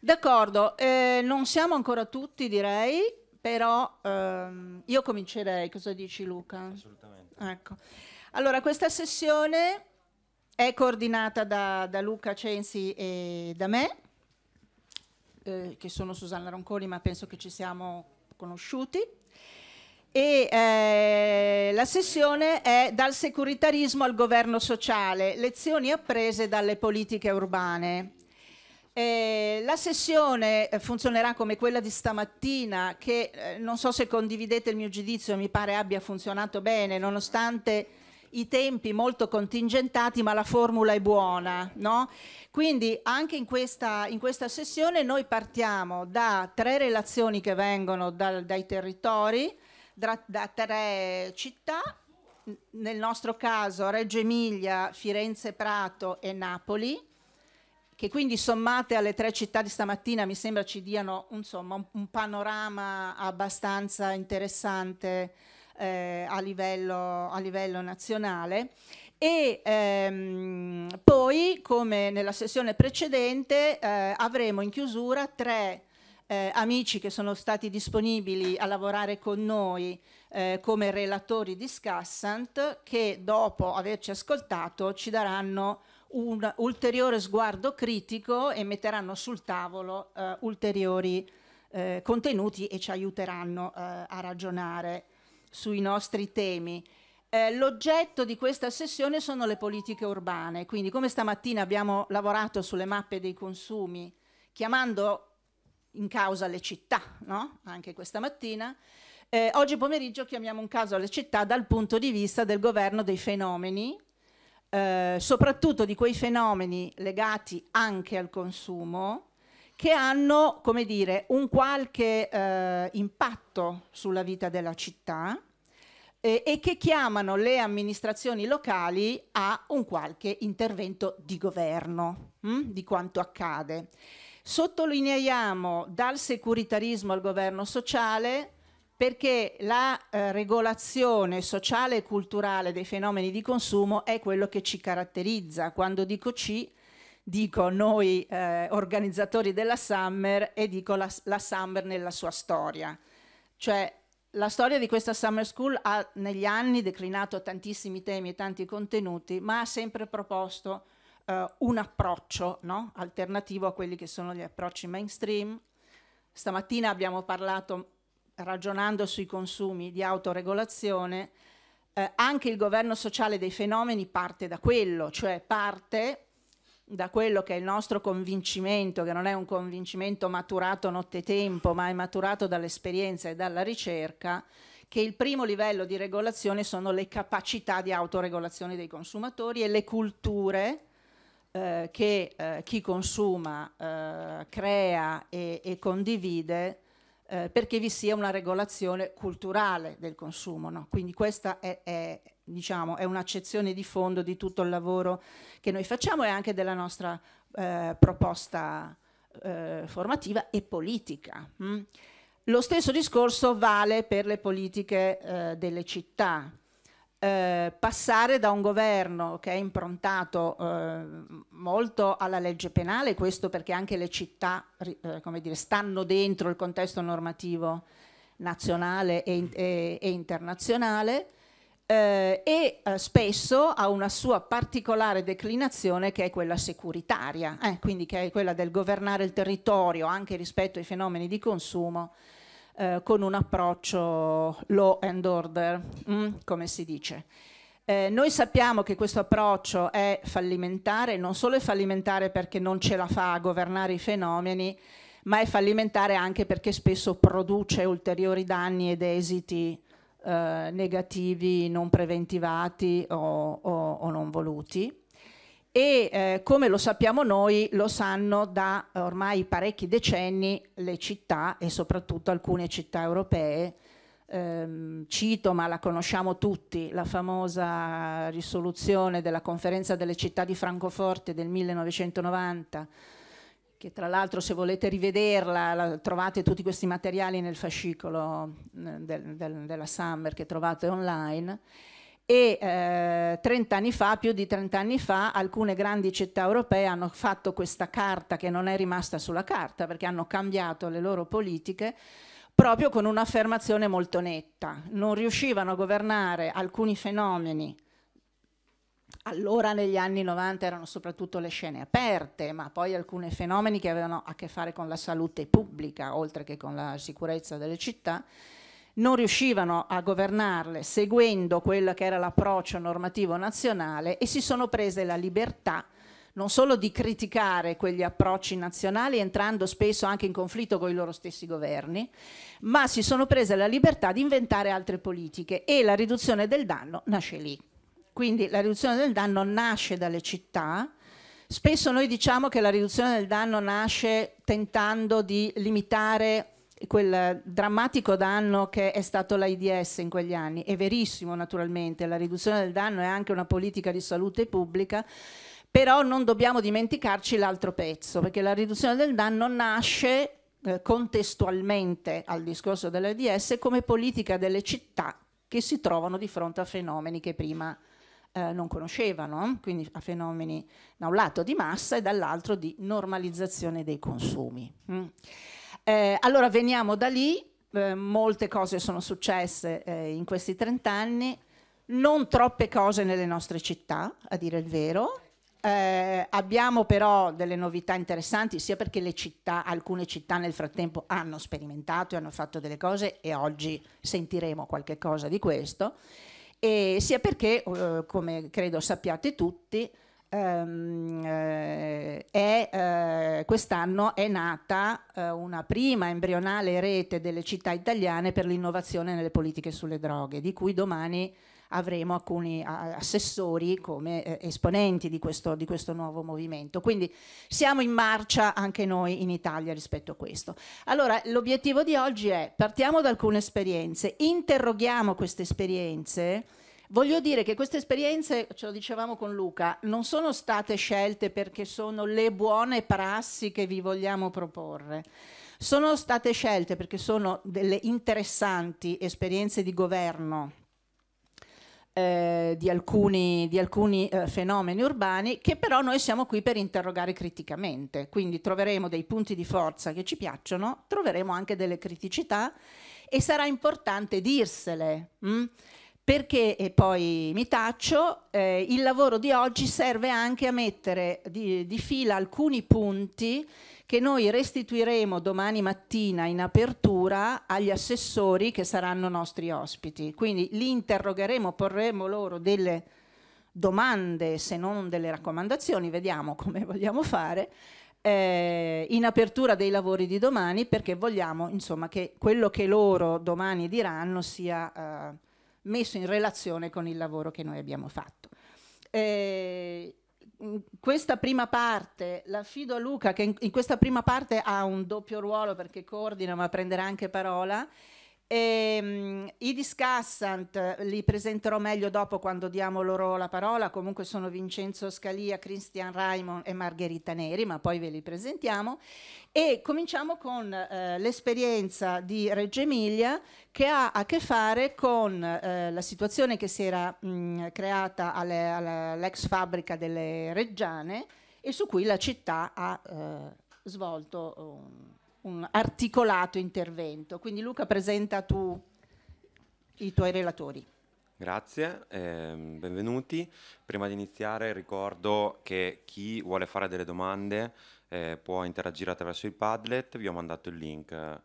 D'accordo, eh, non siamo ancora tutti direi, però ehm, io comincerei, cosa dici Luca? Assolutamente. Ecco. Allora, questa sessione è coordinata da, da Luca Censi e da me, eh, che sono Susanna Ronconi, ma penso che ci siamo conosciuti. E eh, la sessione è Dal securitarismo al governo sociale, lezioni apprese dalle politiche urbane. Eh, la sessione eh, funzionerà come quella di stamattina che eh, non so se condividete il mio giudizio, mi pare abbia funzionato bene nonostante i tempi molto contingentati ma la formula è buona. No? Quindi anche in questa, in questa, sessione noi partiamo da tre relazioni che vengono dal, dai territori, da, da tre città nel nostro caso Reggio Emilia, Firenze, Prato e Napoli che quindi sommate alle tre città di stamattina mi sembra ci diano insomma, un, un, panorama abbastanza interessante eh, a, livello, a, livello, nazionale. E ehm, poi, come nella sessione precedente, eh, avremo in chiusura tre eh, amici che sono stati disponibili a lavorare con noi eh, come relatori di Scassant che dopo averci ascoltato ci daranno un ulteriore sguardo critico e metteranno sul tavolo eh, ulteriori eh, contenuti e ci aiuteranno eh, a ragionare sui nostri temi. Eh, l'oggetto di questa sessione sono le politiche urbane, quindi come stamattina abbiamo lavorato sulle mappe dei consumi, chiamando in causa le città, no? anche questa mattina, eh, oggi pomeriggio chiamiamo un caso alle città dal punto di vista del governo dei fenomeni eh, soprattutto di quei fenomeni legati anche al consumo che hanno, come dire, un qualche eh, impatto sulla vita della città eh, e che chiamano le amministrazioni locali a un qualche intervento di governo mh, hm, di quanto accade. Sottolineiamo dal securitarismo al governo sociale perché la eh, regolazione sociale e culturale dei fenomeni di consumo è quello che ci caratterizza. Quando dico ci, dico noi eh, organizzatori della Summer e dico la, la Summer nella sua storia. Cioè la storia di questa Summer School ha negli anni declinato tantissimi temi e tanti contenuti, ma ha sempre proposto eh, un approccio no? alternativo a quelli che sono gli approcci mainstream. Stamattina abbiamo parlato ragionando sui consumi di autoregolazione, eh, anche il governo sociale dei fenomeni parte da quello, cioè parte da quello che è il nostro convincimento, che non è un convincimento maturato nottetempo, ma è maturato dall'esperienza e dalla ricerca, che il primo livello di regolazione sono le capacità di autoregolazione dei consumatori e le culture eh, che eh, chi consuma eh, crea e, e condivide eh, perché vi sia una regolazione culturale del consumo. No? Quindi questa è, è, diciamo, è un'accezione di fondo di tutto il lavoro che noi facciamo e anche della nostra eh, proposta eh, formativa e politica. Hm? Lo stesso discorso vale per le politiche eh, delle città. Eh, passare da un governo che è improntato eh, molto alla legge penale, questo perché anche le città eh, dire, stanno dentro il contesto normativo nazionale e, e, e internazionale, eh, e eh, spesso ha una sua particolare declinazione che è quella securitaria, eh, quindi che è quella del governare il territorio anche rispetto ai fenomeni di consumo eh, con un approccio law and order, mm, come si dice. Eh, noi sappiamo che questo approccio è fallimentare, non solo è fallimentare perché non ce la fa a governare i fenomeni, ma è fallimentare anche perché spesso produce ulteriori danni ed esiti eh, negativi non preventivati o, o, o non voluti e eh, come lo sappiamo noi lo sanno da eh, ormai parecchi decenni le città e soprattutto alcune città europee. Ehm, cito, ma la conosciamo tutti, la famosa risoluzione della conferenza delle città di Francoforte del 1990 che tra l'altro se volete rivederla la, trovate tutti questi materiali nel fascicolo eh, del, del, della Summer che trovate online e eh, 30 anni fa, più di 30 anni fa, alcune grandi città europee hanno fatto questa carta che non è rimasta sulla carta perché hanno cambiato le loro politiche proprio con un'affermazione molto netta. Non riuscivano a governare alcuni fenomeni. Allora negli anni 90 erano soprattutto le scene aperte, ma poi alcuni fenomeni che avevano a che fare con la salute pubblica, oltre che con la sicurezza delle città, non riuscivano a governarle seguendo quello che era l'approccio normativo nazionale e si sono prese la libertà non solo di criticare quegli approcci nazionali, entrando spesso anche in conflitto con i loro stessi governi, ma si sono prese la libertà di inventare altre politiche e la riduzione del danno nasce lì. Quindi la riduzione del danno nasce dalle città. Spesso noi diciamo che la riduzione del danno nasce tentando di limitare quel drammatico danno che è stato l'AIDS in quegli anni. È verissimo naturalmente, la riduzione del danno è anche una politica di salute pubblica, però non dobbiamo dimenticarci l'altro pezzo, perché la riduzione del danno nasce eh, contestualmente al discorso dell'AIDS come politica delle città che si trovano di fronte a fenomeni che prima eh, non conoscevano, quindi a fenomeni da un lato di massa e dall'altro di normalizzazione dei consumi. Mm. Eh, allora veniamo da lì, eh, molte cose sono successe eh, in questi 30 anni, non troppe cose nelle nostre città, a dire il vero. Eh, abbiamo però delle novità interessanti, sia perché le città, alcune città nel frattempo hanno sperimentato e hanno fatto delle cose e oggi sentiremo qualche cosa di questo, e sia perché, eh, come credo sappiate tutti, e ehm, eh, eh, quest'anno è nata eh, una prima embrionale rete delle città italiane per l'innovazione nelle politiche sulle droghe, di cui domani avremo alcuni assessori come eh, esponenti di questo, di questo, nuovo movimento. Quindi siamo in marcia anche noi in Italia rispetto a questo. Allora, l'obiettivo di oggi è partiamo da alcune esperienze, interroghiamo queste esperienze Voglio dire che queste esperienze, ce lo dicevamo con Luca, non sono state scelte perché sono le buone prassi che vi vogliamo proporre. Sono state scelte perché sono delle interessanti esperienze di governo eh, di alcuni, di alcuni eh, fenomeni urbani che però noi siamo qui per interrogare criticamente. Quindi troveremo dei punti di forza che ci piacciono, troveremo anche delle criticità e sarà importante dirsele. Mh? Mm? Perché, e poi mi taccio, eh, il lavoro di oggi serve anche a mettere di, di fila alcuni punti che noi restituiremo domani mattina in apertura agli assessori che saranno nostri ospiti. Quindi li interrogheremo, porremo loro delle domande, se non delle raccomandazioni, vediamo come vogliamo fare, eh, in apertura dei lavori di domani perché vogliamo insomma, che quello che loro domani diranno sia... Eh, messo in relazione con il lavoro che noi abbiamo fatto. Eh, questa prima parte la fido a Luca che in, in questa prima parte ha un doppio ruolo perché coordina ma prenderà anche parola e, ehm, I discussant li presenterò meglio dopo quando diamo loro la parola, comunque sono Vincenzo Scalia, Christian Raimond e Margherita Neri, ma poi ve li presentiamo. E cominciamo con eh, l'esperienza di Reggio Emilia che ha a che fare con eh, la situazione che si era mh, creata all'ex fabbrica delle Reggiane e su cui la città ha eh, svolto un un articolato intervento. Quindi Luca presenta tu i tuoi relatori. Grazie, ehm, benvenuti. Prima di iniziare ricordo che chi vuole fare delle domande eh, può interagire attraverso il Padlet, vi ho mandato il link eh,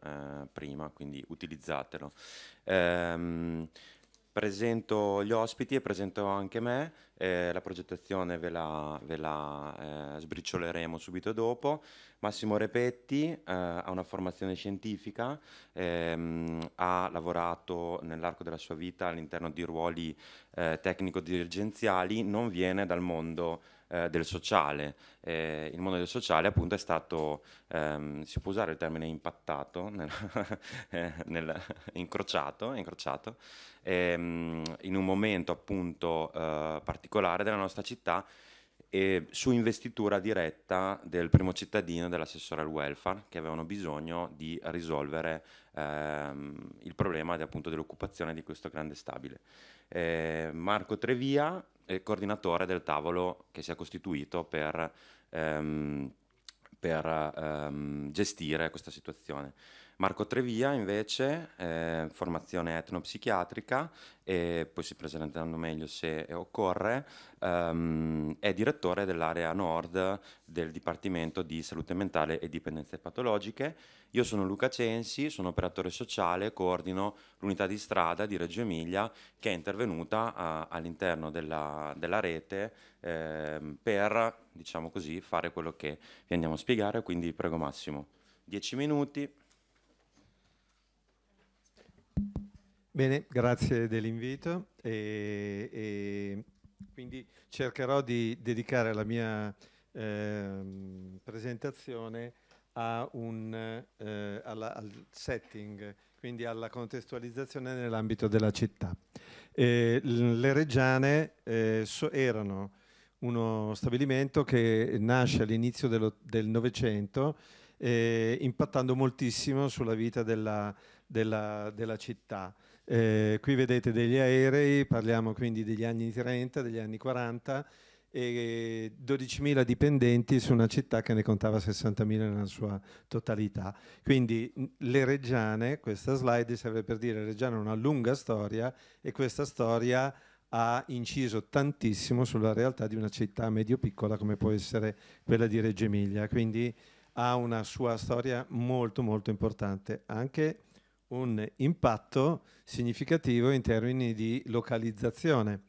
prima, quindi utilizzatelo. Ehm, Presento gli ospiti e presento anche me, eh, la progettazione ve la, ve la eh, sbricioleremo subito dopo. Massimo Repetti eh, ha una formazione scientifica, ehm, ha lavorato nell'arco della sua vita all'interno di ruoli eh, tecnico-dirigenziali, non viene dal mondo eh, del sociale. Eh, il mondo del sociale appunto è stato, ehm, si può usare il termine impattato, nel, eh, nel, incrociato, incrociato ehm, in un momento appunto eh, particolare della nostra città e su investitura diretta del primo cittadino dell'assessore al welfare che avevano bisogno di risolvere ehm, il problema appunto, dell'occupazione di questo grande stabile. Eh, Marco Trevia eh, coordinatore del tavolo che si è costituito per, ehm, per ehm, gestire questa situazione. Marco Trevia invece, eh, formazione etnopsichiatrica e poi si presenteranno meglio se occorre, ehm, è direttore dell'area nord del Dipartimento di Salute Mentale e Dipendenze Patologiche. Io sono Luca Censi, sono operatore sociale, coordino l'unità di strada di Reggio Emilia che è intervenuta a, all'interno della, della rete ehm, per, diciamo così, fare quello che vi andiamo a spiegare, quindi prego Massimo. 10 minuti. Bene, grazie dell'invito e, e, quindi cercherò di dedicare la mia eh, presentazione un, eh, alla, al setting, quindi alla contestualizzazione nell'ambito della città. Eh, le Reggiane eh, so erano uno stabilimento che nasce all'inizio del Novecento eh, impattando moltissimo sulla vita della, della, della città. Eh, qui vedete degli aerei, parliamo quindi degli anni 30, degli anni 40 e 12.000 dipendenti su una città che ne contava 60.000 nella sua totalità. Quindi le Reggiane, questa slide serve per dire che Reggiane ha una lunga storia e questa storia ha inciso tantissimo sulla realtà di una città medio-piccola come può essere quella di Reggio Emilia, quindi ha una sua storia molto molto importante, anche un impatto significativo in termini di localizzazione.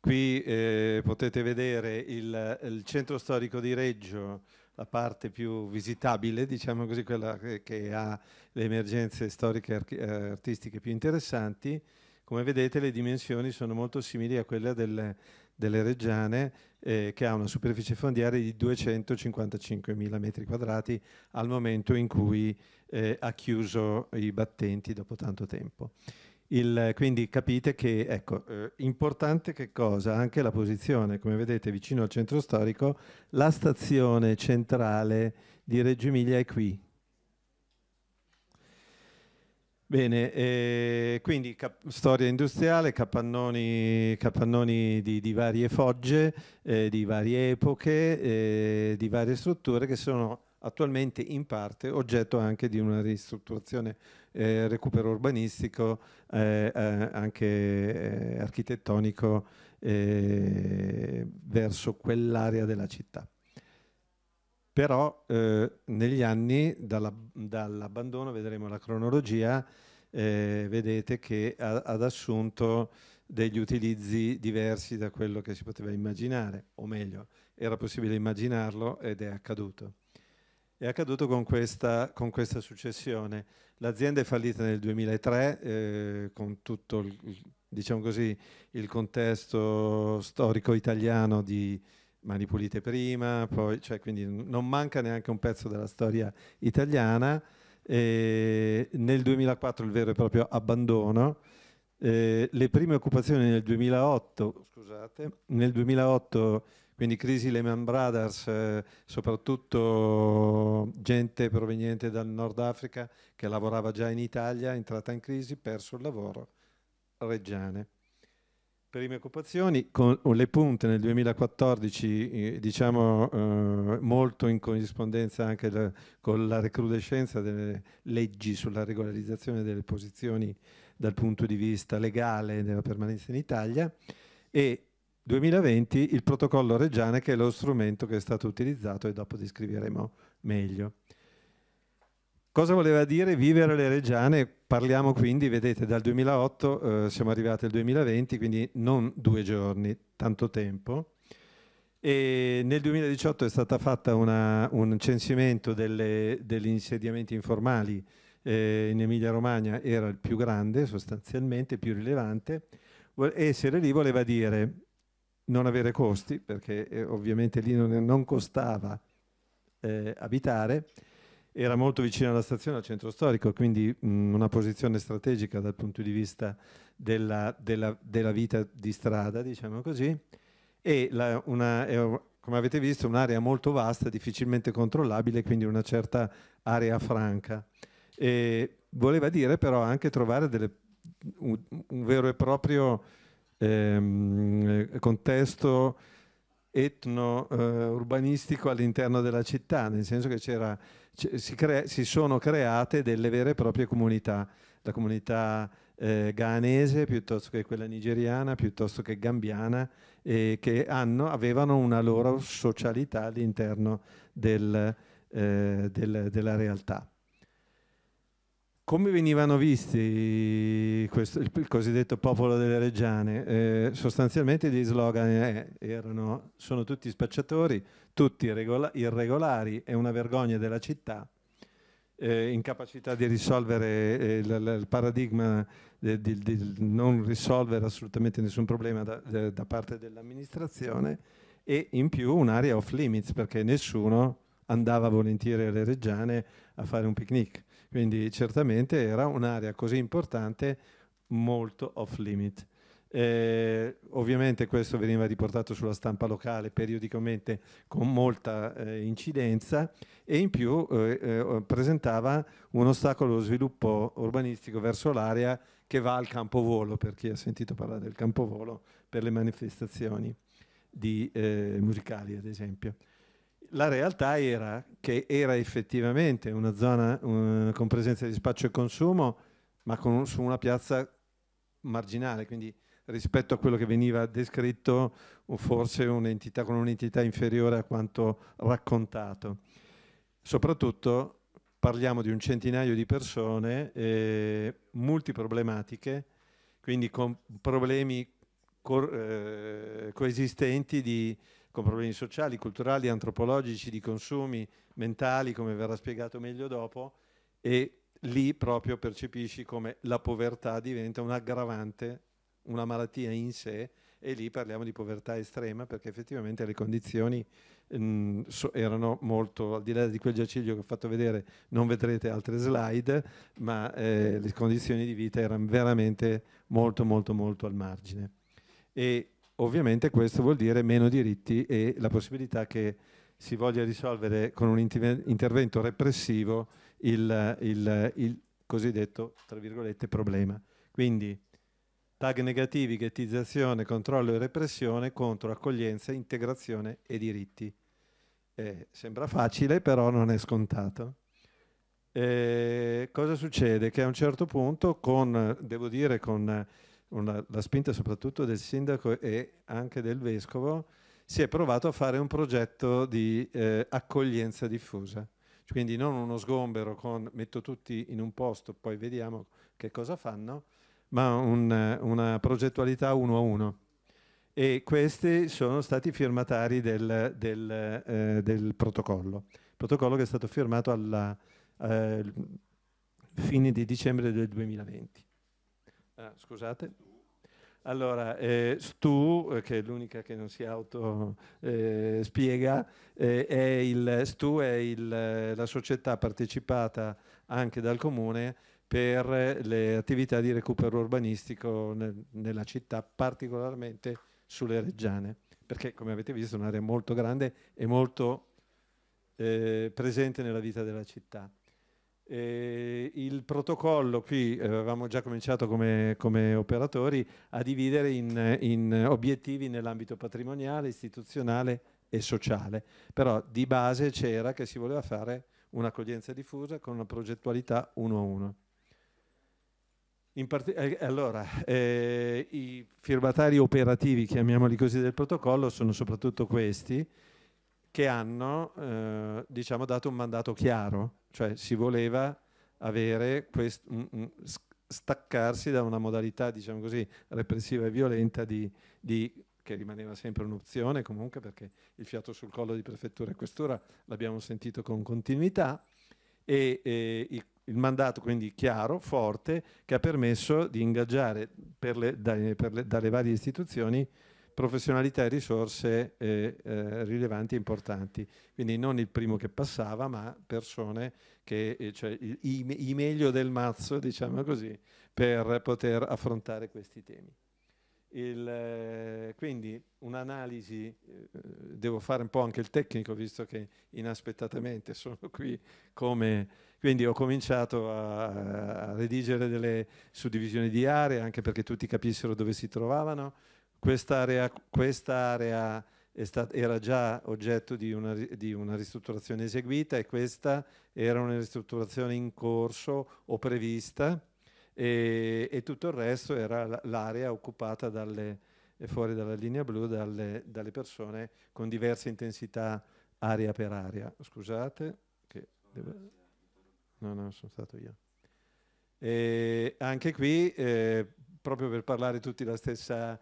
Qui eh, potete vedere il, il, centro storico di Reggio, la parte più visitabile, diciamo così, quella che, che ha le emergenze storiche e eh, artistiche più interessanti. Come vedete le dimensioni sono molto simili a quelle del, delle Reggiane eh, che ha una superficie fondiaria di 255.000 metri quadrati al momento in cui eh, ha chiuso i battenti dopo tanto tempo. Il, quindi capite che, ecco, eh, importante che cosa? Anche la posizione, come vedete vicino al centro storico, la stazione centrale di Reggio Emilia è qui, Bene, eh, quindi storia industriale, capannoni, capannoni di, di, varie fogge, eh, di varie epoche, eh, di varie strutture che sono attualmente in parte oggetto anche di una ristrutturazione, eh, recupero urbanistico, eh, eh, anche architettonico verso quell'area della città però eh, negli anni dall'abbandono, vedremo la cronologia, eh, vedete che ha, ad assunto degli utilizzi diversi da quello che si poteva immaginare, o meglio, era possibile immaginarlo ed è accaduto. È accaduto con questa, con questa successione. L'azienda è fallita nel 2003 eh, con tutto il, diciamo così, il contesto storico italiano di, Mani pulite prima, poi, cioè, quindi non manca neanche un pezzo della storia italiana. Eh, nel 2004 il vero e proprio abbandono, eh, le prime occupazioni nel 2008, scusate, nel 2008 quindi crisi Lehman Brothers, eh, soprattutto gente proveniente dal Nord Africa che lavorava già in Italia, entrata in crisi, perso il lavoro, Reggiane per i occupazioni, con le punte nel 2014, eh, diciamo eh, molto in corrispondenza anche la, con la recrudescenza delle leggi sulla regolarizzazione delle posizioni dal punto di vista legale della permanenza in Italia e 2020 il protocollo Reggiane che è lo strumento che è stato utilizzato e dopo descriveremo meglio. Cosa voleva dire vivere le Reggiane? Parliamo quindi, vedete, dal 2008 eh, siamo arrivati al 2020, quindi non due giorni, tanto tempo. E nel 2018 è stato fatto un censimento delle, degli insediamenti informali eh, in Emilia-Romagna, era il più grande sostanzialmente, più rilevante. Essere lì voleva dire non avere costi, perché eh, ovviamente lì non, non costava eh, abitare, era molto vicino alla stazione, al centro storico, quindi mh, una posizione strategica dal punto di vista della, della, della vita di strada, diciamo così, e la, una, è, come avete visto un'area molto vasta, difficilmente controllabile, quindi una certa area franca. E voleva dire però anche trovare delle, un, un, vero e proprio ehm, contesto etno-urbanistico eh, all'interno della città, nel senso che c'era cioè, si, crea, si, sono create delle vere e proprie comunità, la comunità eh, ghanese piuttosto che quella nigeriana, piuttosto che gambiana, eh, che hanno, avevano una loro socialità all'interno del, eh, del, della realtà come venivano visti questo, il, il, cosiddetto popolo delle reggiane? Eh, sostanzialmente gli slogan erano sono tutti spacciatori, tutti irregolari, è una vergogna della città, eh, incapacità di risolvere eh, il, il, paradigma di, eh, di, di, non risolvere assolutamente nessun problema da, da parte dell'amministrazione e in più un'area off limits perché nessuno andava volentieri alle reggiane a fare un picnic. Quindi certamente era un'area così importante molto off limit. Eh, ovviamente questo veniva riportato sulla stampa locale periodicamente con molta eh, incidenza e in più eh, eh presentava un ostacolo allo sviluppo urbanistico verso l'area che va al campovolo, per chi ha sentito parlare del campovolo, per le manifestazioni di, eh, musicali ad esempio la realtà era che era effettivamente una zona uh, con presenza di spaccio e consumo, ma con, su una piazza marginale, quindi rispetto a quello che veniva descritto forse un'entità con un'entità inferiore a quanto raccontato. Soprattutto parliamo di un centinaio di persone eh, multiproblematiche, quindi con problemi co eh, coesistenti di con problemi sociali, culturali, antropologici, di consumi, mentali, come verrà spiegato meglio dopo, e lì proprio percepisci come la povertà diventa un aggravante, una malattia in sé, e lì parliamo di povertà estrema perché effettivamente le condizioni mm, erano molto, al di là di quel giaciglio che ho fatto vedere, non vedrete altre slide, ma eh, le condizioni di vita erano veramente molto molto molto al margine. E Ovviamente questo vuol dire meno diritti e la possibilità che si voglia risolvere con un intervento repressivo il, il, il cosiddetto, tra virgolette, problema. Quindi tag negativi, ghettizzazione, controllo e repressione contro accoglienza, integrazione e diritti. Eh, sembra facile, però non è scontato. Eh, cosa succede? Che a un certo punto, con, devo dire, con una, la spinta soprattutto del sindaco e anche del vescovo, si è provato a fare un progetto di eh, accoglienza diffusa. Quindi non uno sgombero con metto tutti in un posto, poi vediamo che cosa fanno, ma un, una progettualità uno a uno. E questi sono stati firmatari del, del, eh, del protocollo. Il protocollo che è stato firmato alla eh, fine di dicembre del 2020. Ah, scusate. Allora, eh, Stu, eh, che è l'unica che non si autospiega, eh, eh, Stu è il, eh, la società partecipata anche dal comune per eh, le attività di recupero urbanistico nel, nella città, particolarmente sulle Reggiane, perché come avete visto è un'area molto grande e molto presente nella vita della città. Eh, il protocollo qui eh, avevamo già cominciato come, come operatori a dividere in, in obiettivi nell'ambito patrimoniale, istituzionale e sociale, però di base c'era che si voleva fare un'accoglienza diffusa con una progettualità uno a uno. Eh, allora, eh, i firmatari operativi, chiamiamoli così, del protocollo sono soprattutto questi che hanno eh, diciamo, dato un mandato chiaro cioè si voleva avere quest, staccarsi da una modalità, diciamo così, repressiva e violenta di, di, che rimaneva sempre un'opzione comunque perché il fiato sul collo di prefettura e questura l'abbiamo sentito con continuità e, e il, il, mandato quindi chiaro, forte, che ha permesso di ingaggiare per le, da, per le, dalle varie istituzioni professionalità e risorse eh, eh, rilevanti e importanti. Quindi non il primo che passava, ma persone che, eh, cioè, i, i, meglio del mazzo, diciamo così, per poter affrontare questi temi. Il, eh, quindi un'analisi, eh, devo fare un po' anche il tecnico, visto che inaspettatamente sono qui come... Quindi ho cominciato a, a redigere delle suddivisioni di aree, anche perché tutti capissero dove si trovavano, Quest'area, quest'area stat- era già oggetto di una, di una ristrutturazione eseguita e questa era una ristrutturazione in corso o prevista e, e tutto il resto era l'area occupata dalle, fuori dalla linea blu dalle, dalle persone con diverse intensità aria per aria. Scusate, che deve... no, no, sono stato io. E anche qui, eh, proprio per parlare tutti la stessa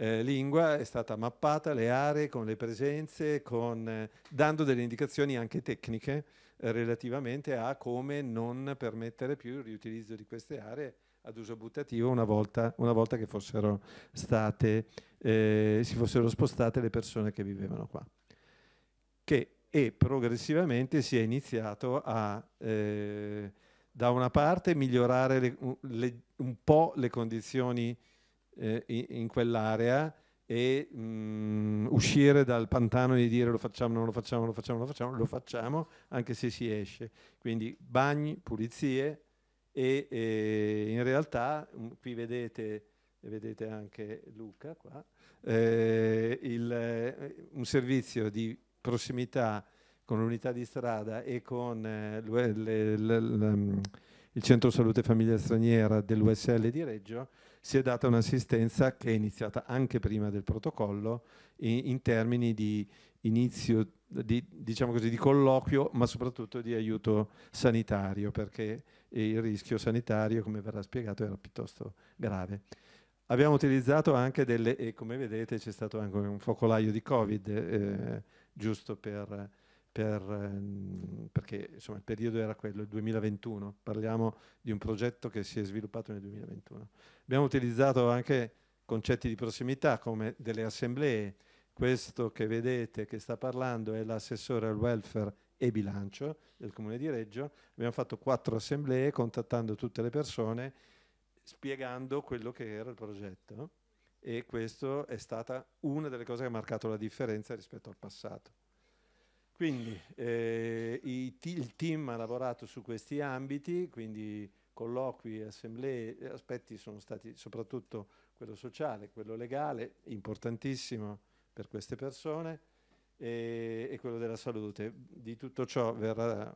eh, lingua è stata mappata le aree con le presenze, con, eh, dando delle indicazioni anche tecniche eh, relativamente a come non permettere più il riutilizzo di queste aree ad uso buttativo una volta, una volta che fossero state, eh, si fossero spostate le persone che vivevano qua. Che, e progressivamente si è iniziato a eh, da una parte migliorare le, le, un po' le condizioni eh, in quell'area e mh, mm, uscire dal pantano e dire lo facciamo, non lo facciamo, lo facciamo, lo facciamo, lo facciamo, anche se si esce. Quindi bagni, pulizie e, e in realtà mh, mm, qui vedete, vedete anche Luca qua, eh, il, eh, un servizio di prossimità con l'unità di strada e con eh, le, le, le, mm, il centro salute famiglia straniera dell'USL di Reggio si è data un'assistenza che è iniziata anche prima del protocollo in, in termini di inizio, di, diciamo così, di colloquio, ma soprattutto di aiuto sanitario, perché il rischio sanitario, come verrà spiegato, era piuttosto grave. Abbiamo utilizzato anche delle, e come vedete c'è stato anche un focolaio di Covid, eh, giusto per per, ehm, perché insomma, il periodo era quello, il 2021, parliamo di un progetto che si è sviluppato nel 2021. Abbiamo utilizzato anche concetti di prossimità come delle assemblee, questo che vedete che sta parlando è l'assessore al welfare e bilancio del Comune di Reggio, abbiamo fatto quattro assemblee contattando tutte le persone, spiegando quello che era il progetto e questa è stata una delle cose che ha marcato la differenza rispetto al passato. Quindi eh, i, il team ha lavorato su questi ambiti, quindi colloqui, assemblee, aspetti sono stati soprattutto quello sociale, quello legale, importantissimo per queste persone, e, e quello della salute. Di tutto ciò verrà,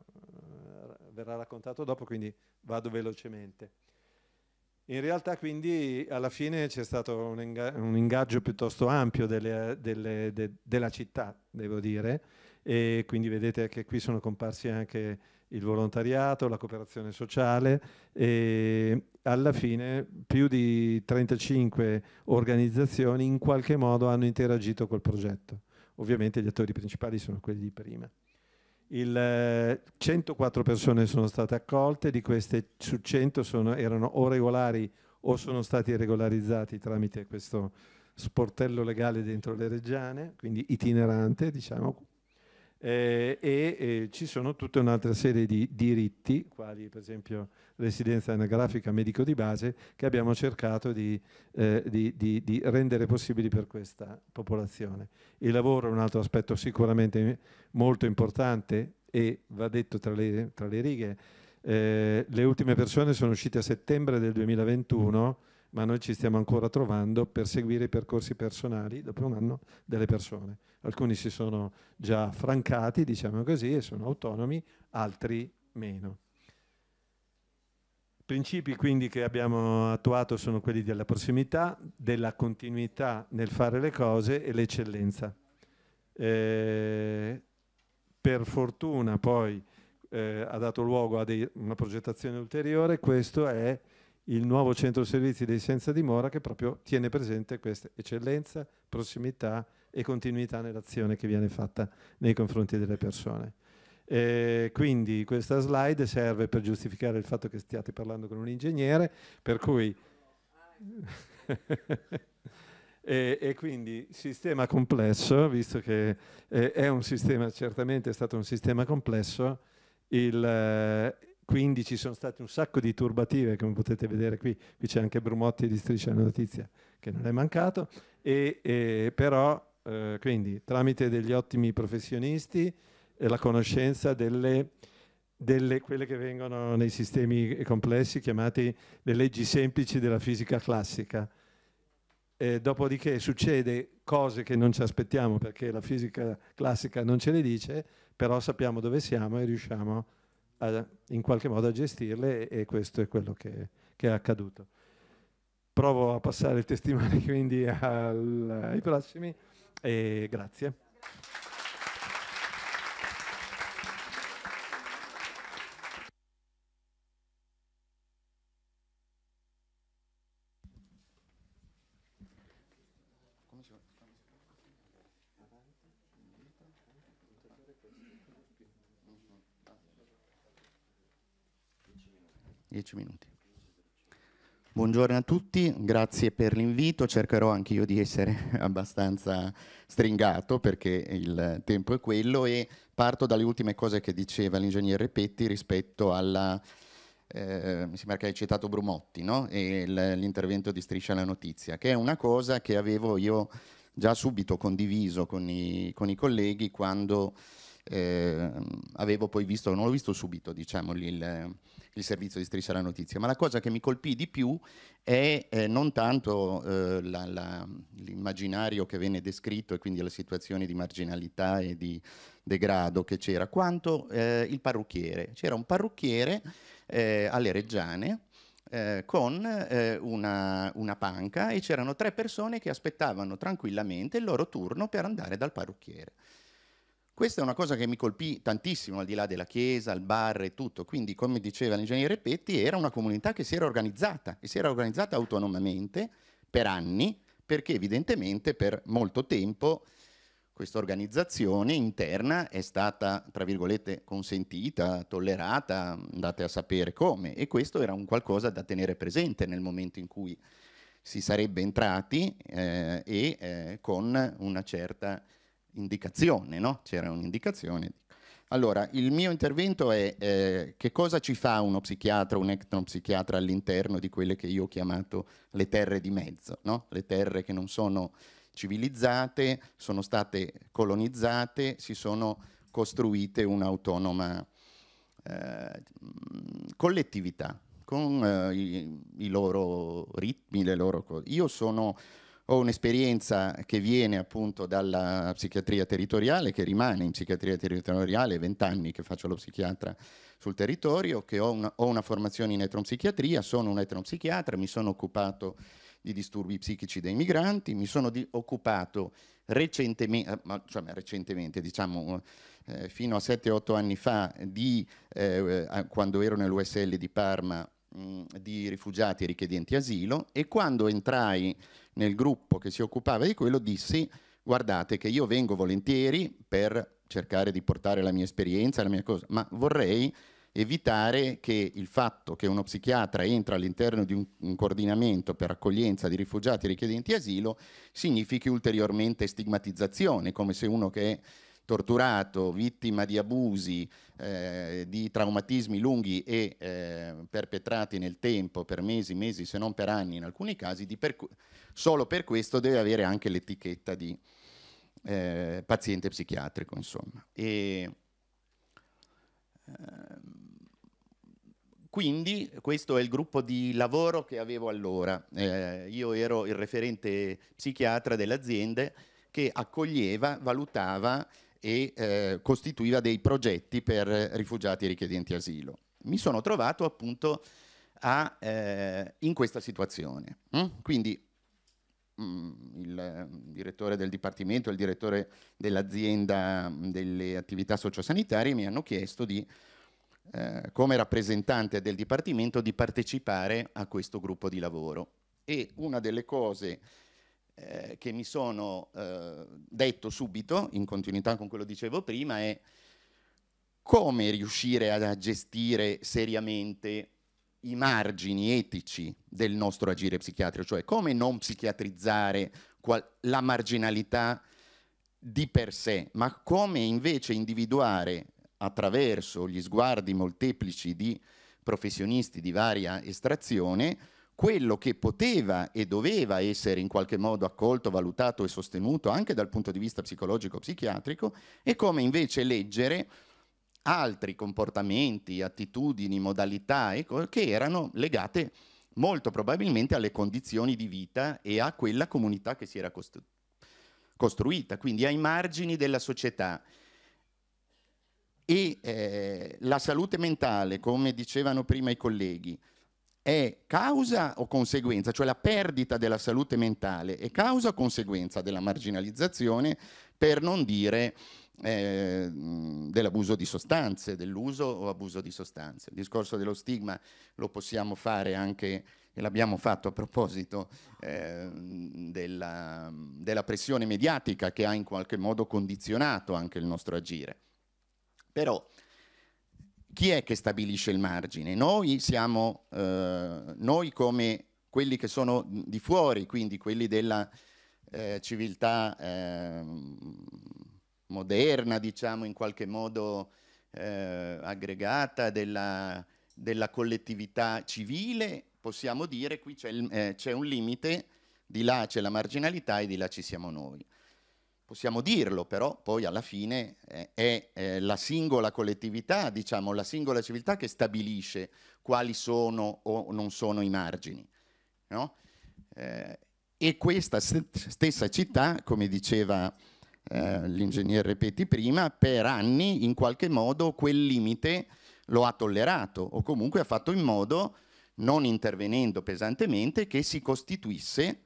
verrà raccontato dopo, quindi vado velocemente. In realtà quindi alla fine c'è stato un, inga un, ingaggio piuttosto ampio delle, delle, de, della città, devo dire, e quindi vedete che qui sono comparsi anche il volontariato, la cooperazione sociale e alla fine più di 35 organizzazioni in qualche modo hanno interagito col progetto. Ovviamente gli attori principali sono quelli di prima. Il, 104 eh, persone sono state accolte, di queste su 100 sono, erano o regolari o sono stati regolarizzati tramite questo sportello legale dentro le reggiane, quindi itinerante, diciamo, eh, e eh, ci sono tutta un'altra serie di diritti, quali per esempio residenza anagrafica, medico di base, che abbiamo cercato di, eh, di, di, di rendere possibili per questa popolazione. Il lavoro è un altro aspetto sicuramente molto importante e va detto tra le, tra le righe, eh, le ultime persone sono uscite a settembre del 2021 ma noi ci stiamo ancora trovando per seguire i percorsi personali dopo un anno delle persone. Alcuni si sono già francati, diciamo così, e sono autonomi, altri meno. I principi quindi che abbiamo attuato sono quelli della prossimità, della continuità nel fare le cose e l'eccellenza. Eh, per fortuna poi eh, ha dato luogo a dei, una progettazione ulteriore, questo è il nuovo centro servizi dei senza dimora che proprio tiene presente questa eccellenza, prossimità e continuità nell'azione che viene fatta nei confronti delle persone. Eh, quindi questa slide serve per giustificare il fatto che stiate parlando con un ingegnere, per cui... e, e, quindi sistema complesso, visto che eh, è un sistema, certamente è stato un sistema complesso, il, eh, quindi ci sono state un sacco di turbative, come potete vedere qui, qui c'è anche Brumotti di Striscia la Notizia che non è mancato, e, e però eh, quindi tramite degli ottimi professionisti e eh, la conoscenza delle, delle, quelle che vengono nei sistemi complessi chiamati le leggi semplici della fisica classica. E dopodiché succede cose che non ci aspettiamo perché la fisica classica non ce le dice, però sappiamo dove siamo e riusciamo a a, in qualche modo a gestirle e questo è quello che, che è accaduto. Provo a passare il testimone quindi al, ai prossimi e grazie. 10 minuti. Buongiorno a tutti, grazie per l'invito, cercherò anche io di essere abbastanza stringato perché il tempo è quello e parto dalle ultime cose che diceva l'ingegnere Petti rispetto alla, eh, mi sembra che hai citato Brumotti, no? e l'intervento di Striscia la Notizia, che è una cosa che avevo io già subito condiviso con i, con i colleghi quando eh, avevo poi visto, non l'ho visto subito diciamo, il, il, servizio di Striscia la Notizia, ma la cosa che mi colpì di più è eh, non tanto eh, la, la, l'immaginario che venne descritto e quindi la situazione di marginalità e di degrado che c'era, quanto eh, il parrucchiere. C'era un parrucchiere eh, alle Reggiane eh, con eh, una, una, panca e c'erano tre persone che aspettavano tranquillamente il loro turno per andare dal parrucchiere. Questa è una cosa che mi colpì tantissimo, al di là della chiesa, al bar e tutto. Quindi, come diceva l'ingegnere Petti, era una comunità che si era organizzata e si era organizzata autonomamente per anni, perché evidentemente per molto tempo questa organizzazione interna è stata, tra virgolette, consentita, tollerata, andate a sapere come. E questo era un qualcosa da tenere presente nel momento in cui si sarebbe entrati eh, e eh, con una certa indicazione, no? C'era un'indicazione. Allora, il mio intervento è eh, che cosa ci fa uno psichiatra, un etnopsichiatra all'interno di quelle che io ho chiamato le terre di mezzo, no? le terre che non sono civilizzate, sono state colonizzate, si sono costruite un'autonoma eh, collettività con eh, i, i, loro ritmi, le loro cose. Io sono ho un'esperienza che viene appunto dalla psichiatria territoriale, che rimane in psichiatria territoriale, 20 anni che faccio lo psichiatra sul territorio, che ho una, ho una formazione in etnopsichiatria, sono un etnopsichiatra, mi sono occupato di disturbi psichici dei migranti, mi sono occupato recentemente, eh, cioè recentemente diciamo eh, fino a 7-8 anni fa, di, eh, eh quando ero nell'USL di Parma, di rifugiati e richiedenti asilo e quando entrai nel gruppo che si occupava di quello dissi guardate che io vengo volentieri per cercare di portare la mia esperienza, la mia cosa, ma vorrei evitare che il fatto che uno psichiatra entra all'interno di un, un, coordinamento per accoglienza di rifugiati richiedenti asilo significhi ulteriormente stigmatizzazione, come se uno che è torturato, vittima di abusi, eh, di traumatismi lunghi e eh, perpetrati nel tempo per mesi, mesi se non per anni in alcuni casi, per, solo per questo deve avere anche l'etichetta di eh, paziente psichiatrico, insomma. E, ehm, quindi questo è il gruppo di lavoro che avevo allora. Eh, io ero il referente psichiatra dell'azienda che accoglieva, valutava e eh, costituiva dei progetti per rifugiati e richiedenti asilo. Mi sono trovato appunto a, eh, in questa situazione. Mm? Quindi mh, mm, il direttore del dipartimento, il direttore dell'azienda mm, delle attività sociosanitarie mi hanno chiesto di eh, come rappresentante del Dipartimento di partecipare a questo gruppo di lavoro. E una delle cose eh, che mi sono eh, detto subito, in continuità con quello che dicevo prima, è come riuscire a gestire seriamente i margini etici del nostro agire psichiatrico, cioè come non psichiatrizzare la marginalità di per sé, ma come invece individuare attraverso gli sguardi molteplici di professionisti di varia estrazione quello che poteva e doveva essere in qualche modo accolto, valutato e sostenuto anche dal punto di vista psicologico-psichiatrico e come invece leggere altri comportamenti, attitudini, modalità ecco, che erano legate molto probabilmente alle condizioni di vita e a quella comunità che si era costru costruita, quindi ai margini della società. E eh, la salute mentale, come dicevano prima i colleghi, è causa o conseguenza, cioè la perdita della salute mentale è causa o conseguenza della marginalizzazione, per non dire eh, dell'abuso di sostanze, dell'uso o abuso di sostanze. Il discorso dello stigma lo possiamo fare anche e l'abbiamo fatto a proposito eh, della, della pressione mediatica che ha in qualche modo condizionato anche il nostro agire. Però chi è che stabilisce il margine? Noi siamo, eh, noi come quelli che sono di fuori, quindi quelli della eh, civiltà eh, moderna, diciamo in qualche modo eh, aggregata, della, della, collettività civile, possiamo dire qui c'è, il, eh, c'è un limite, di là c'è la marginalità e di là ci siamo noi possiamo dirlo, però poi alla fine eh, è eh, la singola collettività, diciamo, la singola civiltà che stabilisce quali sono o non sono i margini. No? Eh, e questa st stessa città, come diceva eh, l'ingegnere Peti prima, per anni in qualche modo quel limite lo ha tollerato o comunque ha fatto in modo, non intervenendo pesantemente, che si costituisse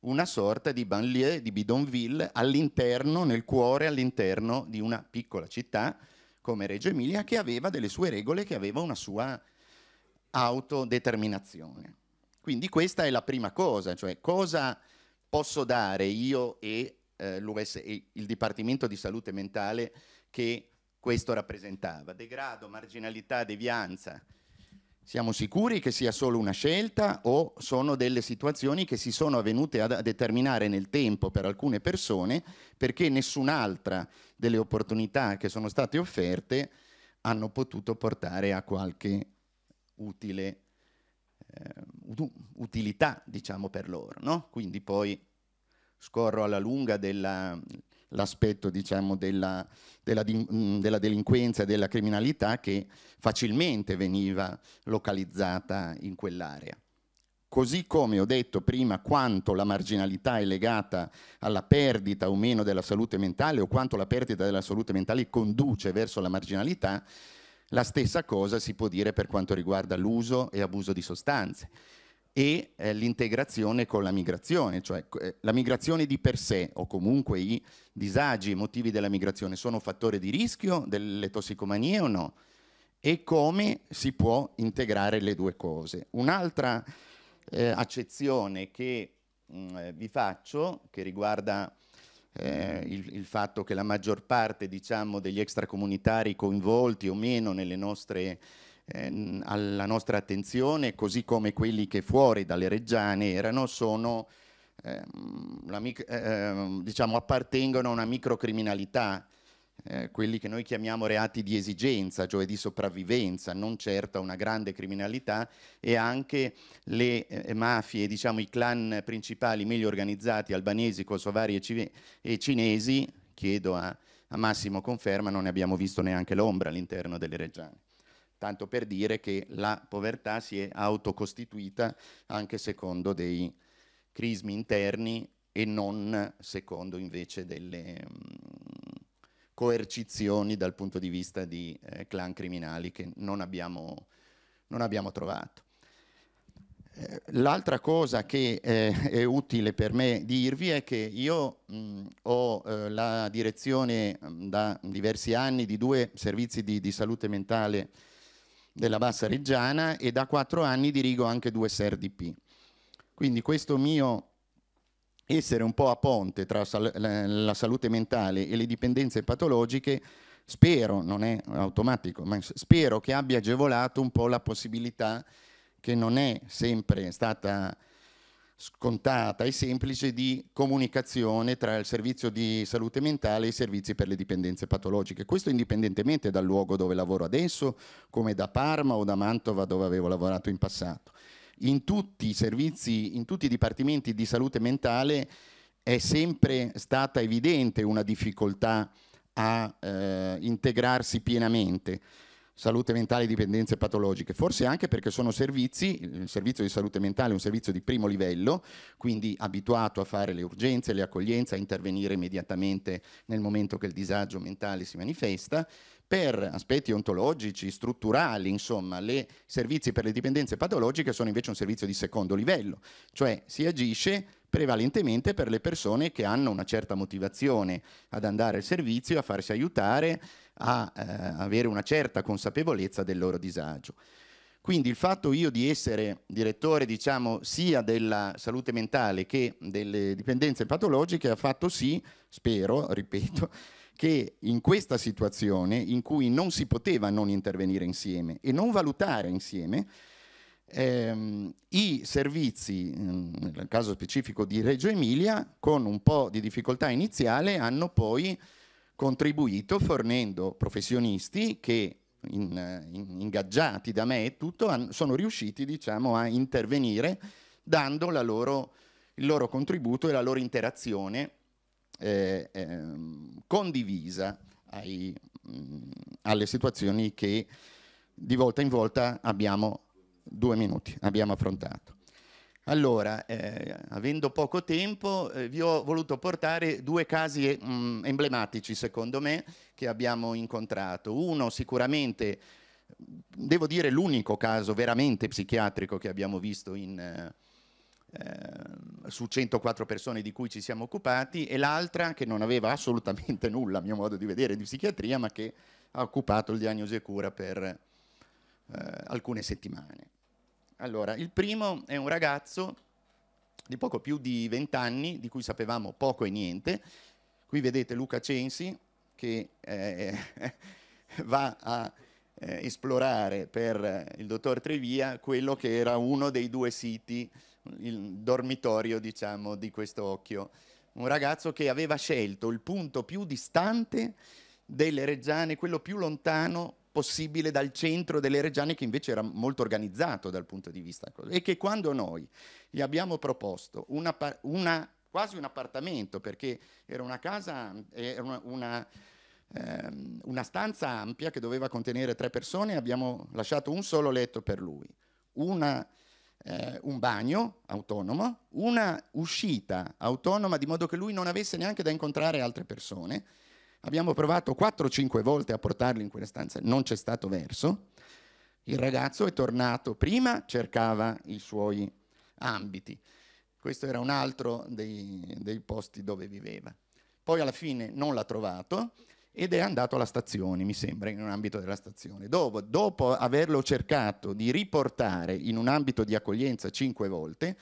una sorta di banlieue, di bidonville all'interno, nel cuore, all'interno di una piccola città come Reggio Emilia che aveva delle sue regole, che aveva una sua autodeterminazione. Quindi questa è la prima cosa, cioè cosa posso dare io e, eh, e il Dipartimento di Salute Mentale che questo rappresentava. Degrado, marginalità, devianza, siamo sicuri che sia solo una scelta o sono delle situazioni che si sono avvenute a determinare nel tempo per alcune persone perché nessun'altra delle opportunità che sono state offerte hanno potuto portare a qualche utile, eh, utilità diciamo, per loro. No? Quindi poi scorro alla lunga della l'aspetto diciamo, della, della, mm, della, delinquenza e della criminalità che facilmente veniva localizzata in quell'area. Così come ho detto prima quanto la marginalità è legata alla perdita o meno della salute mentale o quanto la perdita della salute mentale conduce verso la marginalità, la stessa cosa si può dire per quanto riguarda l'uso e abuso di sostanze e eh, l'integrazione con la migrazione, cioè eh, la migrazione di per sé o comunque i disagi motivi della migrazione sono fattore di rischio delle tossicomanie o no? E come si può integrare le due cose? Un'altra eh, accezione che mh, mm, eh, vi faccio, che riguarda eh, il, il, fatto che la maggior parte diciamo, degli extracomunitari coinvolti o meno nelle nostre ehm, alla nostra attenzione, così come quelli che fuori dalle Reggiane erano, sono, ehm, eh, ehm, diciamo, appartengono a una microcriminalità, eh, quelli che noi chiamiamo reati di esigenza, cioè di sopravvivenza, non certo una grande criminalità, e anche le eh, mafie, diciamo i clan principali meglio organizzati albanesi, kosovari e, ci e cinesi, chiedo a, a Massimo conferma, non ne abbiamo visto neanche l'ombra all'interno delle Reggiane tanto per dire che la povertà si è autocostituita anche secondo dei crismi interni e non secondo invece delle mh, mm, coercizioni dal punto di vista di eh, clan criminali che non abbiamo, non abbiamo trovato. Eh, l'altra cosa che eh, è utile per me dirvi è che io mh, mm, ho eh, la direzione mh, mm, da diversi anni di due servizi di, di salute mentale della Bassa Reggiana e da quattro anni dirigo anche due SRDP. Quindi questo mio essere un po' a ponte tra sal la salute mentale e le dipendenze patologiche, spero, non è automatico, ma spero che abbia agevolato un po' la possibilità che non è sempre stata scontata e semplice di comunicazione tra il servizio di salute mentale e i servizi per le dipendenze patologiche. Questo indipendentemente dal luogo dove lavoro adesso, come da Parma o da Mantova dove avevo lavorato in passato. In tutti i servizi, in tutti i dipartimenti di salute mentale è sempre stata evidente una difficoltà a eh, integrarsi pienamente salute mentale e dipendenze patologiche, forse anche perché sono servizi, il servizio di salute mentale è un servizio di primo livello, quindi abituato a fare le urgenze, le accoglienze, a intervenire immediatamente nel momento che il disagio mentale si manifesta, per aspetti ontologici, strutturali, insomma, i servizi per le dipendenze patologiche sono invece un servizio di secondo livello, cioè si agisce prevalentemente per le persone che hanno una certa motivazione ad andare al servizio, a farsi aiutare, a eh, avere una certa consapevolezza del loro disagio. Quindi il fatto io di essere direttore diciamo, sia della salute mentale che delle dipendenze patologiche ha fatto sì, spero, ripeto, che in questa situazione in cui non si poteva non intervenire insieme e non valutare insieme, ehm, i servizi, mm, nel caso specifico di Reggio Emilia, con un po' di difficoltà iniziale hanno poi contribuito fornendo professionisti che in, in, ingaggiati da me e tutto sono riusciti diciamo, a intervenire dando loro, il loro contributo e la loro interazione eh, eh, condivisa ai, mh, mm, alle situazioni che di volta in volta abbiamo, due minuti, abbiamo affrontato. Allora, eh, avendo poco tempo, eh, vi ho voluto portare due casi mh, eh, mm, emblematici, secondo me, che abbiamo incontrato. Uno sicuramente, devo dire, l'unico caso veramente psichiatrico che abbiamo visto in, eh, eh su 104 persone di cui ci siamo occupati, e l'altra che non aveva assolutamente nulla, a mio modo di vedere, di psichiatria, ma che ha occupato il diagnosi e cura per eh, alcune settimane. Allora, il primo è un ragazzo di poco più di 20 anni, di cui sapevamo poco e niente. Qui vedete Luca Censi che eh, va a eh, esplorare per eh, il dottor Trevia quello che era uno dei due siti, il dormitorio diciamo, di questo occhio. Un ragazzo che aveva scelto il punto più distante delle Reggiane, quello più lontano possibile dal centro delle Reggiane che invece era molto organizzato dal punto di vista e che quando noi gli abbiamo proposto una, una, quasi un appartamento perché era una casa, era una, una ehm, una stanza ampia che doveva contenere tre persone, abbiamo lasciato un solo letto per lui, una, eh, un bagno autonomo, una uscita autonoma di modo che lui non avesse neanche da incontrare altre persone Abbiamo provato 4-5 volte a portarlo in quelle stanze, non c'è stato verso. Il ragazzo è tornato prima, cercava i suoi ambiti. Questo era un altro dei, dei posti dove viveva. Poi alla fine non l'ha trovato ed è andato alla stazione, mi sembra, in un ambito della stazione. Dopo, dopo averlo cercato di riportare in un ambito di accoglienza 5 volte,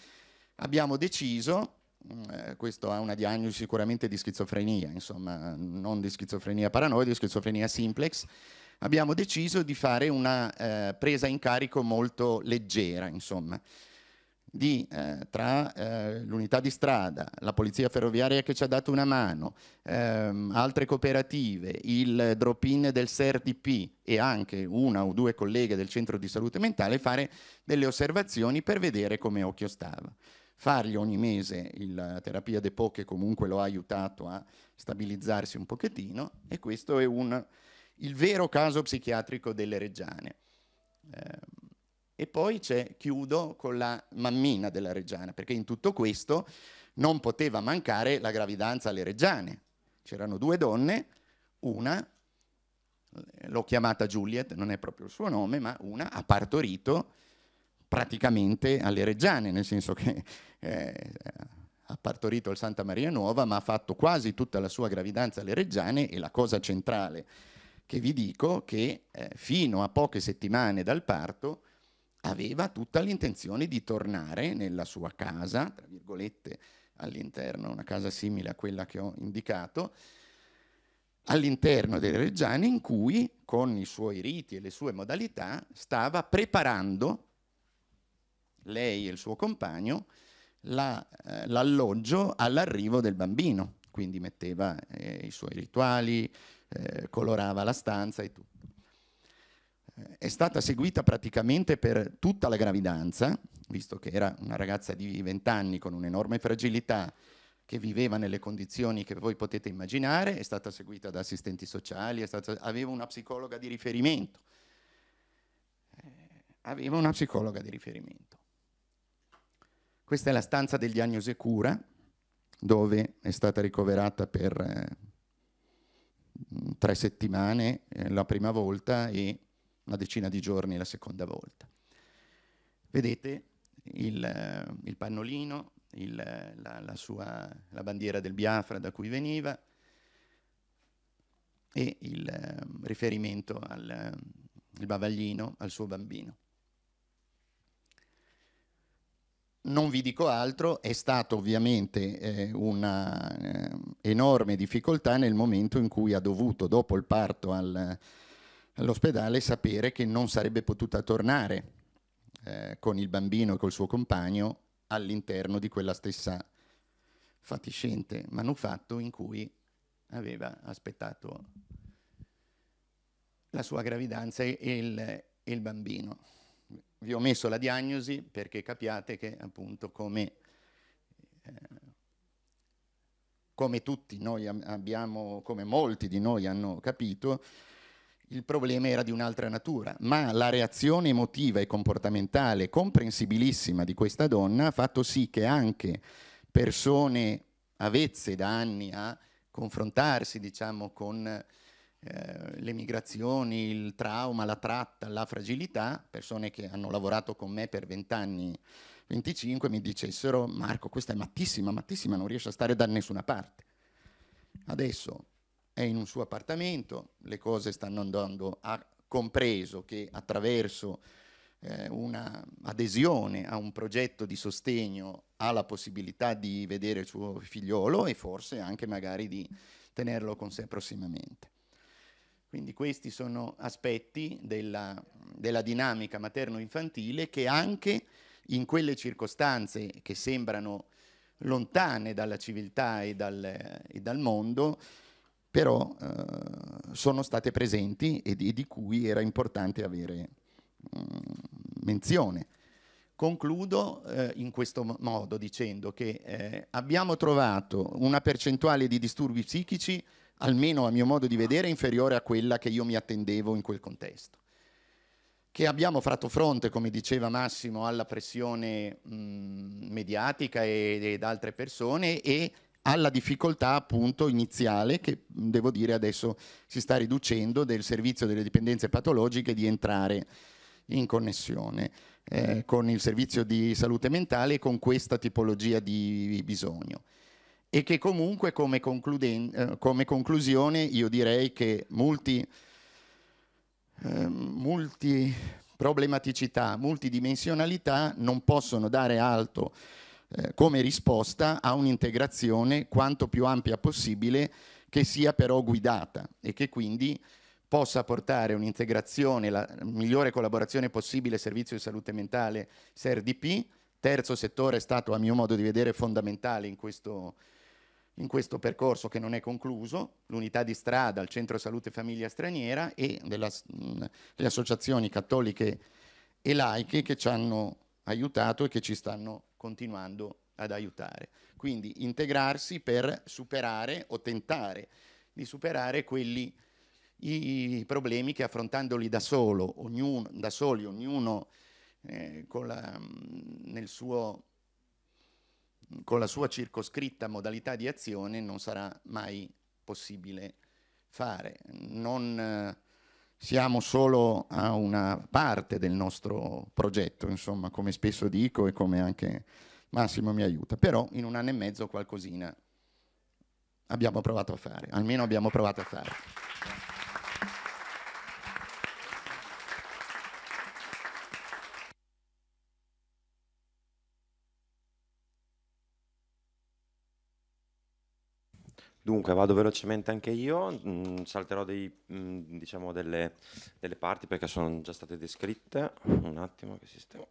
abbiamo deciso eh, questo ha una diagnosi sicuramente di schizofrenia, insomma, non di schizofrenia paranoide, di schizofrenia simplex, abbiamo deciso di fare una eh, presa in carico molto leggera, insomma, di, eh, tra eh, l'unità di strada, la polizia ferroviaria che ci ha dato una mano, ehm, altre cooperative, il drop-in del SERDP e anche una o due colleghe del centro di salute mentale fare delle osservazioni per vedere come occhio stava fargli ogni mese la terapia de poche comunque lo ha aiutato a stabilizzarsi un pochettino e questo è un, il vero caso psichiatrico delle Reggiane. Ehm, e poi c'è, chiudo con la mammina della Reggiana, perché in tutto questo non poteva mancare la gravidanza alle Reggiane. C'erano due donne, una, l'ho chiamata Juliet, non è proprio il suo nome, ma una ha partorito praticamente alle Reggiane, nel senso che eh, ha partorito il Santa Maria Nuova, ma ha fatto quasi tutta la sua gravidanza alle Reggiane e la cosa centrale che vi dico è che eh, fino a poche settimane dal parto aveva tutta l'intenzione di tornare nella sua casa, tra virgolette, all'interno, una casa simile a quella che ho indicato, all'interno delle Reggiane in cui, con i suoi riti e le sue modalità, stava preparando lei e il suo compagno, la, eh, l'alloggio all'arrivo del bambino. Quindi metteva eh, i suoi rituali, eh, colorava la stanza e tutto. Eh, è stata seguita praticamente per tutta la gravidanza, visto che era una ragazza di 20 anni con un'enorme fragilità che viveva nelle condizioni che voi potete immaginare, è stata seguita da assistenti sociali, stata, aveva una psicologa di riferimento. Eh, aveva una psicologa di riferimento. Questa è la stanza del diagnosi e cura, dove è stata ricoverata per eh, tre settimane eh, la prima volta e una decina di giorni la seconda volta. Vedete il, eh, il pannolino, il, eh, la, la, sua, la, bandiera del Biafra da cui veniva e il eh, riferimento al eh, il bavaglino al suo bambino. Non vi dico altro, è stata ovviamente eh, una eh, difficoltà nel momento in cui ha dovuto, dopo il parto al, all'ospedale, sapere che non sarebbe potuta tornare eh, con il bambino e col suo compagno all'interno di quella stessa fatiscente manufatto in cui aveva aspettato la sua gravidanza e il, e il bambino vi ho messo la diagnosi perché capiate che appunto come, eh, come tutti noi abbiamo, come molti di noi hanno capito, il problema era di un'altra natura, ma la reazione emotiva e comportamentale comprensibilissima di questa donna ha fatto sì che anche persone avezze da anni a confrontarsi diciamo, con eh, le migrazioni, il trauma, la tratta, la fragilità, persone che hanno lavorato con me per 20 anni, 25, mi dicessero Marco questa è mattissima, mattissima, non riesce a stare da nessuna parte. Adesso è in un suo appartamento, le cose stanno andando, ha compreso che attraverso eh, un'adesione a un progetto di sostegno ha la possibilità di vedere il suo figliolo e forse anche magari di tenerlo con sé prossimamente. Quindi questi sono aspetti della, della dinamica materno-infantile che anche in quelle circostanze che sembrano lontane dalla civiltà e dal, e dal mondo, però eh, sono state presenti e di, di, cui era importante avere mh, mm, menzione. Concludo eh, in questo modo dicendo che eh, abbiamo trovato una percentuale di disturbi psichici almeno a mio modo di vedere, inferiore a quella che io mi attendevo in quel contesto. Che abbiamo fatto fronte, come diceva Massimo, alla pressione mh, mediatica e, ed altre persone e alla difficoltà appunto iniziale che devo dire adesso si sta riducendo del servizio delle dipendenze patologiche di entrare in connessione eh, con il servizio di salute mentale e con questa tipologia di bisogno e che comunque come, eh, come conclusione io direi che molti eh, multi problematicità, multidimensionalità non possono dare alto eh, come risposta a un'integrazione quanto più ampia possibile che sia però guidata e che quindi possa portare un'integrazione, la migliore collaborazione possibile servizio di salute mentale SERDP, terzo settore è stato a mio modo di vedere fondamentale in questo, in questo percorso che non è concluso, l'unità di strada il Centro Salute Famiglia Straniera e della, mh, associazioni cattoliche e laiche che ci hanno aiutato e che ci stanno continuando ad aiutare. Quindi integrarsi per superare o tentare di superare quelli, i, i problemi che affrontandoli da, solo, ognuno, da soli, ognuno eh, la, nel suo con la sua circoscritta modalità di azione non sarà mai possibile fare. Non eh, siamo solo a una parte del nostro progetto, insomma, come spesso dico e come anche Massimo mi aiuta, però in un anno e mezzo qualcosina abbiamo provato a fare, almeno abbiamo provato a fare. Dunque, vado velocemente anche io, mh, mm, salterò dei, mh, mm, diciamo delle, delle, parti perché sono già state descritte. Un attimo che sistema.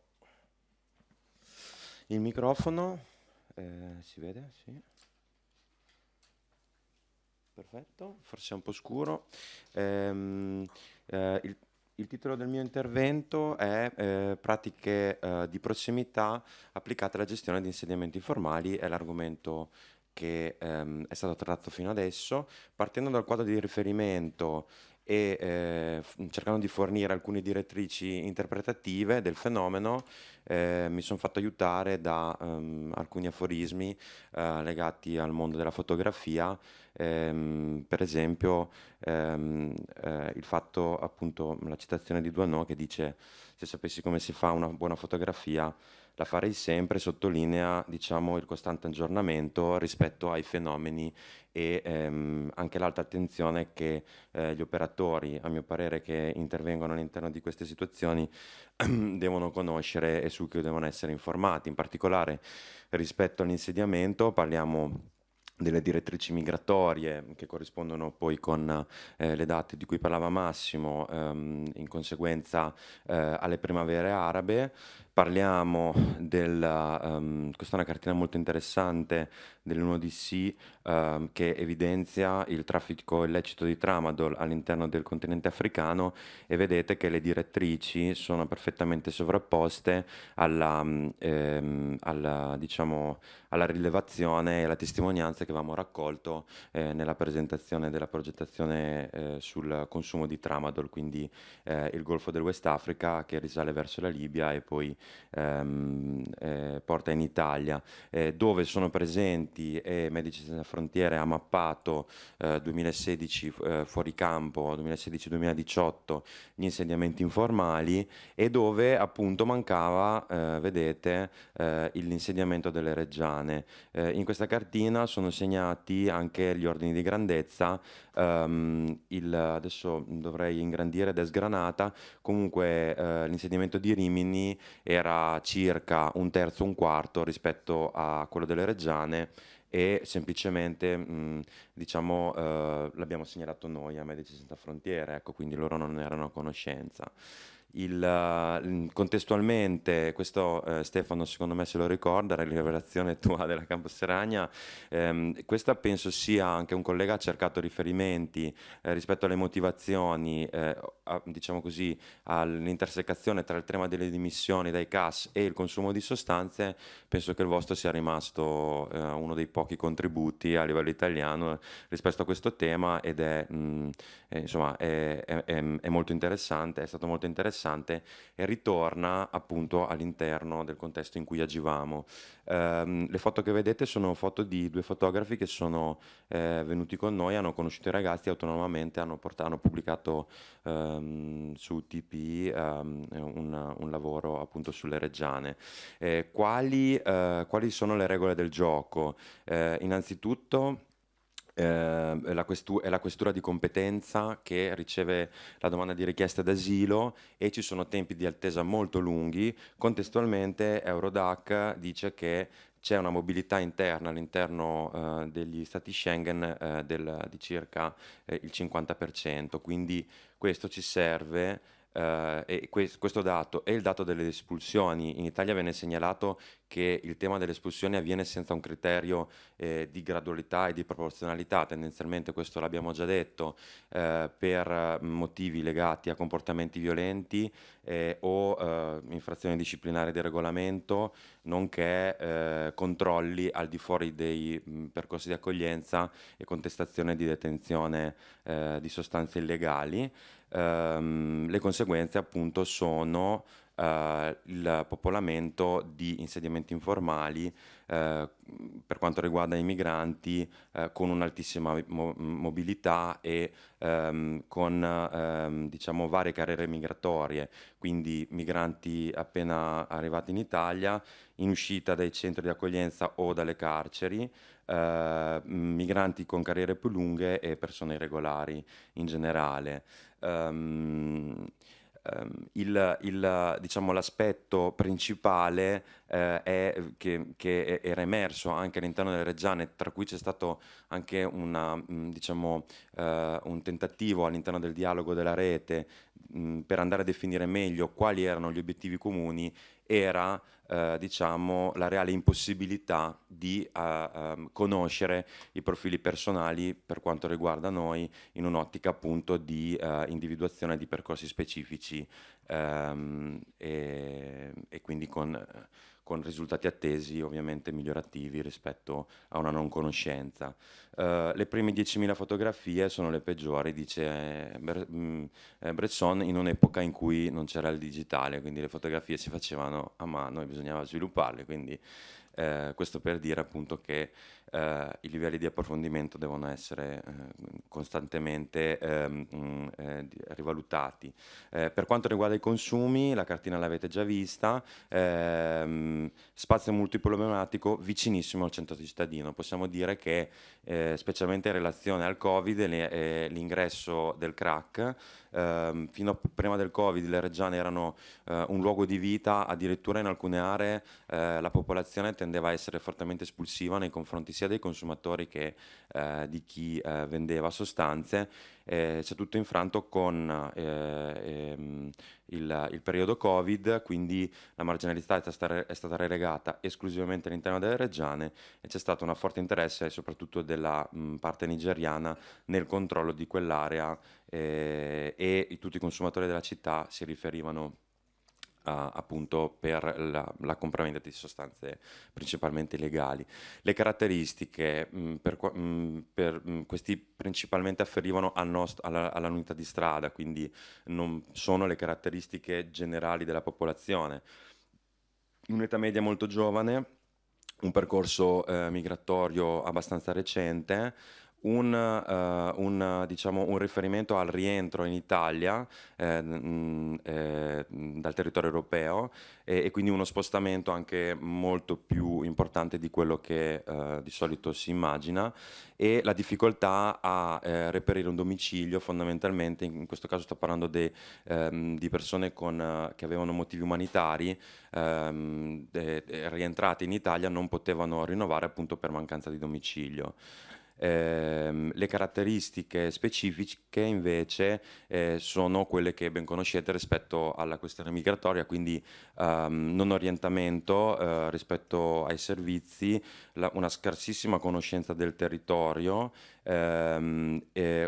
Il microfono, eh, si vede? Sì. Perfetto, forse è un po' scuro. Ehm, eh, il, il titolo del mio intervento è eh, Pratiche eh, di prossimità applicate alla gestione di insediamenti informali, è l'argomento che ehm, è stato tratto fino adesso, partendo dal quadro di riferimento e eh, cercando di fornire alcune direttrici interpretative del fenomeno, eh, mi sono fatto aiutare da um, alcuni aforismi eh, legati al mondo della fotografia, ehm, per esempio ehm, eh, il fatto, appunto, la citazione di Duanot che dice se sapessi come si fa una buona fotografia la farei sempre sottolinea diciamo, il costante aggiornamento rispetto ai fenomeni e ehm, anche l'alta attenzione che eh, gli operatori, a mio parere, che intervengono all'interno di queste situazioni devono conoscere e su cui devono essere informati. In particolare rispetto all'insediamento parliamo delle direttrici migratorie che corrispondono poi con eh, le date di cui parlava Massimo ehm, in conseguenza eh, alle primavere arabe Parliamo della, um, questa è una cartina molto interessante dell'1DC um, ehm, che evidenzia il traffico illecito di tramadol all'interno del continente africano e vedete che le direttrici sono perfettamente sovrapposte alla, um, alla, diciamo, alla rilevazione e alla testimonianza che avevamo raccolto eh, nella presentazione della progettazione eh, sul consumo di tramadol, quindi eh, il Golfo del West Africa che risale verso la Libia e poi ehm, eh, porta in Italia, eh, dove sono presenti e eh, Medici Senza Frontiere ha mappato 2016 eh, eh, fuori campo, 2016-2018 gli insediamenti informali e dove appunto mancava, vedete, l'insediamento delle Reggiane. in questa cartina sono segnati anche gli ordini di grandezza um, il, adesso dovrei ingrandire ed è sgranata, comunque uh, l'insediamento di Rimini era circa un terzo, un quarto rispetto a quello delle Reggiane e semplicemente mh, mm, diciamo uh, l'abbiamo segnalato noi a Medici Senza Frontiere, ecco, quindi loro non erano a conoscenza. Il, mm, contestualmente, questo eh, Stefano secondo me se lo ricorda, la rivelazione tua della Camposseragna, ehm, questa penso sia anche un collega ha cercato riferimenti eh, rispetto alle motivazioni, eh, a, diciamo così, all'intersecazione tra il tema delle dimissioni dai CAS e il consumo di sostanze, penso che il vostro sia rimasto eh, uno dei pochi contributi a livello italiano rispetto a questo tema ed è, mh, mm, eh, è insomma, è, è, è molto interessante, è stato molto interessante interessante e ritorna appunto all'interno del contesto in cui agivamo. Um, le foto che vedete sono foto di due fotografi che sono eh, venuti con noi, hanno conosciuto i ragazzi autonomamente, hanno, portato, hanno pubblicato um, su TP um, ehm, un, un, lavoro appunto sulle reggiane. Eh, quali, uh, quali, sono le regole del gioco? Eh, innanzitutto eh, è, la questu- è, la questura di competenza che riceve la domanda di richiesta d'asilo e ci sono tempi di attesa molto lunghi. Contestualmente Eurodac dice che c'è una mobilità interna all'interno eh, degli stati Schengen eh, del, di circa eh, il 50%, quindi questo ci serve Uh, e que- questo dato è il dato delle espulsioni in Italia viene segnalato che il tema delle espulsioni avviene senza un criterio eh, di gradualità e di proporzionalità, tendenzialmente questo l'abbiamo già detto, eh, per motivi legati a comportamenti violenti eh, o eh, infrazioni disciplinari di regolamento, nonché eh, controlli al di fuori dei mh, mm, percorsi di accoglienza e contestazione di detenzione di sostanze illegali ehm, le conseguenze appunto sono eh, il popolamento di insediamenti informali eh, per quanto riguarda i migranti eh, con un'altissima mo- mobilità e ehm, con ehm, diciamo varie carriere migratorie, quindi migranti appena arrivati in Italia, in uscita dai centri di accoglienza o dalle carceri, eh, migranti con carriere più lunghe e persone irregolari in generale. Um, Ehm, il, il, diciamo, l'aspetto principale eh, è, che, che, era emerso anche all'interno delle Reggiane, tra cui c'è stato anche una, mm, diciamo, eh, un tentativo all'interno del dialogo della rete mh, mm, per andare a definire meglio quali erano gli obiettivi comuni era eh, diciamo, la reale impossibilità di eh, eh, conoscere i profili personali per quanto riguarda noi in un'ottica appunto di eh, individuazione di percorsi specifici ehm, e, e, quindi con con risultati attesi ovviamente migliorativi rispetto a una non conoscenza. Uh, le prime 10.000 fotografie sono le peggiori, dice eh, Bre- mh, mm, eh, Bresson, in un'epoca in cui non c'era il digitale, quindi le fotografie si facevano a mano e bisognava svilupparle, quindi eh, questo per dire appunto che eh, i livelli di approfondimento devono essere eh, costantemente ehm, mm, eh, rivalutati. Eh, per quanto riguarda i consumi, la cartina l'avete già vista, ehm, spazio multiproblematico vicinissimo al centro cittadino. Possiamo dire che, eh, specialmente in relazione al Covid, le, eh, l'ingresso del crack, ehm, fino a prima del Covid le Reggiane erano un luogo di vita, addirittura in alcune aree la popolazione tendeva a essere fortemente espulsiva nei confronti sia dei consumatori che eh, di chi eh, vendeva sostanze, eh, c'è tutto infranto con eh, ehm, il, il, periodo Covid, quindi la marginalità è stata, è stata relegata esclusivamente all'interno delle reggiane e c'è stato un forte interesse soprattutto della mh, parte nigeriana nel controllo di quell'area eh, e tutti i consumatori della città si riferivano appunto per la, la, compravendita di sostanze principalmente legali. Le caratteristiche mh, mm, per, mh, mm, per mh, mm, questi principalmente afferivano al nost- alla, alla di strada, quindi non sono le caratteristiche generali della popolazione. Un'età media molto giovane, un percorso eh, migratorio abbastanza recente, un, uh, un, diciamo, un, riferimento al rientro in Italia eh, mh, mm, eh, dal territorio europeo e, e, quindi uno spostamento anche molto più importante di quello che eh, di solito si immagina e la difficoltà a eh, reperire un domicilio fondamentalmente, in questo caso sto parlando de, ehm, di persone con, eh, che avevano motivi umanitari, ehm, de, de, rientrate in Italia non potevano rinnovare appunto per mancanza di domicilio. Ehm, le caratteristiche specifiche invece eh, sono quelle che ben conoscete rispetto alla questione migratoria, quindi ehm, non orientamento eh, rispetto ai servizi, la, una scarsissima conoscenza del territorio, ehm,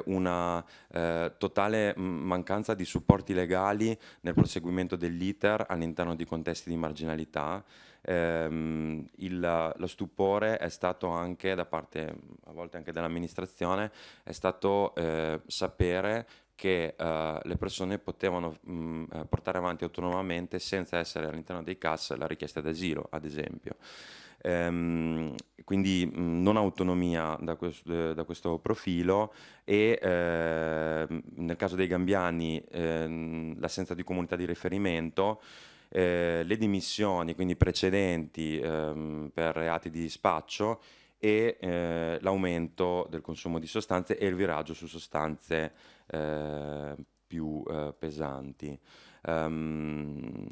una eh, totale mancanza di supporti legali nel proseguimento dell'iter all'interno di contesti di marginalità ehm, il, lo stupore è stato anche da parte, a volte anche dell'amministrazione, è stato eh, sapere che eh, le persone potevano mh, mm, eh, portare avanti autonomamente senza essere all'interno dei CAS la richiesta d'asilo, ad esempio. Ehm, quindi mh, mm, non autonomia da, questo, da questo profilo e eh, nel caso dei gambiani ehm, l'assenza di comunità di riferimento eh, le dimissioni, quindi precedenti ehm, per reati di spaccio e eh, l'aumento del consumo di sostanze e il viraggio su sostanze eh, più eh, pesanti. Um,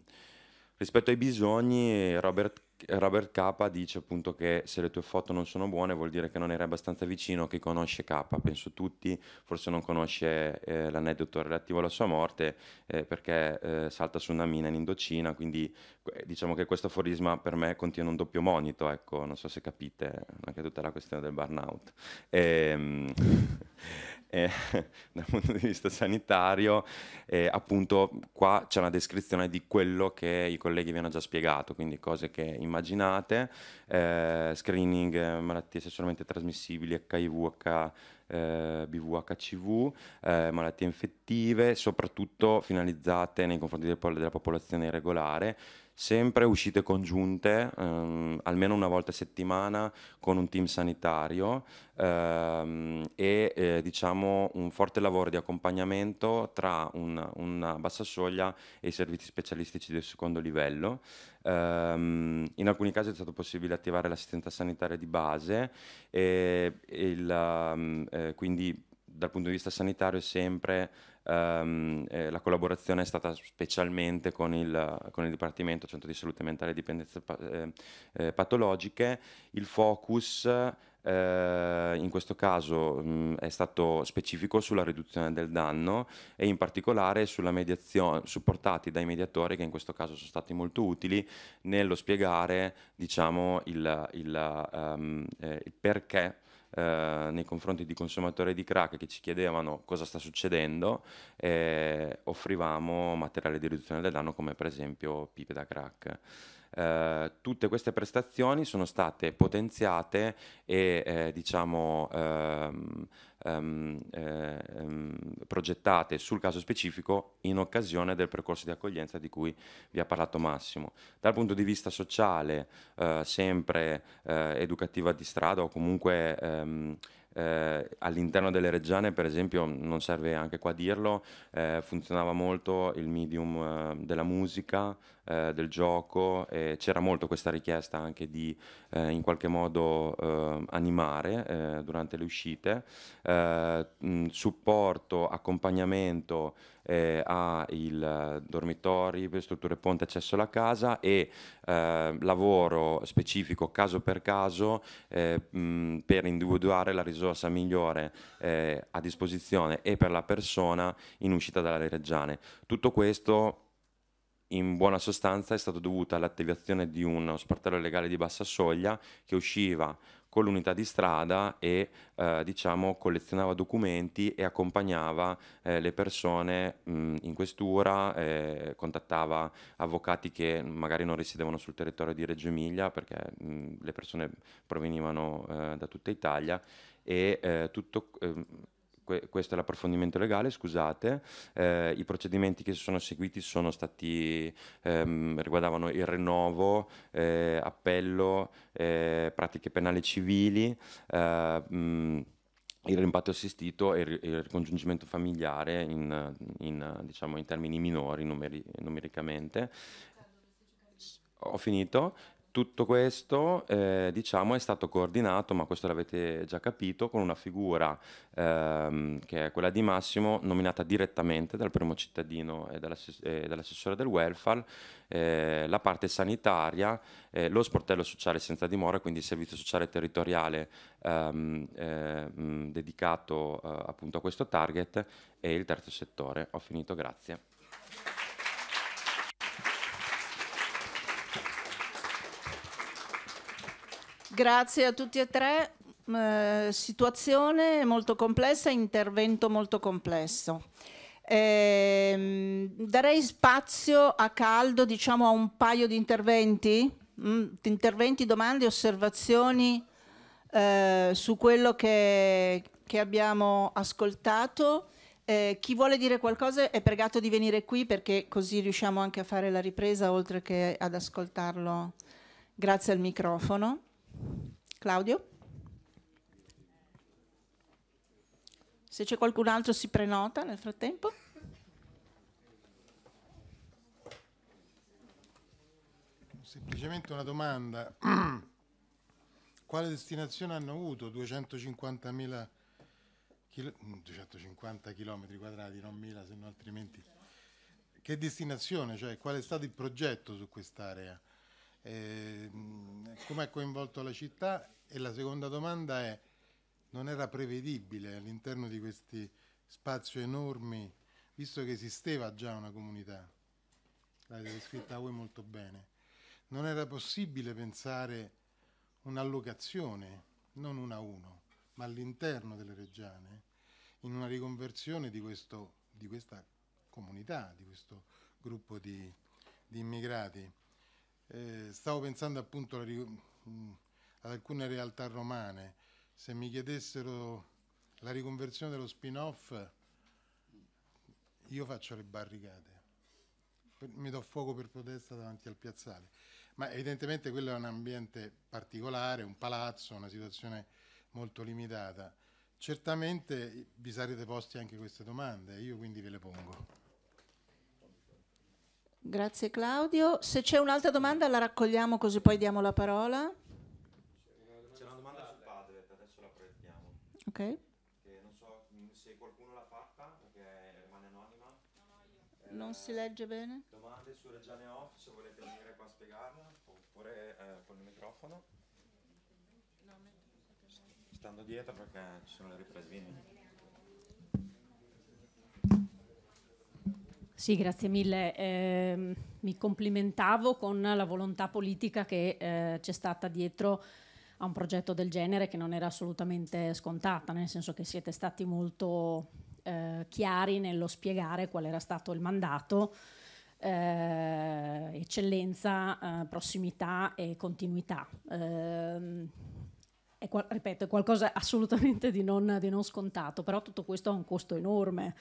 rispetto ai bisogni, Robert Robert Capa dice appunto che se le tue foto non sono buone vuol dire che non eri abbastanza vicino chi conosce Capa, penso tutti, forse non conosce eh, l'aneddoto relativo alla sua morte eh, perché eh, salta su una mina in Indocina, quindi eh, diciamo che questo aforisma per me contiene un doppio monito, ecco, non so se capite anche tutta la questione del burnout. E, ehm, e, eh, dal punto di vista sanitario, e, eh, appunto, qua c'è una descrizione di quello che i colleghi vi hanno già spiegato, quindi cose che immaginate, eh, screening, malattie sessualmente trasmissibili, HIV, H, eh, BVHCV, eh, malattie infettive, soprattutto finalizzate nei confronti del, della popolazione irregolare, sempre uscite congiunte, ehm, almeno una volta a settimana con un team sanitario ehm, e eh, diciamo un forte lavoro di accompagnamento tra una, una bassa soglia e i servizi specialistici del secondo livello. Ehm, in alcuni casi è stato possibile attivare l'assistenza sanitaria di base e, e il, ehm, eh, quindi dal punto di vista sanitario è sempre Um, eh, la collaborazione è stata specialmente con il, con il, Dipartimento Centro di Salute Mentale e Dipendenze pa- eh, eh, Patologiche. Il focus eh, in questo caso mh, mm, è stato specifico sulla riduzione del danno e in particolare sulla mediazione, supportati dai mediatori che in questo caso sono stati molto utili nello spiegare diciamo, il, il, um, il perché eh, nei confronti di consumatori di crack che ci chiedevano cosa sta succedendo, eh, offrivamo materiale di riduzione del danno come per esempio pipe da crack. Eh, tutte queste prestazioni sono state potenziate e eh, diciamo ehm, ehm, ehm, progettate sul caso specifico in occasione del percorso di accoglienza di cui vi ha parlato Massimo. Dal punto di vista sociale, eh, sempre eh, educativa di strada o comunque ehm, eh, all'interno delle reggiane, per esempio, non serve anche qua dirlo, eh, funzionava molto il medium eh, della musica, eh, del gioco, e c'era molto questa richiesta anche di eh, in qualche modo eh, animare durante le uscite, mh, supporto, accompagnamento eh, ha il eh, dormitori, strutture ponte, accesso alla casa e eh, lavoro specifico caso per caso eh, mh, per individuare la risorsa migliore eh, a disposizione e per la persona in uscita dalle Reggiane. Tutto questo in buona sostanza è stato dovuto all'attivazione di uno sportello legale di bassa soglia che usciva con l'unità di strada e eh, diciamo, collezionava documenti e accompagnava eh, le persone mh, in questura, eh, contattava avvocati che magari non risiedevano sul territorio di Reggio Emilia perché mh, le persone provenivano eh, da tutta Italia e eh, tutto ehm, que- questo è l'approfondimento legale, scusate, eh, i procedimenti che si sono seguiti sono stati, ehm, riguardavano il rinnovo, eh, appello, eh, pratiche penali civili. Mh, eh, mm, il rimpatrio assistito e il ricongiungimento familiare in, in, diciamo, in termini minori numeri- numericamente ho finito. Tutto questo eh, diciamo, è stato coordinato, ma questo l'avete già capito, con una figura ehm, che è quella di Massimo, nominata direttamente dal primo cittadino e, dall'assess- e dall'assessore del welfare, eh, la parte sanitaria, eh, lo sportello sociale senza dimora, quindi il servizio sociale territoriale ehm, mh, eh, mm, dedicato eh, appunto a questo target e il terzo settore. Ho finito, grazie. Grazie a tutti e tre. Eh, situazione molto complessa, intervento molto complesso. Eh, darei spazio a caldo diciamo, a un paio di interventi, mm, interventi, domande, osservazioni eh, su quello che, che abbiamo ascoltato. Eh, chi vuole dire qualcosa è pregato di venire qui perché così riusciamo anche a fare la ripresa oltre che ad ascoltarlo grazie al microfono. Claudio? Se c'è qualcun altro si prenota nel frattempo. Semplicemente una domanda. Quale destinazione hanno avuto 250.000 kil- 250 km quadrati, non 1000 se no altrimenti? Che destinazione, cioè qual è stato il progetto su quest'area? eh, come ha coinvolto la città e la seconda domanda è non era prevedibile all'interno di questi spazi enormi, visto che esisteva già una comunità, l'avete descritta voi molto bene, non era possibile pensare un'allocazione, non una a uno, ma all'interno delle reggiane, in una riconversione di, questo, di questa comunità, di questo gruppo di, di immigrati. Eh, stavo pensando appunto mm, ad alcune realtà romane. Se mi chiedessero la riconversione dello spin-off, io faccio le barricate. Mi do fuoco per protesta davanti al piazzale. Ma evidentemente quello è un ambiente particolare, un palazzo, una situazione molto limitata. Certamente vi sarete posti anche queste domande, io quindi ve le pongo. Grazie Claudio. Se c'è un'altra domanda la raccogliamo così poi diamo la parola. C'è una domanda sul padre, adesso la proiettiamo. Ok. Eh, non so se qualcuno l'ha fatta perché rimane anonima. No, eh, non si legge bene. Domande su Reggiane Off se volete venire qua a spiegarla oppure eh, con il microfono. Stando dietro perché ci sono le riprese. Sì, grazie mille. Eh, mi complimentavo con la volontà politica che eh, c'è stata dietro a un progetto del genere che non era assolutamente scontata, nel senso che siete stati molto eh, chiari nello spiegare qual era stato il mandato, eh, eccellenza, eh, prossimità e continuità. Ehm, è ripeto, è qualcosa assolutamente di non, di non scontato, però tutto questo ha un costo enorme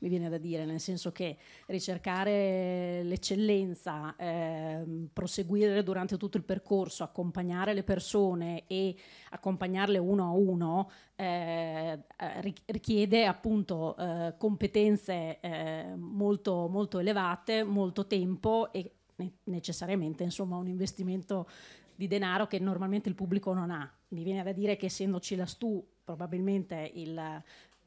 mi viene da dire, nel senso che ricercare l'eccellenza, eh, proseguire durante tutto il percorso, accompagnare le persone e accompagnarle uno a uno eh, eh richiede appunto eh, competenze eh, molto, molto elevate, molto tempo e necessariamente insomma un investimento di denaro che normalmente il pubblico non ha. Mi viene da dire che essendoci la probabilmente il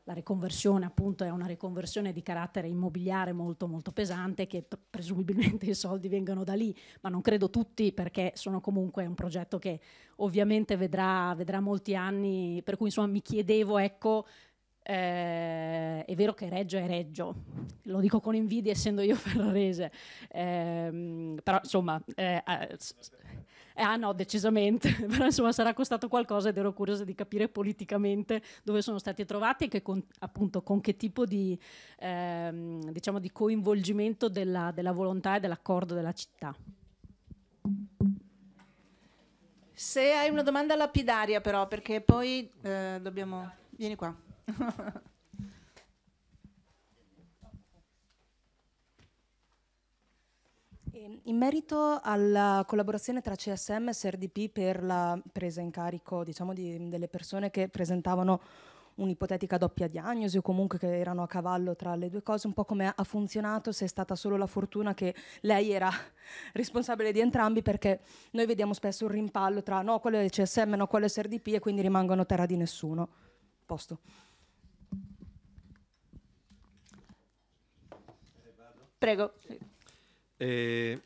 la riconversione appunto è una riconversione di carattere immobiliare molto molto pesante che presumibilmente i soldi vengano da lì, ma non credo tutti perché sono comunque un progetto che ovviamente vedrà, vedrà molti anni, per cui insomma mi chiedevo ecco eh, è vero che Reggio è Reggio, lo dico con invidia essendo io ferrarese, eh, però insomma eh, eh, ah no, decisamente, però insomma sarà costato qualcosa ed ero curiosa di capire politicamente dove sono stati trovati e con, appunto con che tipo di, ehm, diciamo di coinvolgimento della, della volontà e dell'accordo della città. Se hai una domanda lapidaria però, perché poi eh, dobbiamo... Vieni qua. In merito alla collaborazione tra CSM e SRDP per la presa in carico diciamo, di, delle persone che presentavano un'ipotetica doppia diagnosi o comunque che erano a cavallo tra le due cose, un po' come ha funzionato, se è stata solo la fortuna che lei era responsabile di entrambi, perché noi vediamo spesso un rimpallo tra no, quello è CSM, no, quello è SRDP e quindi rimangono terra di nessuno. Posto. Prego. Eh,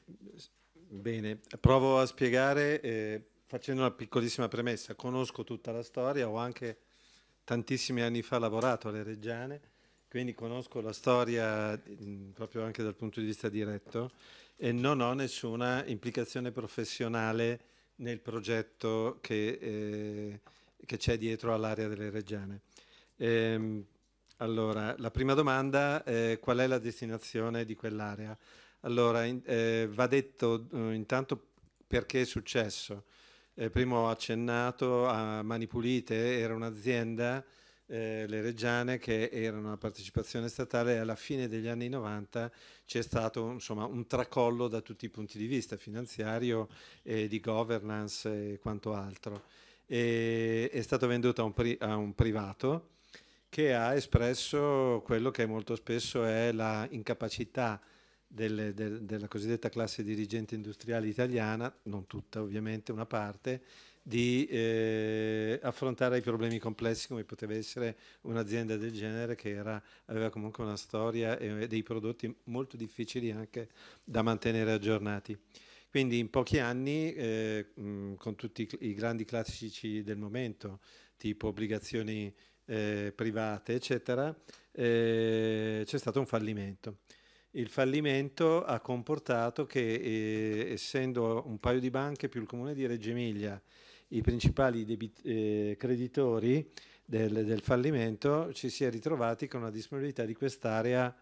bene, provo a spiegare eh, facendo una piccolissima premessa. Conosco tutta la storia, ho anche tantissimi anni fa lavorato alle Reggiane, quindi conosco la storia proprio anche dal punto di vista diretto e non ho nessuna implicazione professionale nel progetto che, eh, che c'è dietro all'area delle Reggiane. Ehm, allora, la prima domanda è qual è la destinazione di quell'area? Allora, in, eh, va detto eh, intanto perché è successo. Eh, prima ho accennato a Mani Pulite, era un'azienda, eh, le Reggiane, che era una partecipazione statale e alla fine degli anni 90 c'è stato insomma, un tracollo da tutti i punti di vista, finanziario, eh, di governance e quanto altro. E, è stato venduto a un, pri a un privato che ha espresso quello che molto spesso è la incapacità delle, de, della cosiddetta classe dirigente industriale italiana, non tutta ovviamente, una parte, di eh, affrontare i problemi complessi come poteva essere un'azienda del genere che era, aveva comunque una storia e dei prodotti molto difficili anche da mantenere aggiornati. Quindi in pochi anni, eh, mh, con tutti i, grandi classici del momento, tipo obbligazioni eh, private, eccetera, eh, c'è stato un fallimento il fallimento ha comportato che, eh, essendo un paio di banche più il comune di Reggio Emilia i principali debit- eh, creditori del, del, fallimento, ci si è ritrovati con una disponibilità di quest'area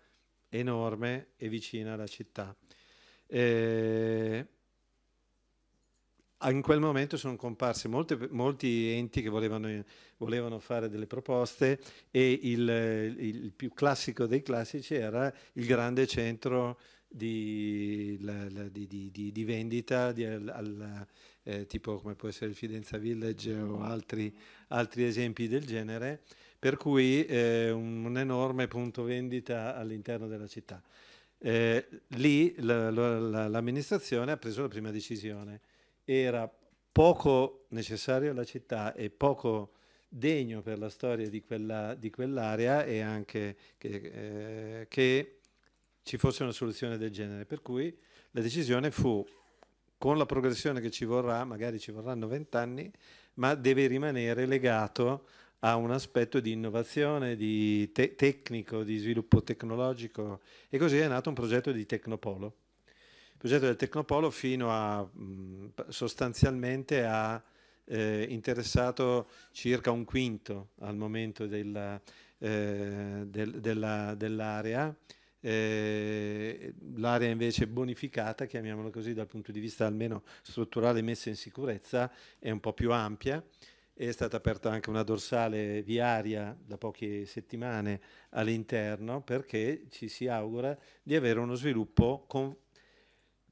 enorme e vicina alla città. Eh, Ah, in quel momento sono comparsi molti, molti enti che volevano, volevano, fare delle proposte e il, il, più classico dei classici era il grande centro di, la, la, di, di, di vendita al, eh, tipo come può essere il Fidenza Village o altri, altri esempi del genere, per cui eh, un, un enorme punto vendita all'interno della città. Eh, lì l'amministrazione la, la, la, ha preso la prima decisione era poco necessario alla città e poco degno per la storia di, quella, di quell'area e anche che, eh, che, ci fosse una soluzione del genere. Per cui la decisione fu, con la progressione che ci vorrà, magari ci vorranno vent'anni, ma deve rimanere legato a un aspetto di innovazione, di te- tecnico, di sviluppo tecnologico e così è nato un progetto di Tecnopolo il progetto del Tecnopolo fino a mh, sostanzialmente ha eh, interessato circa un quinto al momento del, eh, del, della, dell'area, eh, l'area invece bonificata, chiamiamola così dal punto di vista almeno strutturale messa in sicurezza, è un po' più ampia è stata aperta anche una dorsale viaria da poche settimane all'interno perché ci si augura di avere uno sviluppo con,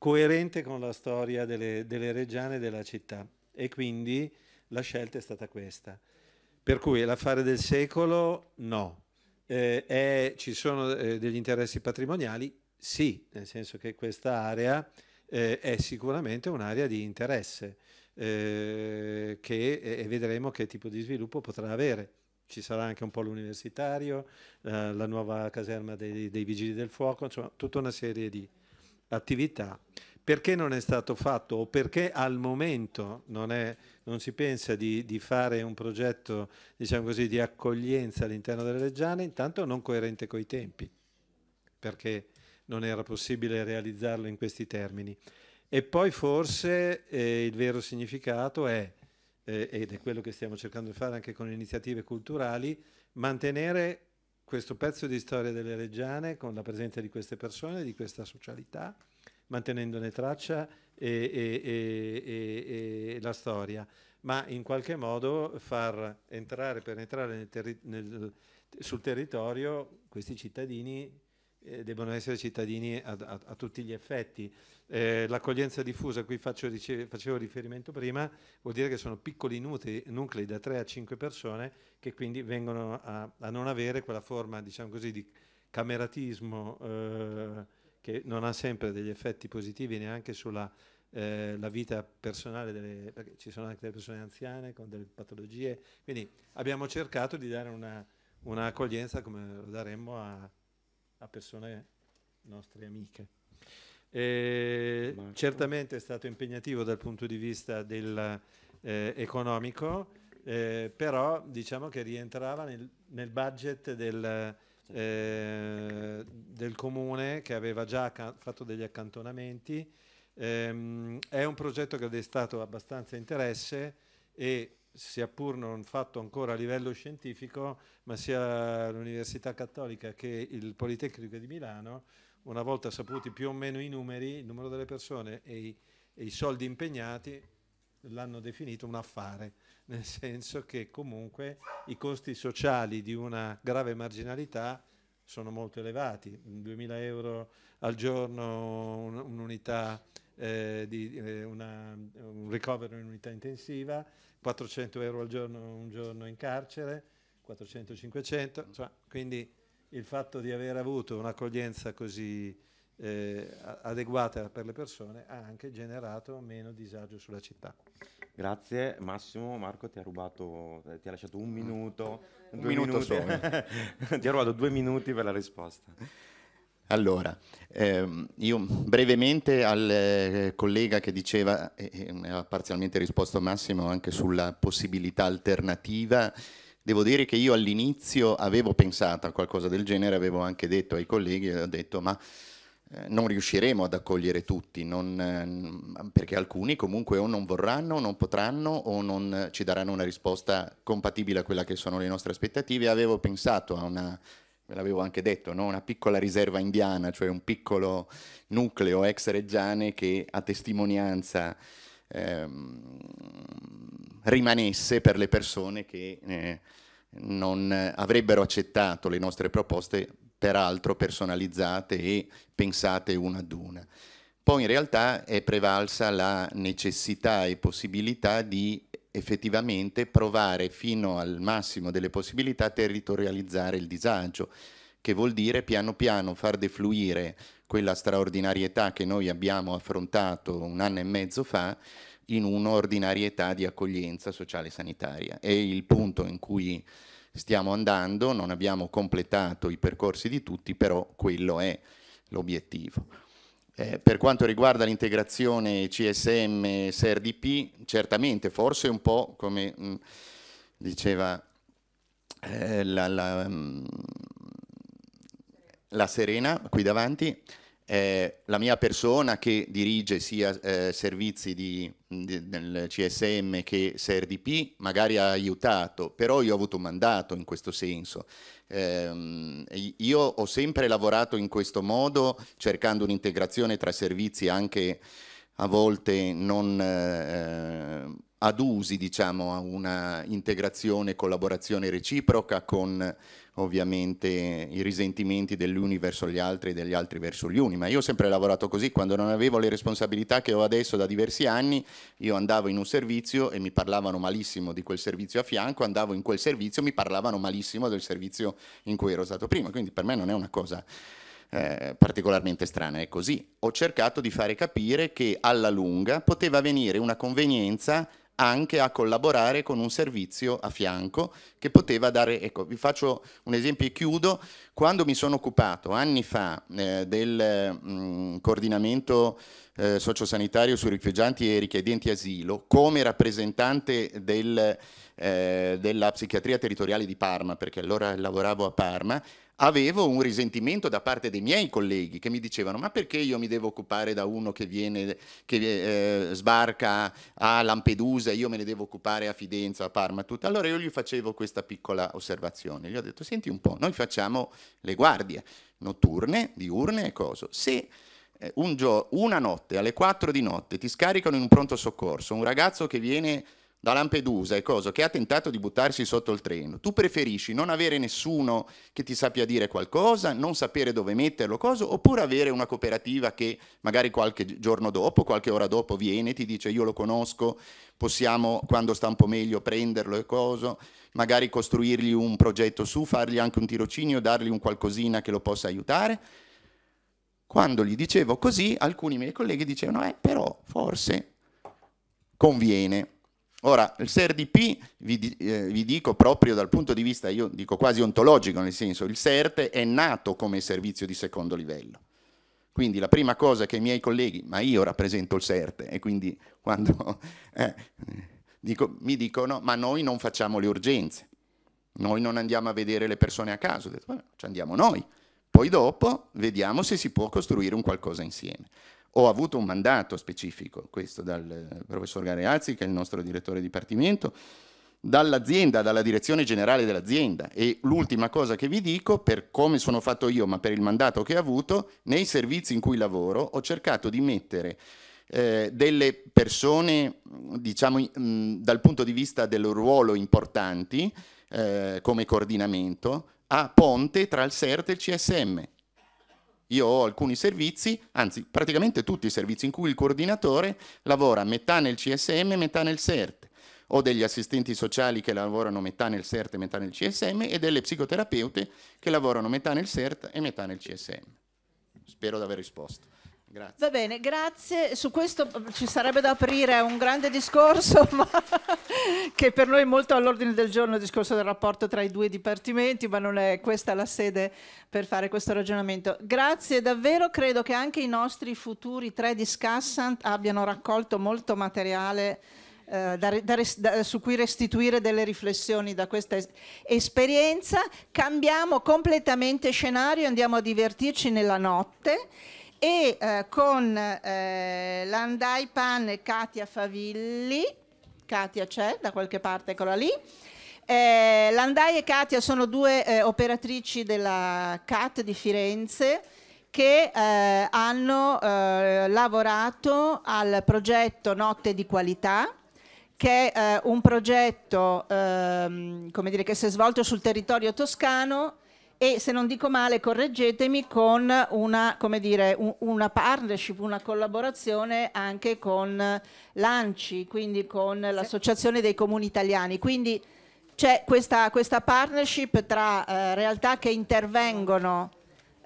coerente con la storia delle, delle reggiane e della città. E quindi la scelta è stata questa. Per cui l'affare del secolo no. Eh, è, ci sono eh, degli interessi patrimoniali? Sì, nel senso che questa area eh, è sicuramente un'area di interesse eh, che, e vedremo che tipo di sviluppo potrà avere. Ci sarà anche un polo universitario, la nuova caserma dei, dei Vigili del Fuoco, insomma tutta una serie di, attività, perché non è stato fatto o perché al momento non, è, non si pensa di, di, fare un progetto diciamo così, di accoglienza all'interno delle Reggiane, intanto non coerente coi tempi, perché non era possibile realizzarlo in questi termini. E poi forse eh, il vero significato è, eh, ed è quello che stiamo cercando di fare anche con le iniziative culturali, mantenere questo pezzo di storia delle Reggiane con la presenza di queste persone, di questa socialità, mantenendone traccia e, e, e, e la storia, ma in qualche modo far entrare, per entrare nel terri nel, sul territorio questi cittadini eh, debbano essere cittadini a, a, a tutti gli effetti. Eh, l'accoglienza diffusa a cui faccio, dice, facevo riferimento prima vuol dire che sono piccoli nuclei, nuclei da 3 a 5 persone che quindi vengono a, a non avere quella forma diciamo così, di cameratismo eh, che non ha sempre degli effetti positivi neanche sulla eh, la vita personale delle, perché ci sono anche delle persone anziane con delle patologie, quindi abbiamo cercato di dare un'accoglienza come lo daremmo a, a persone nostre amiche. Eh, certamente è stato impegnativo dal punto di vista del, eh, economico, eh, però diciamo che rientrava nel, nel budget del, eh, del, comune che aveva già fatto degli accantonamenti. Ehm, è un progetto che ha destato abbastanza interesse e sia pur non fatto ancora a livello scientifico, ma sia l'Università Cattolica che il Politecnico di Milano, una volta saputi più o meno i numeri, il numero delle persone e i, e i soldi impegnati, l'hanno definito un affare, nel senso che comunque i costi sociali di una grave marginalità sono molto elevati, 2.000 euro al giorno un'unità, eh, di, eh, una, un ricovero in unità intensiva, 400 euro al giorno, un giorno in carcere, 400-500, cioè, mm. quindi il fatto di aver avuto un'accoglienza così eh, adeguata per le persone ha anche generato meno disagio sulla città. Grazie Massimo, Marco ti ha rubato, eh, ti ha lasciato un mm. minuto, un minuto solo, ti ha rubato due minuti per la risposta. Allora, ehm, io brevemente al eh, collega che diceva, e eh, eh, ha parzialmente risposto Massimo anche sulla possibilità alternativa, devo dire che io all'inizio avevo pensato a qualcosa del genere, avevo anche detto ai colleghi, ho detto ma eh, non riusciremo ad accogliere tutti, non, ehm, perché alcuni comunque o non vorranno, o non potranno o non ci daranno una risposta compatibile a quella che sono le nostre aspettative. Avevo pensato a una ve l'avevo anche detto, no? una piccola riserva indiana, cioè un piccolo nucleo ex reggiane che a testimonianza ehm, rimanesse per le persone che eh, non avrebbero accettato le nostre proposte, peraltro personalizzate e pensate una ad una. Poi in realtà è prevalsa la necessità e possibilità di effettivamente provare fino al massimo delle possibilità a territorializzare il disagio, che vuol dire piano piano far defluire quella straordinarietà che noi abbiamo affrontato un anno e mezzo fa in un'ordinarietà di accoglienza sociale e sanitaria. È il punto in cui stiamo andando, non abbiamo completato i percorsi di tutti, però quello è l'obiettivo. Eh, per quanto riguarda l'integrazione CSM-SRDP, certamente, forse un po' come mh, mm, diceva eh, la, la, mh, mm, la, Serena qui davanti, eh, la mia persona che dirige sia eh, servizi di, di, del CSM che SRDP magari ha aiutato, però io ho avuto un mandato in questo senso eh, io ho sempre lavorato in questo modo, cercando un'integrazione tra servizi anche a volte non eh, usi, diciamo, a una integrazione e collaborazione reciproca con ovviamente i risentimenti degli uni verso gli altri e degli altri verso gli uni, ma io ho sempre lavorato così, quando non avevo le responsabilità che ho adesso da diversi anni, io andavo in un servizio e mi parlavano malissimo di quel servizio a fianco, andavo in quel servizio e mi parlavano malissimo del servizio in cui ero stato prima, quindi per me non è una cosa eh, particolarmente strana, è così. Ho cercato di fare capire che alla lunga poteva venire una convenienza anche a collaborare con un servizio a fianco che poteva dare, ecco vi faccio un esempio e chiudo, quando mi sono occupato anni fa eh, del mh, mm, coordinamento eh, sociosanitario sui rifugiati e richiedenti asilo come rappresentante del, eh, della psichiatria territoriale di Parma, perché allora lavoravo a Parma, avevo un risentimento da parte dei miei colleghi che mi dicevano ma perché io mi devo occupare da uno che, viene, che eh, sbarca a Lampedusa io me ne devo occupare a Fidenza, a Parma, tutto. Allora io gli facevo questa piccola osservazione, gli ho detto senti un po', noi facciamo le guardie notturne, diurne e cosa. Se eh, un una notte alle 4 di notte ti scaricano in un pronto soccorso un ragazzo che viene da Lampedusa e cosa, che ha tentato di buttarsi sotto il treno, tu preferisci non avere nessuno che ti sappia dire qualcosa, non sapere dove metterlo, cosa, oppure avere una cooperativa che magari qualche giorno dopo, qualche ora dopo viene, ti dice io lo conosco, possiamo quando sta un po' meglio prenderlo e cosa, magari costruirgli un progetto su, fargli anche un tirocinio, dargli un qualcosina che lo possa aiutare. Quando gli dicevo così, alcuni miei colleghi dicevano, eh però forse conviene Ora, il SERDP, vi, eh, vi dico proprio dal punto di vista, io dico quasi ontologico, nel senso, il SERT è nato come servizio di secondo livello. Quindi la prima cosa che i miei colleghi, ma io rappresento il SERT, e quindi quando eh, dico, mi dicono, ma noi non facciamo le urgenze, noi non andiamo a vedere le persone a caso, detto, ci andiamo noi, poi dopo vediamo se si può costruire un qualcosa insieme. Ho avuto un mandato specifico, questo dal eh, professor Gareazzi, che è il nostro direttore di dipartimento, dall'azienda, dalla direzione generale dell'azienda. E l'ultima cosa che vi dico, per come sono fatto io, ma per il mandato che ho avuto, nei servizi in cui lavoro ho cercato di mettere eh, delle persone, diciamo, mh, dal punto di vista del ruolo importanti, eh, come coordinamento, a ponte tra il CERT e il CSM io ho alcuni servizi, anzi praticamente tutti i servizi in cui il coordinatore lavora metà nel CSM, e metà nel CERT. Ho degli assistenti sociali che lavorano metà nel CERT e metà nel CSM e delle psicoterapeute che lavorano metà nel CERT e metà nel CSM. Spero di aver risposto. Grazie. Va bene, grazie. Su questo mm, ci sarebbe da aprire un grande discorso, ma che per noi è molto all'ordine del giorno il discorso del rapporto tra i due dipartimenti, ma non è questa la sede per fare questo ragionamento. Grazie davvero, credo che anche i nostri futuri tre discussant abbiano raccolto molto materiale. Eh, da, da, da, su cui restituire delle riflessioni da questa es esperienza. Cambiamo completamente scenario, andiamo a divertirci nella notte e eh, con eh, Landai Pan e Katia Favilli, Katia c'è da qualche parte, eccola lì, eh, Landai e Katia sono due eh, operatrici della CAT di Firenze che eh, hanno eh, lavorato al progetto Notte di Qualità, che è eh, un progetto ehm, dire, che si è svolto sul territorio toscano e se non dico male correggetemi con una, dire, un, una partnership, una collaborazione anche con l'ANCI, quindi con l'Associazione dei Comuni Italiani. Quindi c'è questa, questa, partnership tra eh, realtà che intervengono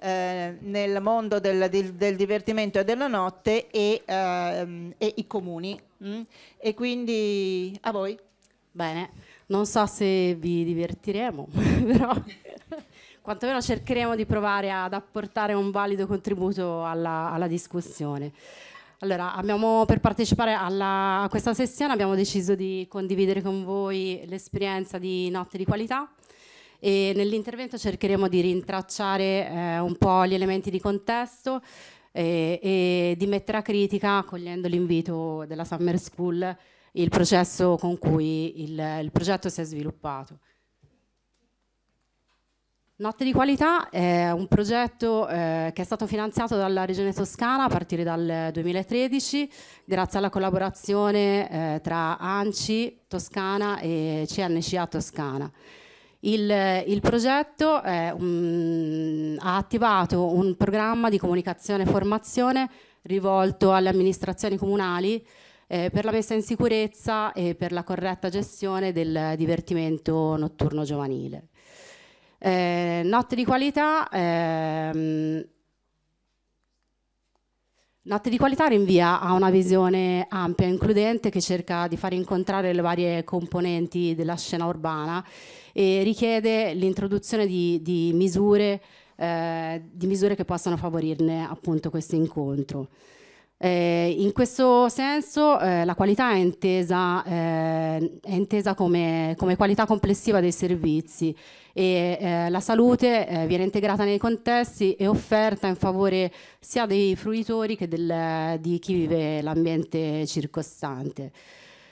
eh, nel mondo del, del, del, divertimento e della notte e, ehm, e i comuni. Mm? E quindi a voi. Bene, non so se vi divertiremo, però quantomeno cercheremo di provare ad apportare un valido contributo alla, alla discussione. Allora, abbiamo, per partecipare alla, a questa sessione abbiamo deciso di condividere con voi l'esperienza di Notte di Qualità e nell'intervento cercheremo di rintracciare eh, un po' gli elementi di contesto e, eh, e di mettere a critica, cogliendo l'invito della Summer School, il processo con cui il, il progetto si è sviluppato. Notte di qualità è un progetto eh, che è stato finanziato dalla Regione Toscana a partire dal 2013 grazie alla collaborazione eh, tra ANCI Toscana e CNCA Toscana. Il, il progetto è, um, ha attivato un programma di comunicazione e formazione rivolto alle amministrazioni comunali eh, per la messa in sicurezza e per la corretta gestione del divertimento notturno giovanile. Eh, notte di qualità. Ehm, Notte di qualità rinvia a una visione ampia e includente che cerca di far incontrare le varie componenti della scena urbana e richiede l'introduzione di, di, eh, di, misure che possano favorirne appunto questo incontro. Eh, in questo senso eh, la qualità è intesa, eh, è intesa come, come, qualità complessiva dei servizi e eh, la salute eh, viene integrata nei contesti e offerta in favore sia dei fruitori che del, di chi vive l'ambiente circostante.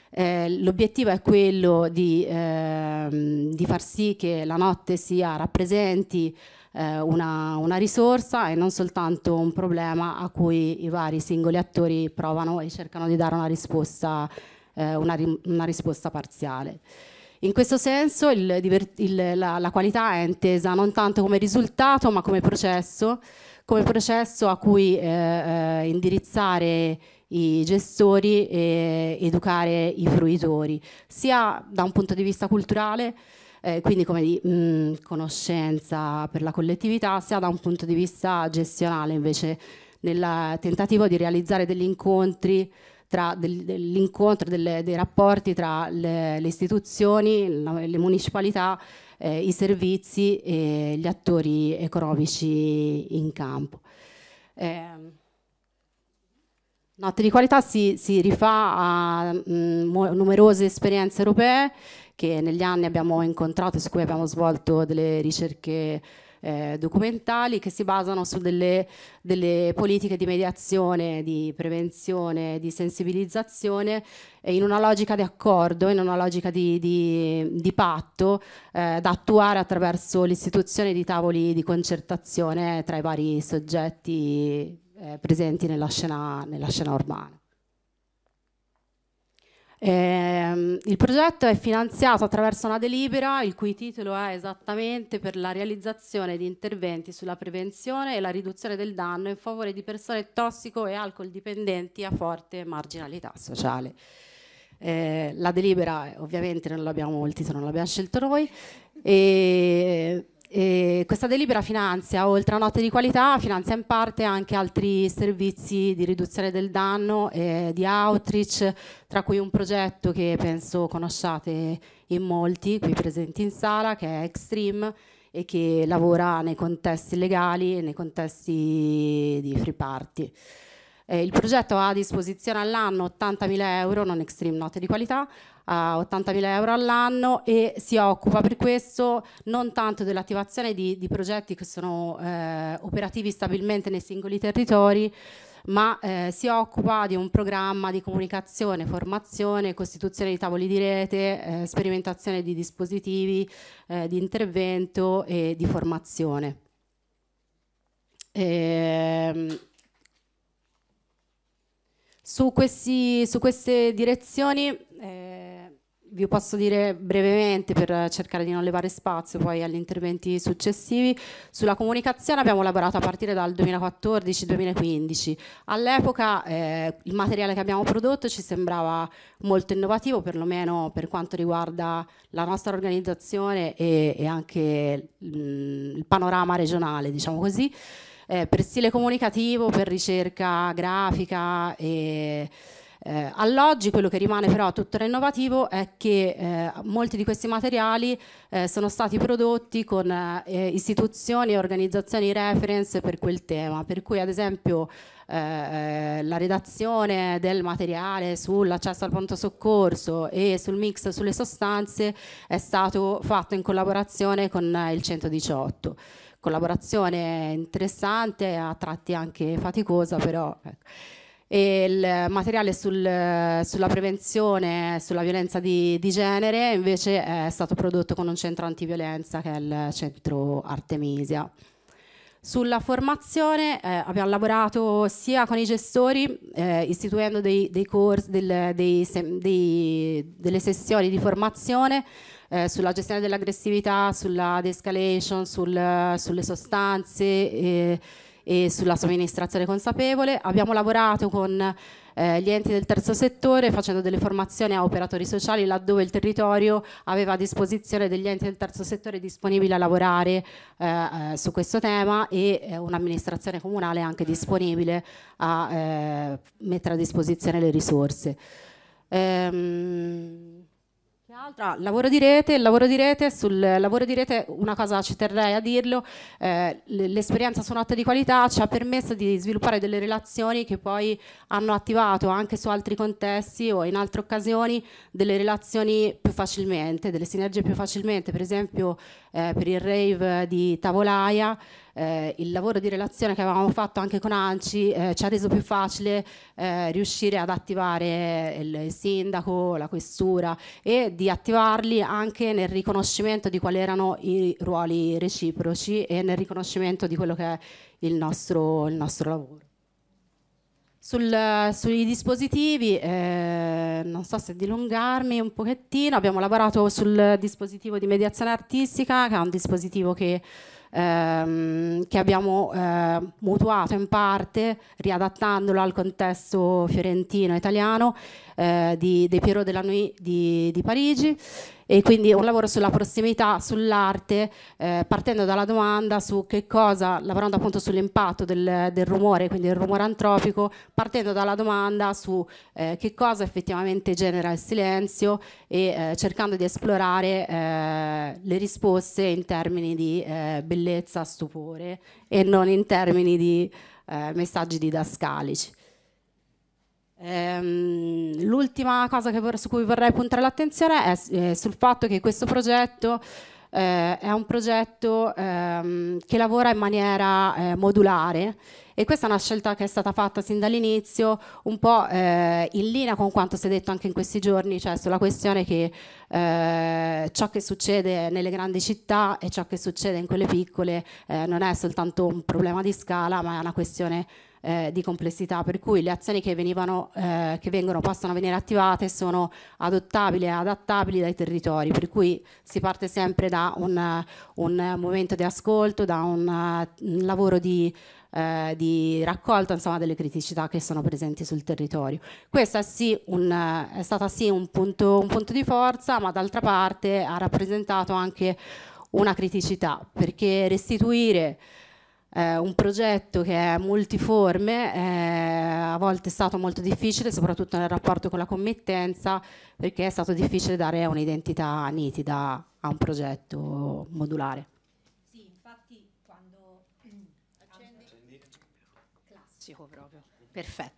Eh, l'obiettivo è quello di, ehm, di, far sì che la notte sia rappresenti eh, una, una risorsa e non soltanto un problema a cui i vari singoli attori provano e cercano di dare una risposta, eh, una, una risposta parziale. In questo senso il, il, la, la, qualità è intesa non tanto come risultato ma come processo, come processo a cui eh, eh indirizzare i gestori e educare i fruitori, sia da un punto di vista culturale eh, quindi come di mh, mm, conoscenza per la collettività, sia da un punto di vista gestionale invece nel tentativo di realizzare degli incontri tra del, dell'incontro delle, dei rapporti tra le, le istituzioni, la, le municipalità, eh, i servizi e gli attori economici in campo. Eh, Notte di qualità si, si rifà a mh, mm, numerose esperienze europee che negli anni abbiamo incontrato e su cui abbiamo svolto delle ricerche eh, documentali che si basano su delle, delle, politiche di mediazione, di prevenzione, di sensibilizzazione e in una logica di accordo, in una logica di, di, di patto eh, da attuare attraverso l'istituzione di tavoli di concertazione tra i vari soggetti eh, presenti nella scena, nella scena urbana. Eh, il progetto è finanziato attraverso una delibera il cui titolo è esattamente per la realizzazione di interventi sulla prevenzione e la riduzione del danno in favore di persone tossico e alcol dipendenti a forte marginalità sociale. Eh, la delibera ovviamente non l'abbiamo, il titolo non l'abbiamo scelto noi e e questa delibera finanzia, oltre a note di qualità, finanzia in parte anche altri servizi di riduzione del danno e di outreach, tra cui un progetto che penso conosciate in molti qui presenti in sala, che è Extreme e che lavora nei contesti legali e nei contesti di free party. Eh, il progetto ha a disposizione all'anno 80.000 euro, non extreme note di qualità, a 80.000 euro all'anno e si occupa per questo non tanto dell'attivazione di, di, progetti che sono eh, operativi stabilmente nei singoli territori, ma eh, si occupa di un programma di comunicazione, formazione, costituzione di tavoli di rete, eh, sperimentazione di dispositivi, eh, di intervento e di formazione. E, ehm, su, questi, su, queste direzioni eh, vi posso dire brevemente per cercare di non levare spazio poi agli interventi successivi, sulla comunicazione abbiamo lavorato a partire dal 2014-2015. All'epoca eh, il materiale che abbiamo prodotto ci sembrava molto innovativo, perlomeno per quanto riguarda la nostra organizzazione e, e anche mh, mm, il panorama regionale, diciamo così, eh, per stile comunicativo, per ricerca grafica e eh, all'oggi quello che rimane però tuttora innovativo è che eh, molti di questi materiali eh, sono stati prodotti con eh, istituzioni e organizzazioni reference per quel tema, per cui ad esempio eh, eh, la redazione del materiale sull'accesso al pronto soccorso e sul mix sulle sostanze è stato fatto in collaborazione con il 118 collaborazione interessante, a tratti anche faticosa, però ecco e il materiale sul, sulla prevenzione e sulla violenza di, di, genere invece è stato prodotto con un centro antiviolenza che è il centro Artemisia. Sulla formazione eh, abbiamo lavorato sia con i gestori eh, istituendo dei, dei corsi, del, dei, dei, delle sessioni di formazione eh, sulla gestione dell'aggressività, sulla de-escalation, sul, sulle sostanze eh, e sulla somministrazione consapevole. Abbiamo lavorato con eh, gli enti del terzo settore facendo delle formazioni a operatori sociali laddove il territorio aveva a disposizione degli enti del terzo settore disponibili a lavorare eh, eh su questo tema e eh, un'amministrazione comunale anche disponibile a mettere a disposizione le risorse. Ehm, Un'altra, lavoro di rete, lavoro di rete, sul lavoro di rete una cosa ci terrei a dirlo, eh, l'esperienza su notte di qualità ci ha permesso di sviluppare delle relazioni che poi hanno attivato anche su altri contesti o in altre occasioni delle relazioni più facilmente, delle sinergie più facilmente, per esempio eh, per il rave di Tavolaia, eh, il lavoro di relazione che avevamo fatto anche con Anci eh, ci ha reso più facile eh, riuscire ad attivare il sindaco, la questura e di attivarli anche nel riconoscimento di quali erano i ruoli reciproci e nel riconoscimento di quello che è il nostro, il nostro lavoro. Sul, sui dispositivi, eh, non so se dilungarmi un pochettino, abbiamo lavorato sul dispositivo di mediazione artistica, che è un dispositivo che, ehm, che abbiamo eh, mutuato in parte, riadattandolo al contesto fiorentino-italiano eh, di, dei Piero della Nuit di, di Parigi e quindi un lavoro sulla prossimità, sull'arte, eh, partendo dalla domanda su che cosa, lavorando appunto sull'impatto del, del rumore, quindi il rumore antropico, partendo dalla domanda su eh, che cosa effettivamente genera il silenzio e eh, cercando di esplorare eh, le risposte in termini di eh, bellezza, stupore e non in termini di eh, messaggi didascalici. Ehm, l'ultima cosa vor- su cui vorrei puntare l'attenzione è eh, sul fatto che questo progetto eh, è un progetto ehm, che lavora in maniera eh, modulare e questa è una scelta che è stata fatta sin dall'inizio un po' eh, in linea con quanto si è detto anche in questi giorni, cioè sulla questione che eh, ciò che succede nelle grandi città e ciò che succede in quelle piccole eh, non è soltanto un problema di scala ma è una questione eh, di complessità, per cui le azioni che, venivano, eh, che vengono, possono venire attivate sono adottabili e adattabili dai territori, per cui si parte sempre da un, un momento di ascolto, da un, un lavoro di, eh, di raccolta insomma, delle criticità che sono presenti sul territorio. Questo è, sì è stato sì un punto, un punto di forza, ma d'altra parte ha rappresentato anche una criticità, perché restituire eh, un progetto che è multiforme, eh, a volte è stato molto difficile, soprattutto nel rapporto con la committenza, perché è stato difficile dare un'identità nitida a un progetto modulare. Sì, infatti quando mm. accendi... Classico proprio, perfetto.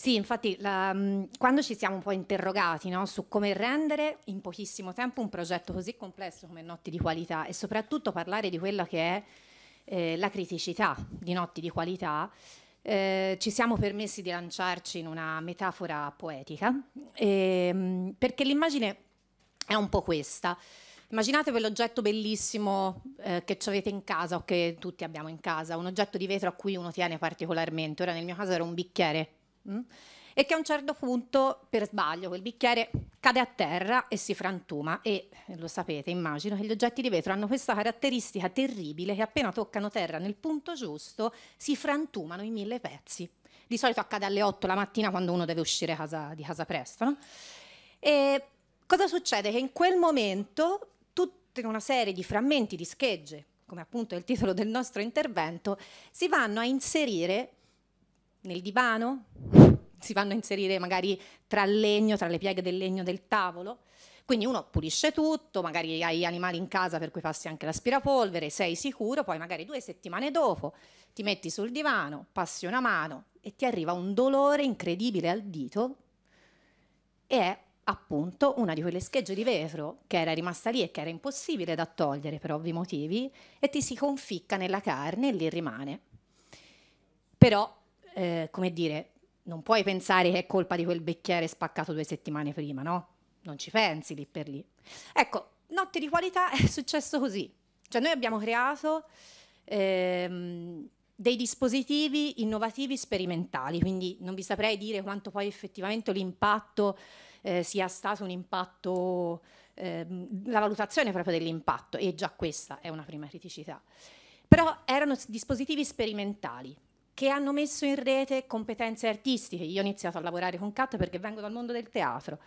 Sì, infatti la, mm, quando ci siamo un po' interrogati no, su come rendere in pochissimo tempo un progetto così complesso come Notti di qualità e soprattutto parlare di quella che è eh, la criticità di Notti di qualità, eh, ci siamo permessi di lanciarci in una metafora poetica, ehm, perché l'immagine è un po' questa. Immaginate quell'oggetto bellissimo eh, che avete in casa o che tutti abbiamo in casa, un oggetto di vetro a cui uno tiene particolarmente. Ora nel mio caso era un bicchiere Mm? e che a un certo punto, per sbaglio, quel bicchiere cade a terra e si frantuma e eh, lo sapete, immagino che gli oggetti di vetro hanno questa caratteristica terribile che appena toccano terra nel punto giusto si frantumano in mille pezzi. Di solito accade alle 8 la mattina quando uno deve uscire casa, di casa presto. No? E cosa succede? Che in quel momento tutta una serie di frammenti di schegge, come appunto è il titolo del nostro intervento, si vanno a inserire nel divano, si vanno a inserire magari tra il legno, tra le pieghe del legno del tavolo. Quindi uno pulisce tutto, magari hai animali in casa per cui passi anche l'aspirapolvere, sei sicuro, poi magari due settimane dopo ti metti sul divano, passi una mano e ti arriva un dolore incredibile al dito e è appunto una di quelle schegge di vetro che era rimasta lì e che era impossibile da togliere per ovvi motivi e ti si conficca nella carne e lì rimane. Però eh, come dire, non puoi pensare che è colpa di quel becchiere spaccato due settimane prima, no? Non ci pensi lì per lì. Ecco, Notte di qualità è successo così. Cioè noi abbiamo creato ehm, dei dispositivi innovativi sperimentali, quindi non vi saprei dire quanto poi effettivamente l'impatto eh, sia stato un impatto, ehm, la valutazione proprio dell'impatto, e già questa è una prima criticità. Però erano dispositivi sperimentali, che hanno messo in rete competenze artistiche. Io ho iniziato a lavorare con Cat perché vengo dal mondo del teatro.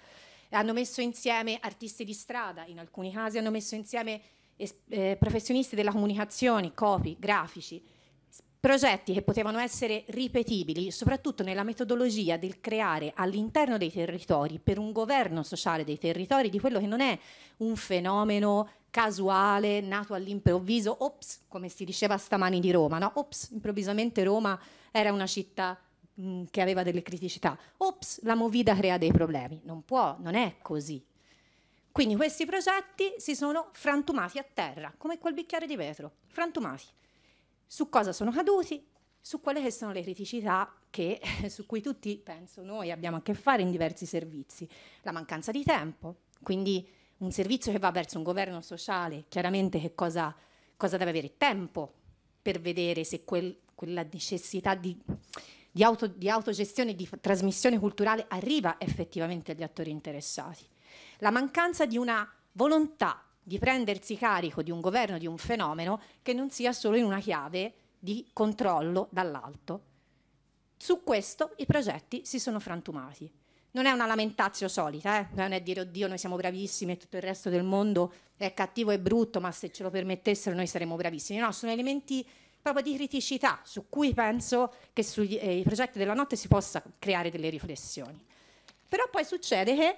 Hanno messo insieme artisti di strada, in alcuni casi hanno messo insieme eh, professionisti della comunicazione, copi, grafici, progetti che potevano essere ripetibili, soprattutto nella metodologia del creare all'interno dei territori, per un governo sociale dei territori, di quello che non è un fenomeno casuale, nato all'improvviso, ops, come si diceva stamani di Roma, no? Ops, improvvisamente Roma era una città mh, mm, che aveva delle criticità. Ops, la movida crea dei problemi. Non può, non è così. Quindi questi progetti si sono frantumati a terra, come quel bicchiere di vetro, frantumati. Su cosa sono caduti? Su quelle che sono le criticità che, su cui tutti, penso, noi abbiamo a che fare in diversi servizi. La mancanza di tempo, quindi un servizio che va verso un governo sociale, chiaramente che cosa, cosa deve avere? Tempo per vedere se quel, quella necessità di, di, auto, di autogestione, di trasmissione culturale arriva effettivamente agli attori interessati. La mancanza di una volontà di prendersi carico di un governo, di un fenomeno, che non sia solo in una chiave di controllo dall'alto. Su questo i progetti si sono frantumati non è una lamentazio solita, eh? non è dire oddio noi siamo bravissimi e tutto il resto del mondo è cattivo e brutto, ma se ce lo permettessero noi saremmo bravissimi. No, sono elementi proprio di criticità su cui penso che sui eh, progetti della notte si possa creare delle riflessioni. Però poi succede che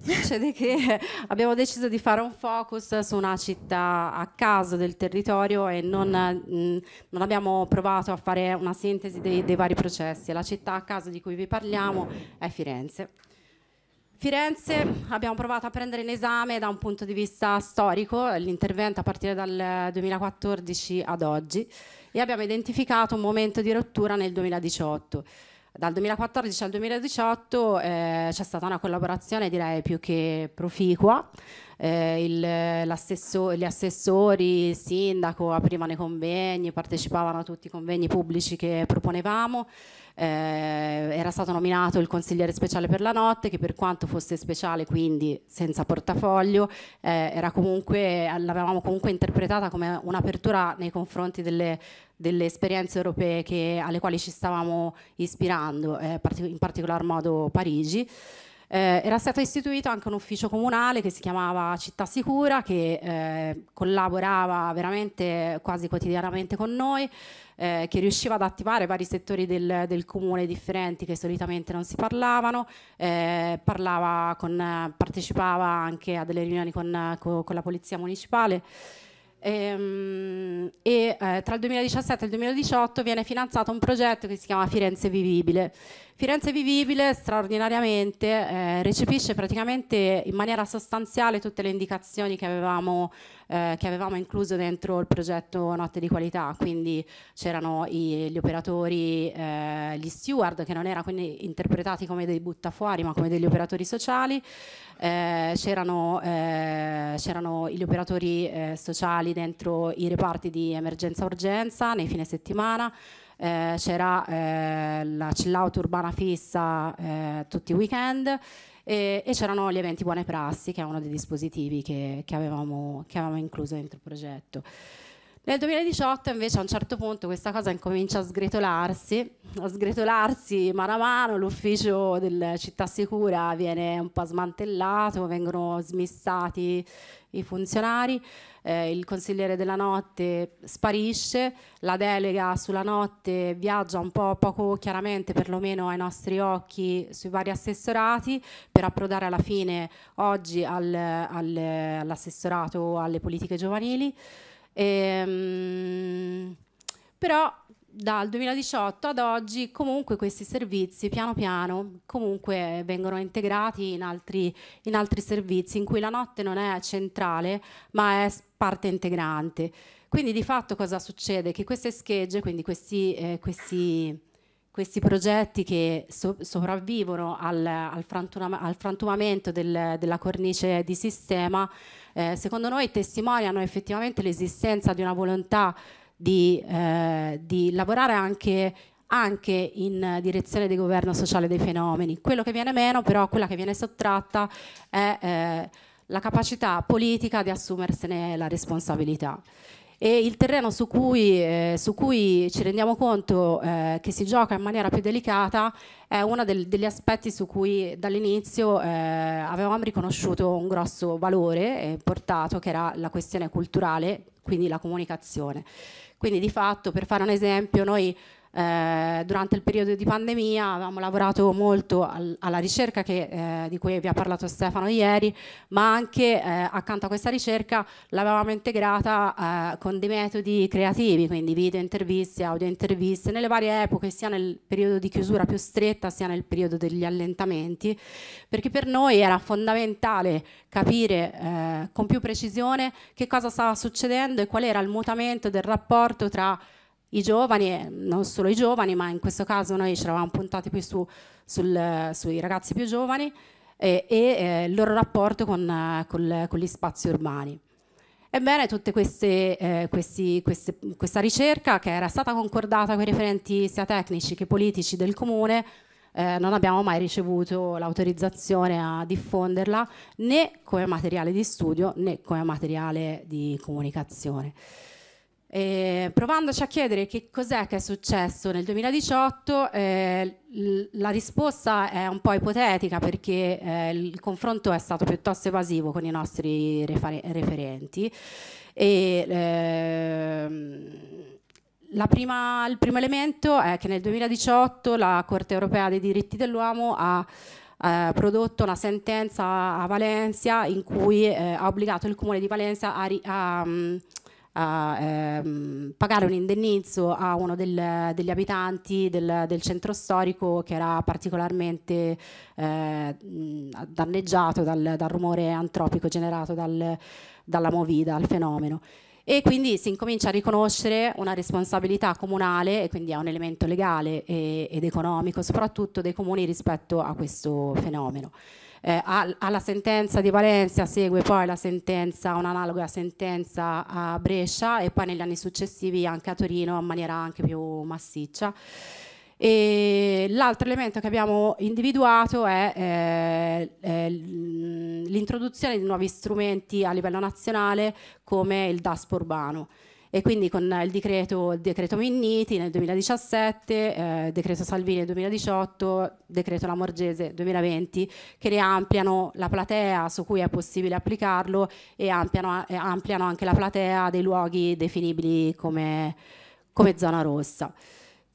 Succede che abbiamo deciso di fare un focus su una città a caso del territorio e non, mm. Mm, non abbiamo provato a fare una sintesi dei, dei vari processi. La città a caso di cui vi parliamo è Firenze. Firenze abbiamo provato a prendere in esame da un punto di vista storico l'intervento a partire dal 2014 ad oggi e abbiamo identificato un momento di rottura nel 2018 dal 2014 al 2018 eh, c'è stata una collaborazione direi più che proficua, eh, il, gli assessori, il sindaco aprivano i convegni, partecipavano a tutti i convegni pubblici che proponevamo, eh, era stato nominato il consigliere speciale per la notte che per quanto fosse speciale quindi senza portafoglio eh, comunque, l'avevamo comunque interpretata come un'apertura nei confronti delle, delle esperienze europee che, alle quali ci stavamo ispirando, eh, in particolar modo Parigi. Eh, era stato istituito anche un ufficio comunale che si chiamava Città Sicura, che eh, collaborava veramente quasi quotidianamente con noi, eh, che riusciva ad attivare vari settori del, del, comune differenti che solitamente non si parlavano, eh, parlava con, partecipava anche a delle riunioni con, con, con la Polizia Municipale. Ehm, e, e eh, tra il 2017 e il 2018 viene finanziato un progetto che si chiama Firenze Vivibile, Firenze Vivibile straordinariamente eh, recepisce praticamente in maniera sostanziale tutte le indicazioni che avevamo, eh, che avevamo incluso dentro il progetto Notte di Qualità, quindi c'erano gli operatori, eh, gli steward che non erano quindi interpretati come dei buttafuori ma come degli operatori sociali, eh, eh, c'erano, gli operatori eh, sociali dentro i reparti di emergenza-urgenza nei fine settimana, eh, c'era eh, la chill urbana fissa eh, tutti i weekend e, e c'erano gli eventi buone prassi che è uno dei dispositivi che, che, avevamo, che avevamo incluso dentro il progetto. Nel 2018 invece a un certo punto questa cosa incomincia a sgretolarsi, a sgretolarsi mano a mano, l'ufficio del Città Sicura viene un po' smantellato, vengono smissati i funzionari eh, il consigliere della notte sparisce, la delega sulla notte viaggia un po' poco chiaramente perlomeno ai nostri occhi sui vari assessorati per approdare alla fine oggi al, al, all'assessorato alle politiche giovanili. E, ehm, però dal 2018 ad oggi comunque questi servizi piano piano comunque vengono integrati in altri, in altri servizi in cui la notte non è centrale ma è parte integrante. Quindi di fatto cosa succede? Che queste schegge, quindi questi, eh, questi, questi progetti che so sopravvivono al, al, frantum al frantumamento del, della cornice di sistema, eh, secondo noi testimoniano effettivamente l'esistenza di una volontà di, eh, di lavorare anche, anche in direzione di governo sociale dei fenomeni. Quello che viene meno, però, quella che viene sottratta è eh, la capacità politica di assumersene la responsabilità. E il terreno su cui, eh, su cui ci rendiamo conto eh, che si gioca in maniera più delicata è uno del, degli aspetti su cui dall'inizio eh, avevamo riconosciuto un grosso valore portato, che era la questione culturale, quindi la comunicazione. Quindi di fatto, per fare un esempio, noi eh, durante il periodo di pandemia avevamo lavorato molto al, alla ricerca che, eh, di cui vi ha parlato Stefano ieri, ma anche eh, accanto a questa ricerca l'avevamo integrata eh, con dei metodi creativi, quindi video interviste, audio interviste, nelle varie epoche, sia nel periodo di chiusura più stretta, sia nel periodo degli allentamenti, perché per noi era fondamentale capire eh, con più precisione che cosa stava succedendo e qual era il mutamento del rapporto tra i giovani, non solo i giovani, ma in questo caso noi ci eravamo puntati più su, sul, sui ragazzi più giovani e, e eh, il loro rapporto con, con, con, gli spazi urbani. Ebbene, tutta eh, questa ricerca che era stata concordata con i referenti sia tecnici che politici del comune, eh, non abbiamo mai ricevuto l'autorizzazione a diffonderla né come materiale di studio né come materiale di comunicazione. E provandoci a chiedere che cos'è che è successo nel 2018, eh, la risposta è un po' ipotetica perché eh, il confronto è stato piuttosto evasivo con i nostri referenti. E, eh, prima, il primo elemento è che nel 2018 la Corte europea dei diritti dell'uomo ha eh, prodotto una sentenza a Valencia in cui eh, ha obbligato il comune di Valencia a, a, mm, a ehm, pagare un indennizzo a uno del, degli abitanti del, del, centro storico che era particolarmente eh, danneggiato dal, dal, rumore antropico generato dal, dalla movida, al fenomeno e quindi si incomincia a riconoscere una responsabilità comunale e quindi è un elemento legale e, ed economico soprattutto dei comuni rispetto a questo fenomeno. Eh, alla sentenza di Valencia segue poi la sentenza, un'analoga sentenza a Brescia e poi negli anni successivi anche a Torino in maniera anche più massiccia. E l'altro elemento che abbiamo individuato è eh, l'introduzione di nuovi strumenti a livello nazionale come il DASP urbano e quindi con il decreto, il decreto Minniti nel 2017, eh, decreto Salvini nel 2018, decreto Lamorgese nel 2020, che ne ampliano la platea su cui è possibile applicarlo e ampliano, e ampliano anche la platea dei luoghi definibili come, come zona rossa.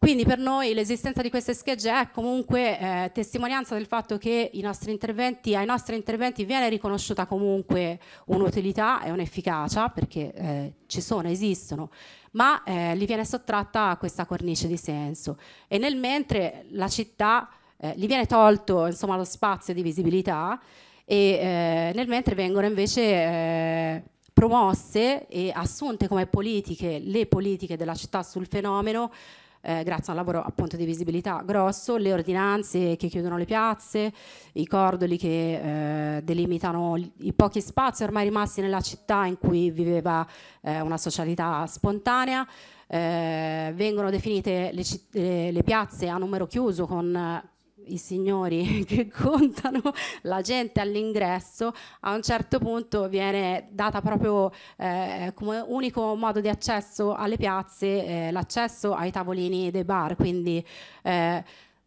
Quindi per noi l'esistenza di queste schegge è comunque eh, testimonianza del fatto che ai nostri interventi viene riconosciuta comunque un'utilità e un'efficacia, perché eh, ci sono, esistono, ma eh, gli viene sottratta questa cornice di senso. E nel mentre la città eh, gli viene tolto insomma, lo spazio di visibilità e eh, nel mentre vengono invece eh, promosse e assunte come politiche le politiche della città sul fenomeno eh, grazie a un lavoro appunto di visibilità grosso, le ordinanze che chiudono le piazze, i cordoli che eh, delimitano i pochi spazi ormai rimasti nella città in cui viveva eh, una socialità spontanea. Eh, vengono definite le, le piazze a numero chiuso con i signori che contano la gente all'ingresso, a un certo punto viene data proprio eh, come unico modo di accesso alle piazze eh, l'accesso ai tavolini dei bar, quindi eh,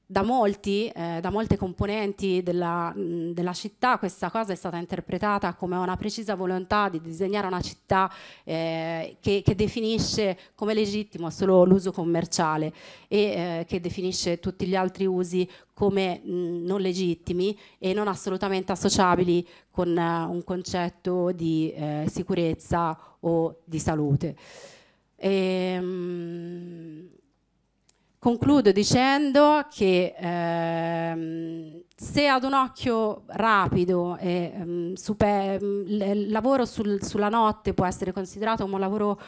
da, molti, eh, da molte componenti della, mh, della, città questa cosa è stata interpretata come una precisa volontà di disegnare una città eh, che, che, definisce come legittimo solo l'uso commerciale e eh, che definisce tutti gli altri usi come mh, non legittimi e non assolutamente associabili con uh, un concetto di eh, sicurezza o di salute. E, ehm, mh, Concludo dicendo che ehm, se ad un occhio rapido e ehm, super, il lavoro sul, sulla notte può essere considerato come un lavoro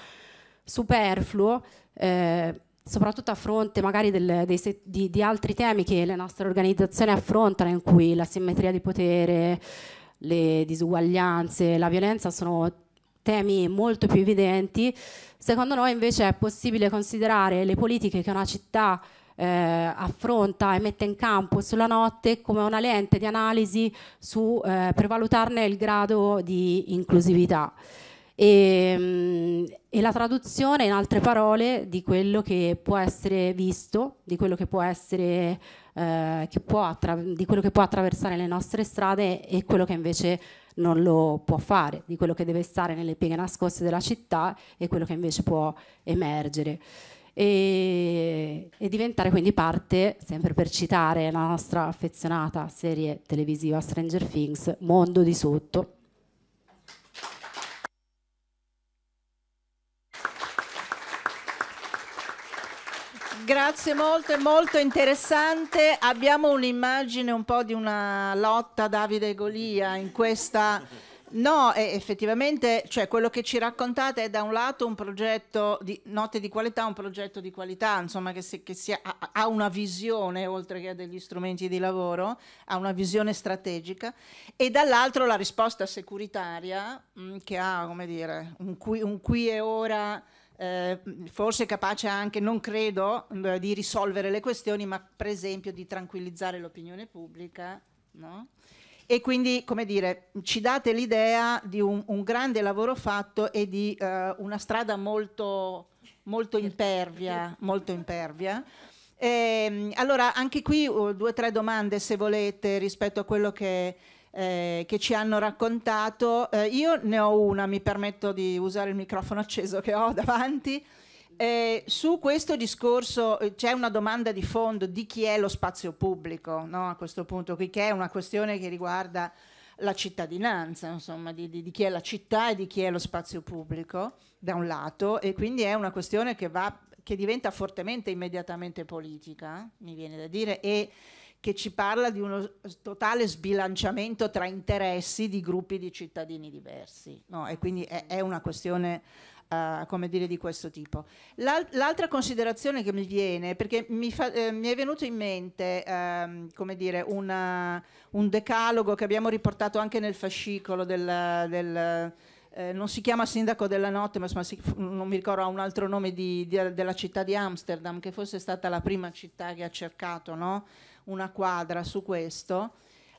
superfluo, eh, soprattutto a fronte magari del, dei, di, di, altri temi che le nostre organizzazioni affrontano, in cui la simmetria di potere, le disuguaglianze, la violenza sono temi molto più evidenti, secondo noi invece è possibile considerare le politiche che una città eh, affronta e mette in campo sulla notte come una lente di analisi su, eh, per valutarne il grado di inclusività. E, ehm, e, la traduzione in altre parole di quello che può essere visto, di quello che può, essere, eh, che può di quello che può attraversare le nostre strade e quello che invece non lo può fare, di quello che deve stare nelle pieghe nascoste della città e quello che invece può emergere. E, e, diventare quindi parte, sempre per citare la nostra affezionata serie televisiva Stranger Things, Mondo di Sotto, Grazie molto, è molto interessante. Abbiamo un'immagine un po' di una lotta Davide e Golia in questa... No, effettivamente, cioè, quello che ci raccontate è da un lato un progetto di note di qualità, un progetto di qualità, insomma, che, si, che si ha, ha, una visione, oltre che a degli strumenti di lavoro, ha una visione strategica, e dall'altro la risposta securitaria, mh, mm, che ha, come dire, un qui, un qui e ora eh, forse capace anche, non credo, eh, di risolvere le questioni, ma per esempio di tranquillizzare l'opinione pubblica. No? E quindi, come dire, ci date l'idea di un, un, grande lavoro fatto e di eh, una strada molto, molto impervia. Molto impervia. E, ehm, allora, anche qui oh, due o tre domande, se volete, rispetto a quello che eh, che ci hanno raccontato. Eh, io ne ho una, mi permetto di usare il microfono acceso che ho davanti. Eh, su questo discorso eh, c'è una domanda di fondo di chi è lo spazio pubblico no? a questo punto, qui, che è una questione che riguarda la cittadinanza, insomma, di, di, di, chi è la città e di chi è lo spazio pubblico, da un lato, e quindi è una questione che, va, che diventa fortemente immediatamente politica, mi viene da dire, e che ci parla di uno totale sbilanciamento tra interessi di gruppi di cittadini diversi. No? E quindi è, è una questione Uh, come dire, di questo tipo. L'altra considerazione che mi viene, perché mi, fa, eh, mi è venuto in mente ehm, come dire, una, un decalogo che abbiamo riportato anche nel fascicolo del... del eh, non si chiama sindaco della notte, ma insomma, si, non mi ricordo, ha un altro nome di, di, della città di Amsterdam, che forse è stata la prima città che ha cercato no? una quadra su questo,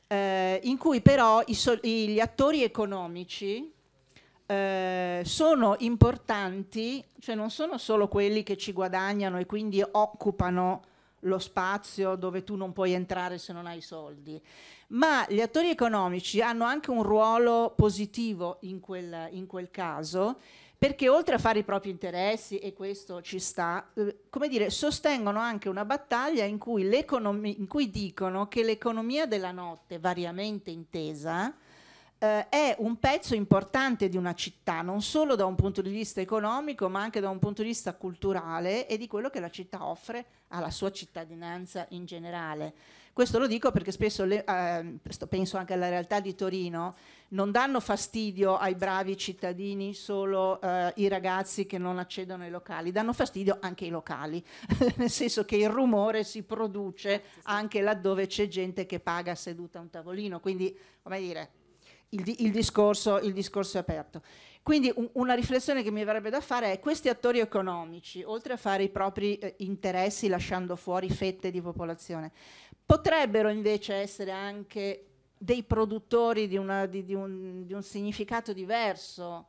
eh, in cui però gli attori economici eh, sono importanti, cioè non sono solo quelli che ci guadagnano e quindi occupano lo spazio dove tu non puoi entrare se non hai soldi, ma gli attori economici hanno anche un ruolo positivo in quel, in quel caso perché oltre a fare i propri interessi, e questo ci sta, eh, come dire, sostengono anche una battaglia in cui, in cui dicono che l'economia della notte, variamente intesa, eh, è un pezzo importante di una città, non solo da un punto di vista economico, ma anche da un punto di vista culturale e di quello che la città offre alla sua cittadinanza in generale. Questo lo dico perché spesso, le, eh, penso anche alla realtà di Torino, non danno fastidio ai bravi cittadini solo eh, i ragazzi che non accedono ai locali, danno fastidio anche ai locali, nel senso che il rumore si produce anche laddove c'è gente che paga seduta a un tavolino, quindi come dire, il, il, discorso, il discorso è aperto. Quindi una riflessione che mi verrebbe da fare è questi attori economici, oltre a fare i propri eh, interessi lasciando fuori fette di popolazione, potrebbero invece essere anche dei produttori di, una, di, di, un, di un significato diverso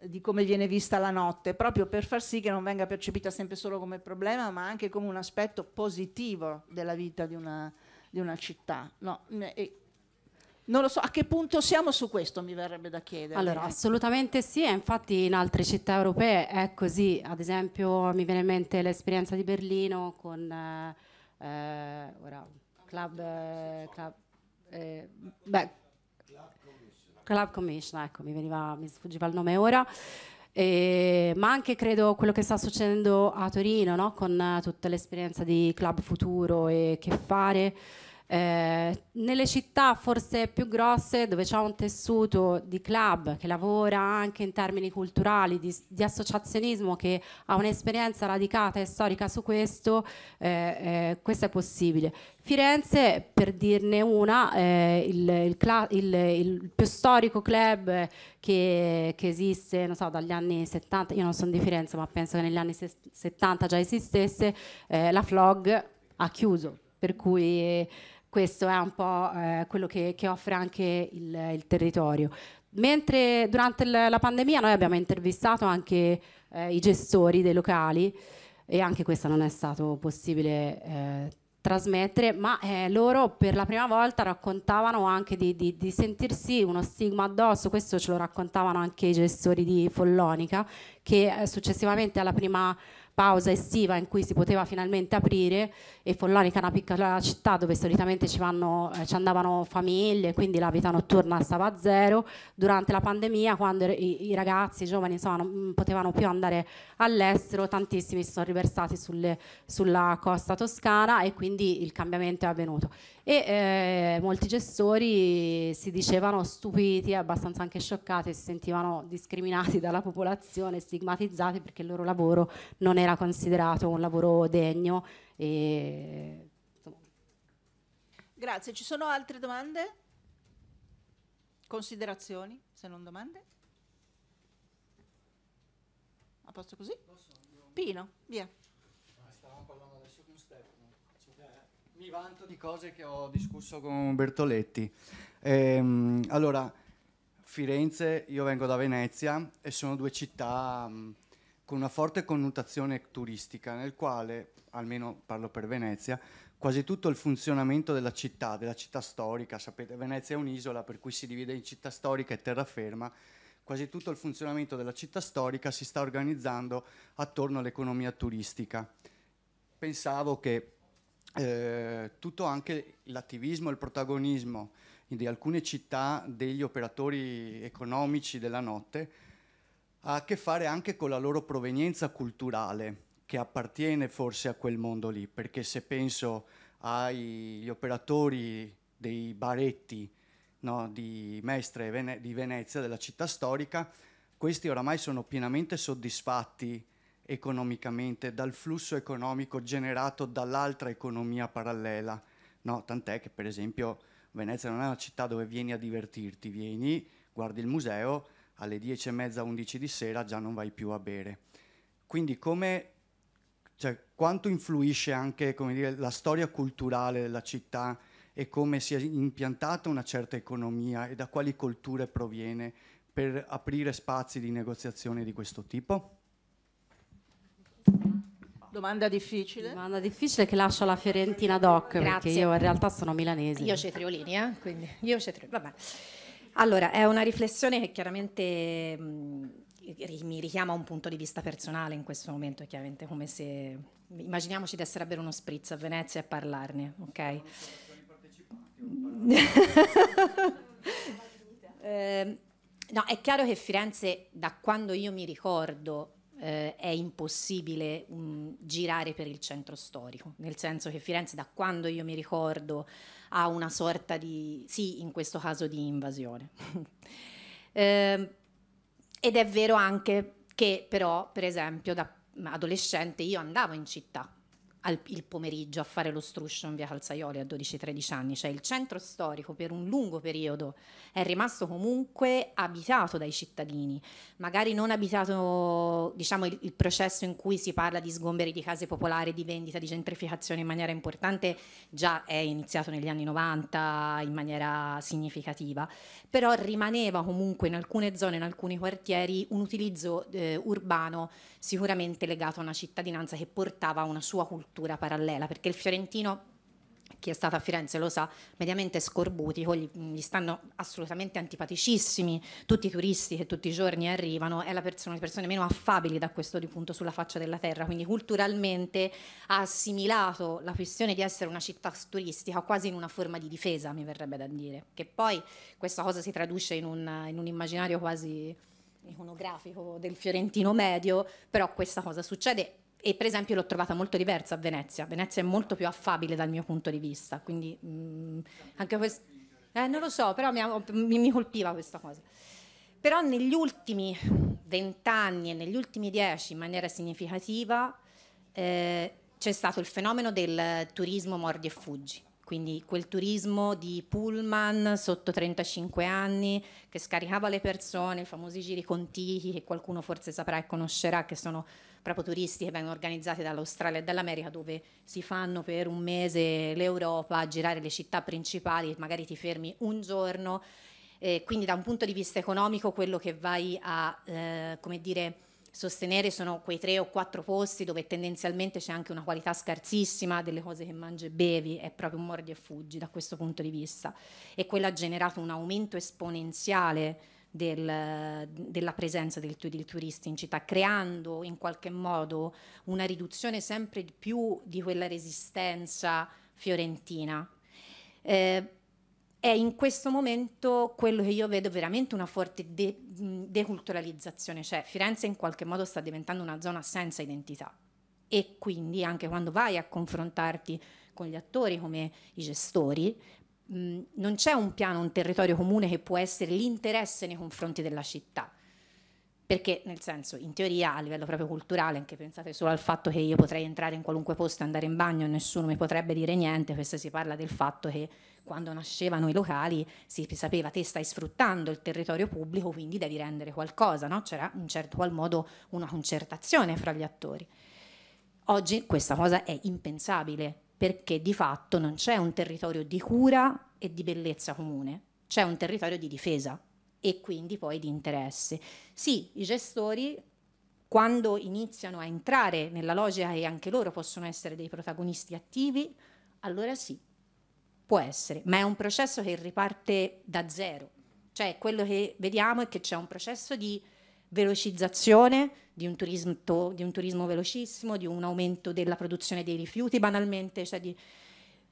eh, di come viene vista la notte, proprio per far sì che non venga percepita sempre solo come problema, ma anche come un aspetto positivo della vita di una, di una città. No, e non lo so, a che punto siamo su questo mi verrebbe da chiedere. Allora, assolutamente sì, e infatti in altre città europee è così, ad esempio mi viene in mente l'esperienza di Berlino con... Eh, eh, ora, club, eh, club, eh, beh, club commission, ecco, mi, veniva, mi sfuggiva il nome ora. Eh, ma anche credo quello che sta succedendo a Torino no? con eh, tutta l'esperienza di Club Futuro e che fare eh, nelle città forse più grosse dove c'è un tessuto di club che lavora anche in termini culturali, di, di associazionismo che ha un'esperienza radicata e storica su questo, eh, eh, questo è possibile. Firenze, per dirne una, eh, il, il, il, il, più storico club che, che esiste so, dagli anni 70, io non sono di Firenze ma penso che negli anni 70 già esistesse, eh, la FLOG ha chiuso, per cui questo è un po' eh, quello che, che, offre anche il, il territorio. Mentre durante la pandemia noi abbiamo intervistato anche eh, i gestori dei locali e anche questo non è stato possibile eh, trasmettere, ma eh, loro per la prima volta raccontavano anche di, di, di, sentirsi uno stigma addosso, questo ce lo raccontavano anche i gestori di Follonica che eh, successivamente alla prima pausa estiva in cui si poteva finalmente aprire e Follonica è una piccola città dove solitamente ci, vanno, eh, ci andavano famiglie, quindi la vita notturna stava a zero. Durante la pandemia, quando er-, i, i ragazzi, i giovani, insomma, non potevano più andare all'estero, tantissimi si sono riversati sulle, sulla costa toscana e quindi il cambiamento è avvenuto e eh, molti gestori si dicevano stupiti, abbastanza anche scioccati, si sentivano discriminati dalla popolazione, stigmatizzati perché il loro lavoro non era considerato un lavoro degno. E, Grazie, ci sono altre domande? Considerazioni, se non domande? A posto così? Pino, via. mi vanto di cose che ho discusso con Bertoletti. Ehm, allora, Firenze, io vengo da Venezia e sono due città mh, mm, con una forte connotazione turistica, nel quale, almeno parlo per Venezia, quasi tutto il funzionamento della città, della città storica, sapete, Venezia è un'isola per cui si divide in città storica e terraferma, quasi tutto il funzionamento della città storica si sta organizzando attorno all'economia turistica. Pensavo che eh, tutto anche l'attivismo, e il protagonismo di alcune città degli operatori economici della notte ha a che fare anche con la loro provenienza culturale che appartiene forse a quel mondo lì, perché se penso agli operatori dei baretti no, di Mestre Vene di Venezia, della città storica, questi oramai sono pienamente soddisfatti economicamente dal flusso economico generato dall'altra economia parallela. No, tant'è che per esempio Venezia non è una città dove vieni a divertirti, vieni, guardi il museo, alle 10 e mezza, 11 di sera già non vai più a bere. Quindi come, cioè, quanto influisce anche dire, la storia culturale della città e come si è impiantata una certa economia e da quali culture proviene per aprire spazi di negoziazione di questo tipo? Domanda difficile. Domanda difficile che lascio alla Fiorentina Doc, Grazie. perché io in realtà sono milanese. Io cetriolini, eh? quindi io c'è cetriolini. Vabbè. Allora, è una riflessione che chiaramente mh, mi richiama a un punto di vista personale in questo momento, chiaramente come se... Immaginiamoci di essere a bere uno spritz a Venezia e parlarne, ok? eh, no, è chiaro che Firenze, da quando io mi ricordo, eh, è impossibile um, girare per il centro storico, nel senso che Firenze da quando io mi ricordo ha una sorta di, sì, in questo caso di invasione. eh, ed è vero anche che però, per esempio, da adolescente io andavo in città al, il pomeriggio a fare lo struscio in via Calzaioli a 12-13 anni, cioè il centro storico per un lungo periodo è rimasto comunque abitato dai cittadini, magari non abitato, diciamo, il, il processo in cui si parla di sgomberi di case popolari, di vendita, di gentrificazione in maniera importante già è iniziato negli anni 90 in maniera significativa, però rimaneva comunque in alcune zone, in alcuni quartieri un utilizzo eh, urbano sicuramente legato a una cittadinanza che portava una sua cultura struttura parallela, perché il fiorentino chi è stato a Firenze lo sa, mediamente scorbutico, gli, gli, stanno assolutamente antipaticissimi tutti i turisti che tutti i giorni arrivano, è la persona, le persone meno affabili da questo punto sulla faccia della terra, quindi culturalmente ha assimilato la questione di essere una città turistica quasi in una forma di difesa, mi verrebbe da dire, che poi questa cosa si traduce in un, in un immaginario quasi iconografico del fiorentino medio, però questa cosa succede e per esempio l'ho trovata molto diversa a Venezia. Venezia è molto più affabile dal mio punto di vista, quindi mh, mm, anche questo... Eh, non lo so, però mi, mi, colpiva questa cosa. Però negli ultimi vent'anni e negli ultimi dieci in maniera significativa eh, c'è stato il fenomeno del turismo mordi e fuggi, quindi quel turismo di pullman sotto 35 anni che scaricava le persone, i famosi giri contichi che qualcuno forse saprà e conoscerà che sono proprio turisti che vengono organizzati dall'Australia e dall'America dove si fanno per un mese l'Europa, girare le città principali, magari ti fermi un giorno. Eh, quindi da un punto di vista economico quello che vai a, eh, come dire, sostenere sono quei tre o quattro posti dove tendenzialmente c'è anche una qualità scarsissima delle cose che mangi e bevi, è proprio un mordi e fuggi da questo punto di vista. E quello ha generato un aumento esponenziale del, della presenza del, del turista in città, creando in qualche modo una riduzione sempre di più di quella resistenza fiorentina. Eh, è in questo momento quello che io vedo veramente una forte de deculturalizzazione, cioè Firenze in qualche modo sta diventando una zona senza identità e quindi anche quando vai a confrontarti con gli attori come i gestori, Mm, non c'è un piano, un territorio comune che può essere l'interesse nei confronti della città. Perché, nel senso, in teoria, a livello proprio culturale, anche pensate solo al fatto che io potrei entrare in qualunque posto e andare in bagno e nessuno mi potrebbe dire niente, questo si parla del fatto che quando nascevano i locali si sapeva te stai sfruttando il territorio pubblico, quindi devi rendere qualcosa, no? C'era in certo qual modo una concertazione fra gli attori. Oggi questa cosa è impensabile, perché di fatto non c'è un territorio di cura e di bellezza comune, c'è un territorio di difesa e quindi poi di interesse. Sì, i gestori quando iniziano a entrare nella loggia e anche loro possono essere dei protagonisti attivi, allora sì, può essere, ma è un processo che riparte da zero. Cioè quello che vediamo è che c'è un processo di velocizzazione, di un, turismo, di un turismo velocissimo, di un aumento della produzione dei rifiuti banalmente, cioè di,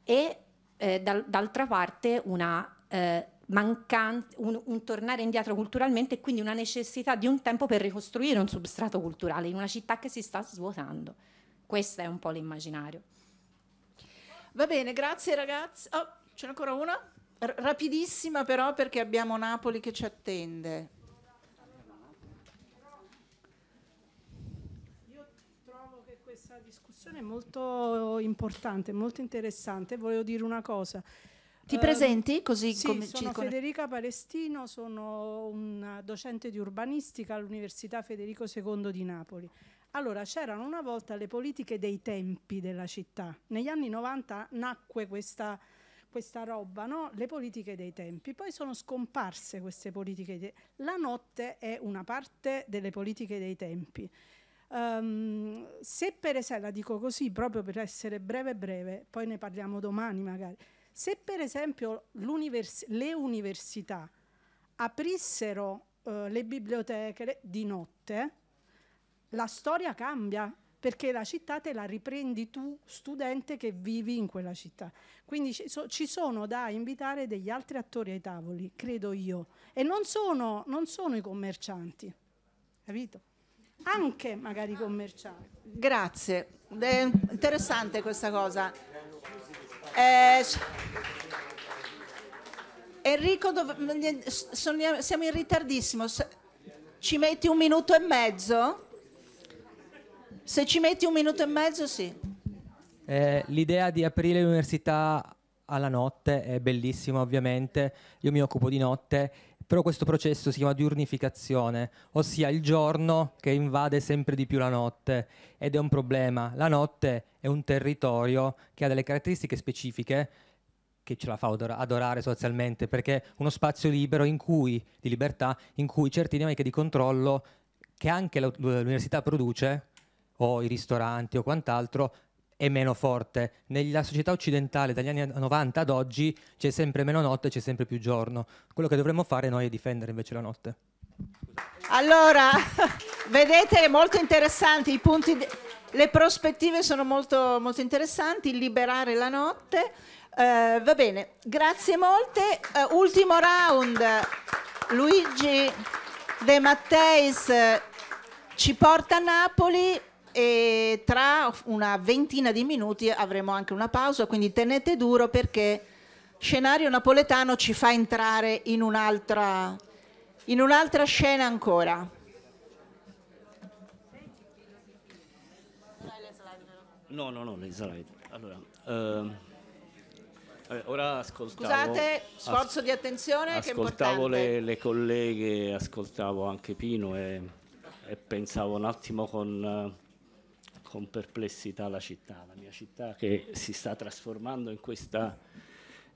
e eh, dal, d'altra parte una, eh, mancan- un, un, tornare indietro culturalmente e quindi una necessità di un tempo per ricostruire un substrato culturale in una città che si sta svuotando. Questo è un po' l'immaginario. Va bene, grazie ragazzi. Oh, ce ancora una? R- rapidissima però perché abbiamo Napoli che ci attende. discussione molto importante, molto interessante. Volevo dire una cosa. Ti presenti ehm, così sì, come sono Federica Palestino, sono una docente di urbanistica all'Università Federico II di Napoli. Allora, c'erano una volta le politiche dei tempi della città. Negli anni 90 nacque questa, questa roba, no? le politiche dei tempi. Poi sono scomparse queste politiche. La notte è una parte delle politiche dei tempi Um, se per esempio, la dico così proprio per essere breve breve, poi ne parliamo domani magari, se per esempio l'univers- le università aprissero uh, le biblioteche di notte, la storia cambia perché la città te la riprendi tu, studente che vivi in quella città. Quindi ci, so, ci sono da invitare degli altri attori ai tavoli, credo io, e non sono, non sono i commercianti, capito? anche magari commerciali. Grazie, è interessante questa cosa. Eh, Enrico, mm, siamo in ritardissimo, ci metti un minuto e mezzo? Se ci metti un minuto e mezzo, sì. Eh, l'idea di aprire l'università alla notte è bellissima, ovviamente. Io mi occupo di notte però questo processo si chiama diurnificazione, ossia il giorno che invade sempre di più la notte ed è un problema. La notte è un territorio che ha delle caratteristiche specifiche che ce la fa adorare socialmente, perché è uno spazio libero in cui, di libertà in cui certe dinamiche di controllo che anche l'università produce, o i ristoranti o quant'altro, è meno forte. Nella società occidentale dagli anni 90 ad oggi c'è sempre meno notte, c'è sempre più giorno. Quello che dovremmo fare noi è difendere invece la notte. Allora, vedete, è molto interessante, i punti, le prospettive sono molto, molto interessanti, liberare la notte. Eh, va bene, grazie molte. Eh, ultimo round, Luigi De Matteis eh, ci porta a Napoli e tra una ventina di minuti avremo anche una pausa, quindi tenete duro perché scenario napoletano ci fa entrare in un'altra, in un'altra scena ancora. No, no, no, le slide. Allora, ehm, eh, ora ascoltavo... Scusate, sforzo as di attenzione Ascoltavo le, le, colleghe, ascoltavo anche Pino e, e pensavo un attimo con eh, con perplessità la città, la mia città che si sta trasformando in questa,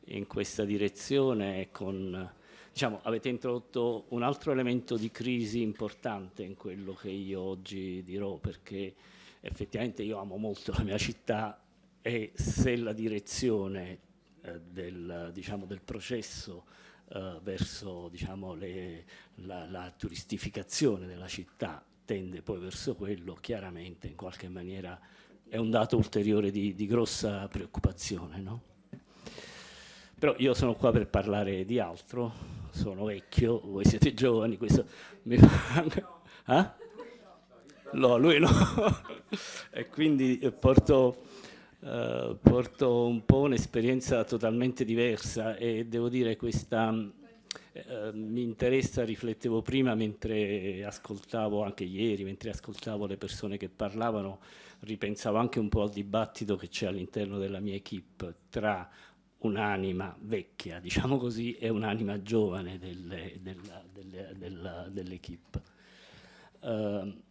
in questa direzione con, diciamo, avete introdotto un altro elemento di crisi importante in quello che io oggi dirò, perché effettivamente io amo molto la mia città e se la direzione eh, del, diciamo, del, processo eh, verso diciamo, le, la, la turistificazione della città tende poi verso quello, chiaramente in qualche maniera è un dato ulteriore di, di grossa preoccupazione. No? Però io sono qua per parlare di altro, sono vecchio, voi siete giovani, questo mi fa... eh? No, lui no. e quindi porto, eh, porto un po' un'esperienza totalmente diversa e devo dire questa eh, mi interessa, riflettevo prima mentre ascoltavo, anche ieri, mentre ascoltavo le persone che parlavano, ripensavo anche un po' al dibattito che c'è all'interno della mia equip tra un'anima vecchia, diciamo così, e un'anima giovane delle, della, delle, della, dell'equipe. Ehm, uh,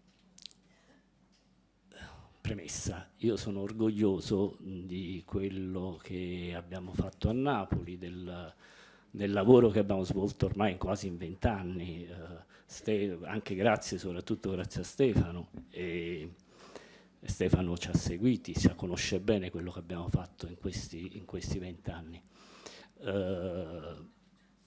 premessa, io sono orgoglioso di quello che abbiamo fatto a Napoli, del, del lavoro che abbiamo svolto ormai in quasi in vent'anni, eh, anche grazie, soprattutto grazie a Stefano. E, e Stefano ci ha seguiti, si conosce bene quello che abbiamo fatto in questi vent'anni. Uh,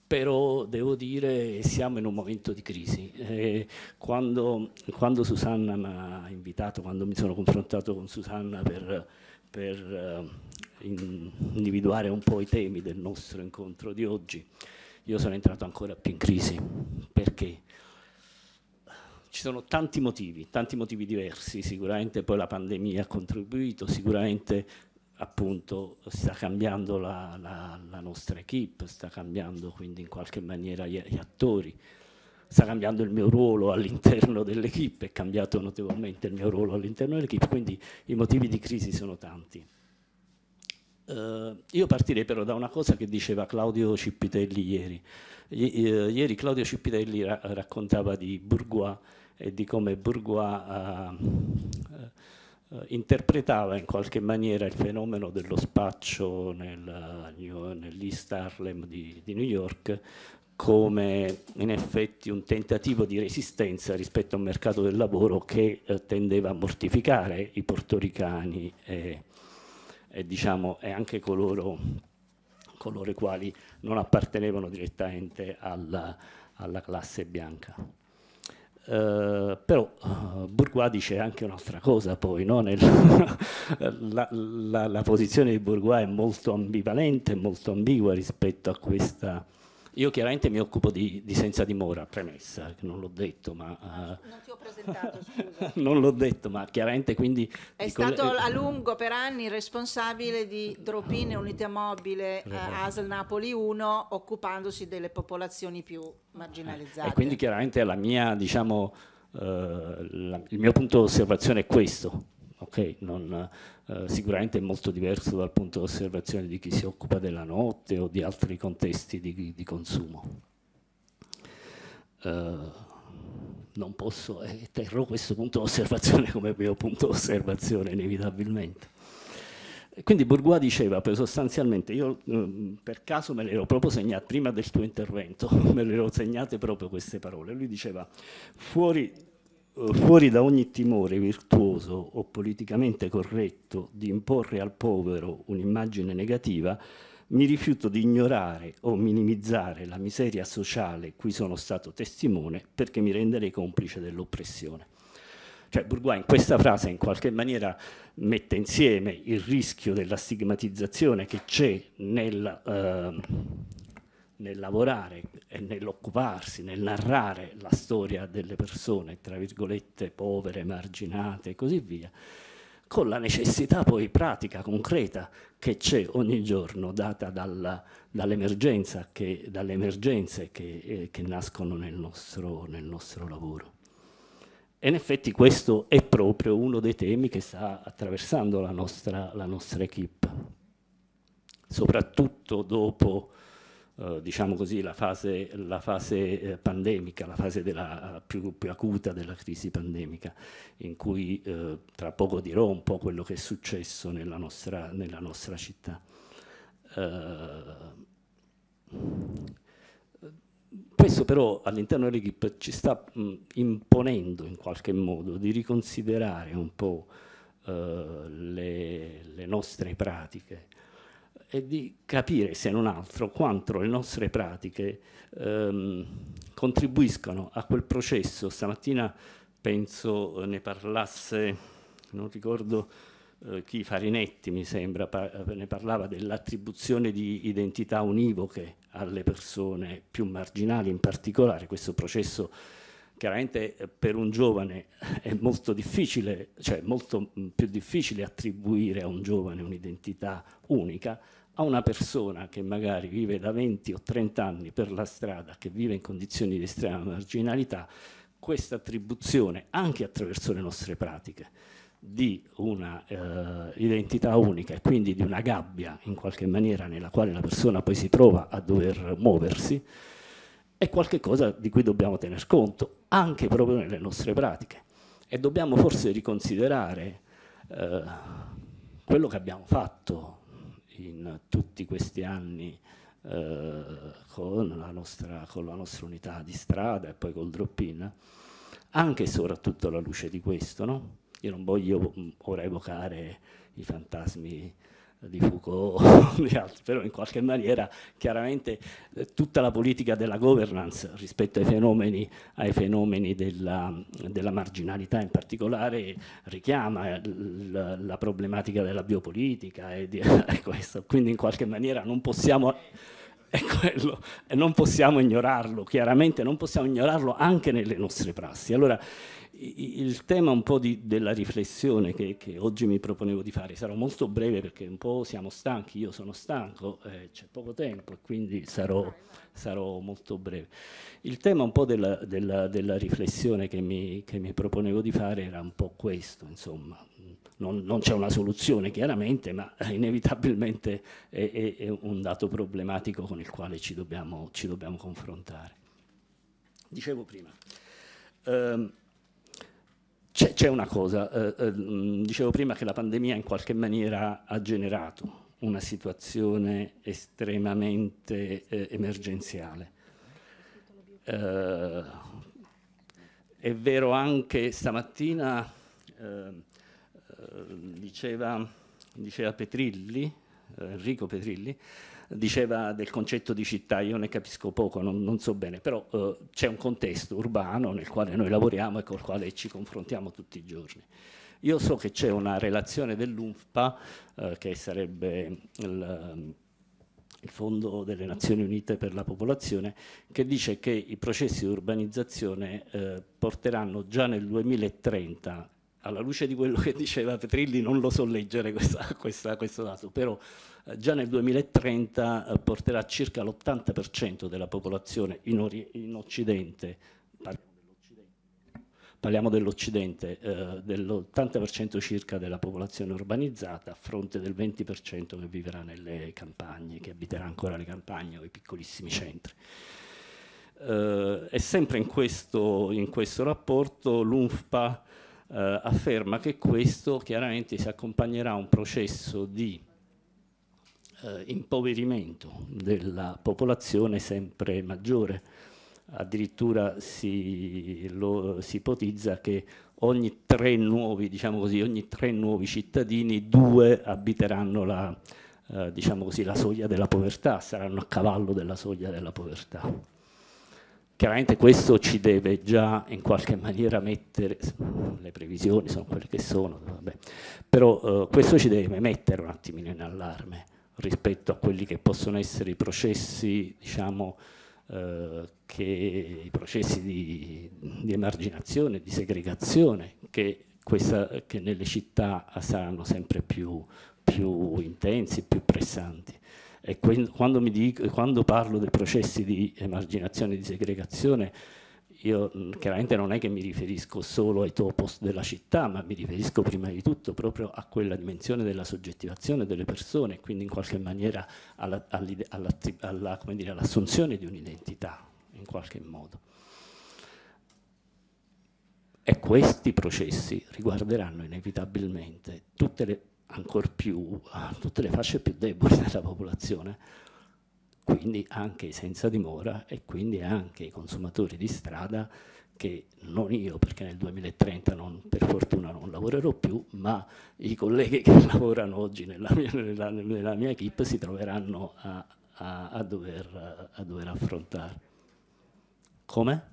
però devo dire che siamo in un momento di crisi. Eh, quando, quando, Susanna mi ha invitato, quando mi sono confrontato con Susanna per, per uh, individuare un po' i temi del nostro incontro di oggi, io sono entrato ancora più in crisi perché ci sono tanti motivi, tanti motivi diversi, sicuramente poi la pandemia ha contribuito, sicuramente appunto sta cambiando la, la, la nostra equip, sta cambiando quindi in qualche maniera gli, gli attori, sta cambiando il mio ruolo all'interno dell'equipe, è cambiato notevolmente il mio ruolo all'interno dell'equipe, quindi i motivi di crisi sono tanti. Uh, io partirei però da una cosa che diceva Claudio Cipitelli ieri. I, i, eh, ieri Claudio Cipitelli ra raccontava di Bourgois e di come Bourgois uh, uh, interpretava in qualche maniera il fenomeno dello spaccio nel, nell'East Harlem di, di New York come in effetti un tentativo di resistenza rispetto a un mercato del lavoro che eh, tendeva a mortificare i portoricani e, e, diciamo, e anche coloro, coloro, i quali non appartenevano direttamente alla, alla classe bianca. Uh, però uh, Bourgois dice anche un'altra cosa poi, no? Nel, la, la, la, posizione di Bourgois è molto ambivalente, molto ambigua rispetto a questa io chiaramente mi occupo di, di senza dimora, premessa, che non l'ho detto, ma... Uh, non ti ho presentato, scusa. non l'ho detto, ma chiaramente quindi... È stato quelle... a lungo per anni responsabile di Dropin e Unità Mobile uh, ASL Napoli 1, occupandosi delle popolazioni più marginalizzate. E quindi chiaramente la mia, diciamo, uh, la, il mio punto di osservazione è questo, ok? Non, eh, sicuramente è molto diverso dal punto di osservazione di chi si occupa della notte o di altri contesti di, di consumo. Eh, non posso, eh, terrò questo punto di osservazione come mio punto di osservazione inevitabilmente. Quindi Bourgois diceva sostanzialmente, io mm, per caso me le ero proprio segnate, prima del tuo intervento, me le ero segnate proprio queste parole, lui diceva fuori eh, fuori da ogni timore virtuoso o politicamente corretto di imporre al povero un'immagine negativa, mi rifiuto di ignorare o minimizzare la miseria sociale cui sono stato testimone perché mi renderei complice dell'oppressione. Cioè Bourgoin in questa frase in qualche maniera mette insieme il rischio della stigmatizzazione che c'è nel... Eh, nel lavorare e nell'occuparsi, nel narrare la storia delle persone, tra virgolette, povere, marginate e così via, con la necessità poi pratica, concreta, che c'è ogni giorno data dall'emergenza, dall dalle emergenze che, eh, che nascono nel nostro, nel nostro lavoro. E in effetti questo è proprio uno dei temi che sta attraversando la nostra, la nostra equip, soprattutto dopo eh, diciamo così, la fase, la fase eh, pandemica, la fase della, più, più, acuta della crisi pandemica, in cui eh, tra poco dirò un po' quello che è successo nella nostra, nella nostra città. Eh, questo però all'interno dell'equipe ci sta mh, mm, imponendo in qualche modo di riconsiderare un po' eh, le, le, nostre pratiche è di capire, se non altro, quanto le nostre pratiche ehm, contribuiscono a quel processo. Stamattina penso eh, ne parlasse, non ricordo eh, chi, Farinetti mi sembra, par eh, ne parlava dell'attribuzione di identità univoche alle persone più marginali in particolare, questo processo chiaramente eh, per un giovane è molto difficile, cioè molto mm, più difficile attribuire a un giovane un'identità unica, a una persona che magari vive da 20 o 30 anni per la strada, che vive in condizioni di estrema marginalità, questa attribuzione, anche attraverso le nostre pratiche, di una eh, identità unica e quindi di una gabbia in qualche maniera nella quale la persona poi si trova a dover muoversi, è qualcosa di cui dobbiamo tener conto, anche proprio nelle nostre pratiche. E dobbiamo forse riconsiderare eh, quello che abbiamo fatto in tutti questi anni eh, con, la nostra, con, la nostra, unità di strada e poi col drop-in, anche e soprattutto alla luce di questo. No? Io non voglio mm, ora evocare i fantasmi di Foucault, di altri, però in qualche maniera chiaramente eh, tutta la politica della governance rispetto ai fenomeni, ai fenomeni della, della, marginalità in particolare richiama la, la problematica della biopolitica e, di, e questo, quindi in qualche maniera non possiamo è quello non possiamo ignorarlo, chiaramente non possiamo ignorarlo anche nelle nostre prassi. Allora, il tema un po' di, della riflessione che, che, oggi mi proponevo di fare, sarò molto breve perché un po' siamo stanchi, io sono stanco, eh, c'è poco tempo e quindi sarò, sarò, molto breve. Il tema un po' della, della, della riflessione che mi, che mi, proponevo di fare era un po' questo, insomma, non, non c'è una soluzione chiaramente, ma inevitabilmente è, è, è, un dato problematico con il quale ci dobbiamo, ci dobbiamo confrontare. Dicevo prima. Um, c'è, una cosa, eh, eh, dicevo prima che la pandemia in qualche maniera ha generato una situazione estremamente eh, emergenziale. Eh, è vero anche stamattina, ehm, eh, diceva, diceva Petrilli, eh, Enrico Petrilli, diceva del concetto di città, io ne capisco poco, non, non so bene, però eh, c'è un contesto urbano nel quale noi lavoriamo e col quale ci confrontiamo tutti i giorni. Io so che c'è una relazione dell'UNFPA, eh, che sarebbe il, il Fondo delle Nazioni Unite per la Popolazione, che dice che i processi di urbanizzazione eh, porteranno già nel 2030 alla luce di quello che diceva Petrilli, non lo so leggere questa, questa, questo dato, però eh, già nel 2030 eh, porterà circa l'80% della popolazione in, in Occidente, parliamo dell'Occidente, eh, dell'80% circa della popolazione urbanizzata a fronte del 20% che vivrà nelle campagne, che abiterà ancora le campagne o i piccolissimi centri. Eh, e sempre in questo, in questo rapporto l'UNFPA eh, afferma che questo chiaramente si accompagnerà a un processo di eh, impoverimento della popolazione sempre maggiore. Addirittura si, lo, si ipotizza che ogni tre, nuovi, diciamo così, ogni tre nuovi, cittadini, due abiteranno la, eh, diciamo così, la soglia della povertà, saranno a cavallo della soglia della povertà. Chiaramente questo ci deve già in qualche maniera mettere, le previsioni sono quelle che sono, vabbè, però eh, questo ci deve mettere un attimino in allarme rispetto a quelli che possono essere i processi, diciamo, eh, che, i processi di, di, emarginazione, di segregazione che, questa, che nelle città saranno sempre più, più intensi, più pressanti. E quando, dico, quando, parlo dei processi di emarginazione e di segregazione io mm, chiaramente non è che mi riferisco solo ai topos della città, ma mi riferisco prima di tutto proprio a quella dimensione della soggettivazione delle persone, quindi in qualche maniera alla, alla, alla, all'assunzione di un'identità, in qualche modo. E questi processi riguarderanno inevitabilmente tutte le, più, ah, tutte le fasce più deboli della popolazione, quindi anche i senza dimora e quindi anche i consumatori di strada che non io perché nel 2030 non, per fortuna non lavorerò più, ma i colleghi che lavorano oggi nella mia, nella, nella mia equip si troveranno a, a, a, dover, a dover, affrontare. Come?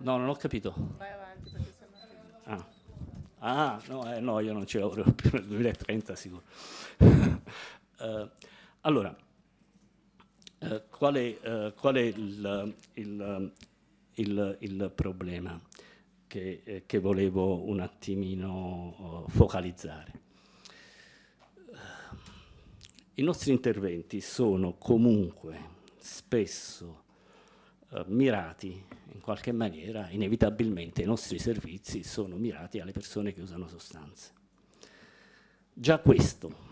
No, non ho capito. Ah, no, eh, no, io non ci lavorerò più nel 2030 sicuro. eh, allora, eh, qual è, eh, qual è il, il, il, il, problema che, eh, che, volevo un attimino oh, focalizzare? Eh, I nostri interventi sono comunque spesso eh, mirati in qualche maniera, inevitabilmente i nostri servizi sono mirati alle persone che usano sostanze. Già questo,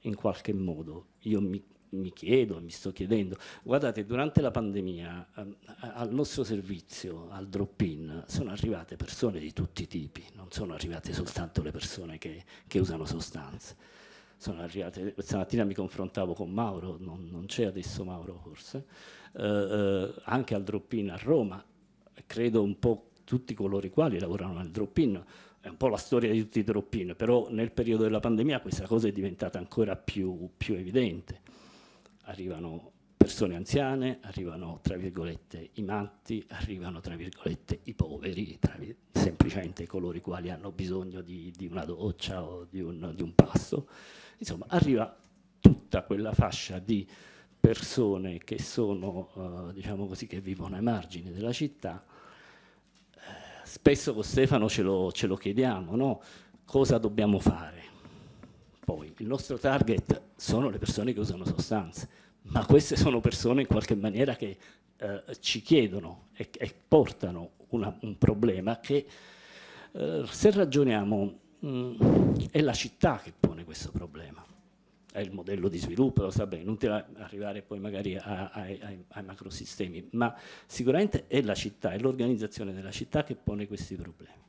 in qualche modo, io mi, mi chiedo, mi sto chiedendo, guardate, durante la pandemia eh, al nostro servizio, al drop-in, sono arrivate persone di tutti i tipi, non sono arrivate soltanto le persone che, che usano sostanze sono arrivate, questa mattina mi confrontavo con Mauro, non, non c'è adesso Mauro forse, eh, eh, anche al drop-in a Roma, credo un po' tutti coloro i quali lavorano nel drop-in, è un po' la storia di tutti i drop-in, però nel periodo della pandemia questa cosa è diventata ancora più, più evidente. Arrivano persone anziane, arrivano tra virgolette i matti, arrivano tra virgolette i poveri, semplicemente coloro i quali hanno bisogno di, di una doccia o di un, di un pasto insomma arriva tutta quella fascia di persone che sono, eh, diciamo così, che vivono ai margini della città. Eh, spesso con Stefano ce lo, ce lo chiediamo, no? cosa dobbiamo fare? Poi il nostro target sono le persone che usano sostanze, ma queste sono persone in qualche maniera che eh, ci chiedono e, e portano una, un problema che eh, se ragioniamo mh, mm, è la città che pone questo problema. È il modello di sviluppo, lo sa bene, inutile arrivare poi magari a, a, ai, ai macrosistemi, ma sicuramente è la città, è l'organizzazione della città che pone questi problemi.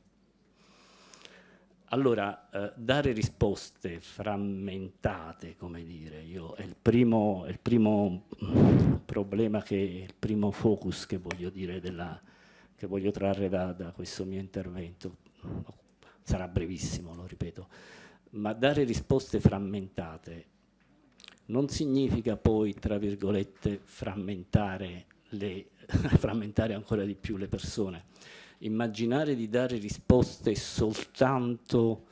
Allora, eh, dare risposte frammentate, come dire, io, è il primo, è il primo mm, problema, che, il primo focus che voglio, della, che voglio trarre da, da questo mio intervento. Sarà brevissimo, lo ripeto ma dare risposte frammentate non significa poi, tra virgolette, frammentare, le, frammentare ancora di più le persone. Immaginare di dare risposte soltanto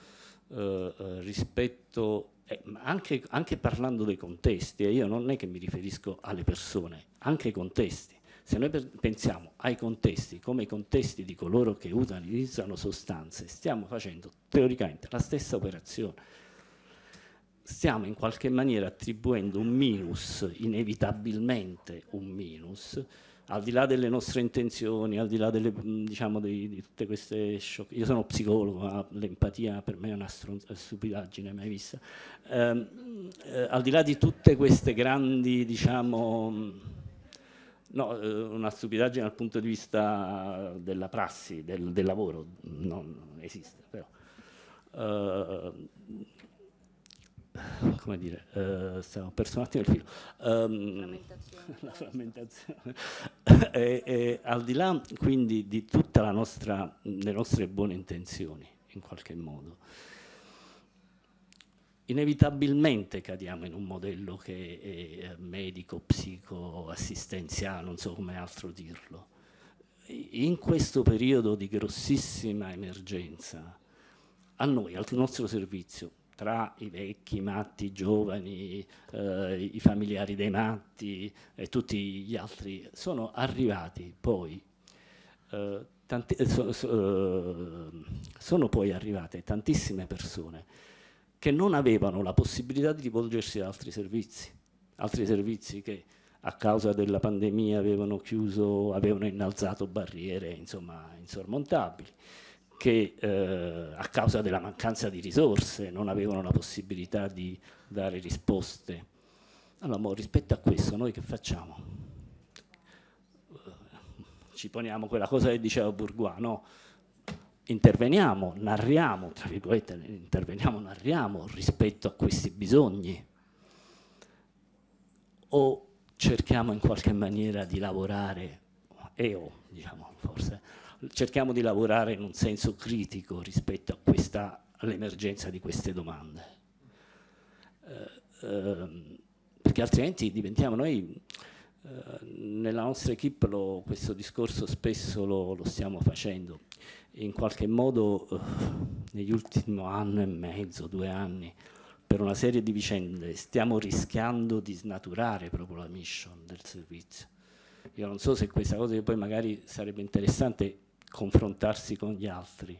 eh, eh rispetto, eh, anche, anche parlando dei contesti, e eh, io non è che mi riferisco alle persone, anche ai contesti se noi pensiamo ai contesti come i contesti di coloro che utilizzano sostanze, stiamo facendo teoricamente la stessa operazione. Stiamo in qualche maniera attribuendo un minus, inevitabilmente un minus, al di là delle nostre intenzioni, al di là delle, diciamo, di, di, tutte queste shock. Io sono psicologo, l'empatia per me è una stupidaggine mai vista. Eh, eh, al di là di tutte queste grandi, diciamo, No, eh, una stupidaggine dal punto di vista della prassi, del, del lavoro, non esiste, però. Uh, come dire, uh, eh, stiamo perso un attimo il filo. Um, la frammentazione. e, e, al di là quindi di tutte le nostre buone intenzioni, in qualche modo, inevitabilmente cadiamo in un modello che è eh, medico, psico, assistenziale, non so come altro dirlo. In questo periodo di grossissima emergenza, a noi, al nostro servizio, tra i vecchi, i matti, i giovani, eh, i familiari dei matti e tutti gli altri, sono arrivati poi, eh, tanti, eh, so, so, eh, sono poi arrivate tantissime persone che non avevano la possibilità di rivolgersi ad altri servizi, altri servizi che a causa della pandemia avevano chiuso, avevano innalzato barriere insomma, insormontabili, che eh, a causa della mancanza di risorse non avevano la possibilità di dare risposte. Allora, mo, rispetto a questo, noi che facciamo? Eh, ci poniamo quella cosa che diceva Bourgois, no? interveniamo, narriamo, tra virgolette, interveniamo, narriamo rispetto a questi bisogni o cerchiamo in qualche maniera di lavorare, e o diciamo forse, cerchiamo di lavorare in un senso critico rispetto all'emergenza di queste domande. Eh, ehm, perché altrimenti diventiamo noi eh, nella nostra equip questo discorso spesso lo, lo, stiamo facendo, in qualche modo eh, negli ultimi anno e mezzo, due anni, per una serie di vicende stiamo rischiando di snaturare proprio la mission del servizio. Io non so se questa cosa che poi magari sarebbe interessante confrontarsi con gli altri,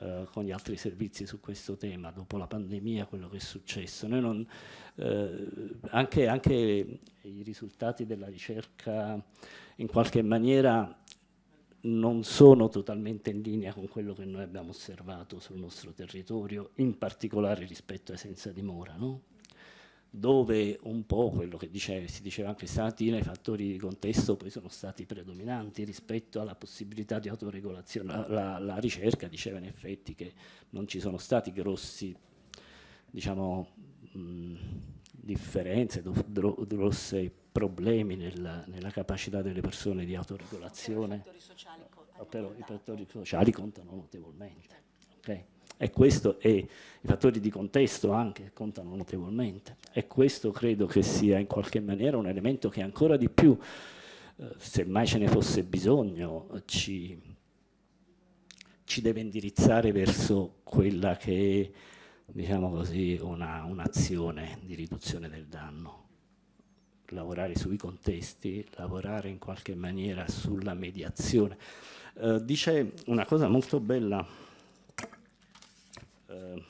eh, con gli altri servizi su questo tema, dopo la pandemia, quello che è successo. Non, eh, anche, anche i risultati della ricerca in qualche maniera non sono totalmente in linea con quello che noi abbiamo osservato sul nostro territorio, in particolare rispetto ai senza dimora, no? dove un po' quello che dice, si diceva anche stamattina, i fattori di contesto poi sono stati predominanti rispetto alla possibilità di autoregolazione. La, la, la ricerca diceva in effetti che non ci sono stati grossi, diciamo, mh, differenze, grosse problemi nella, nella, capacità delle persone di autoregolazione, però i fattori sociali contano notevolmente. Okay? E, questo, e i fattori di contesto anche contano notevolmente. E questo credo che sia in qualche maniera un elemento che ancora di più, eh, se mai ce ne fosse bisogno, ci, ci deve indirizzare verso quella che è diciamo un'azione una di riduzione del danno lavorare sui contesti, lavorare in qualche maniera sulla mediazione. Eh, dice una cosa molto bella. Eh,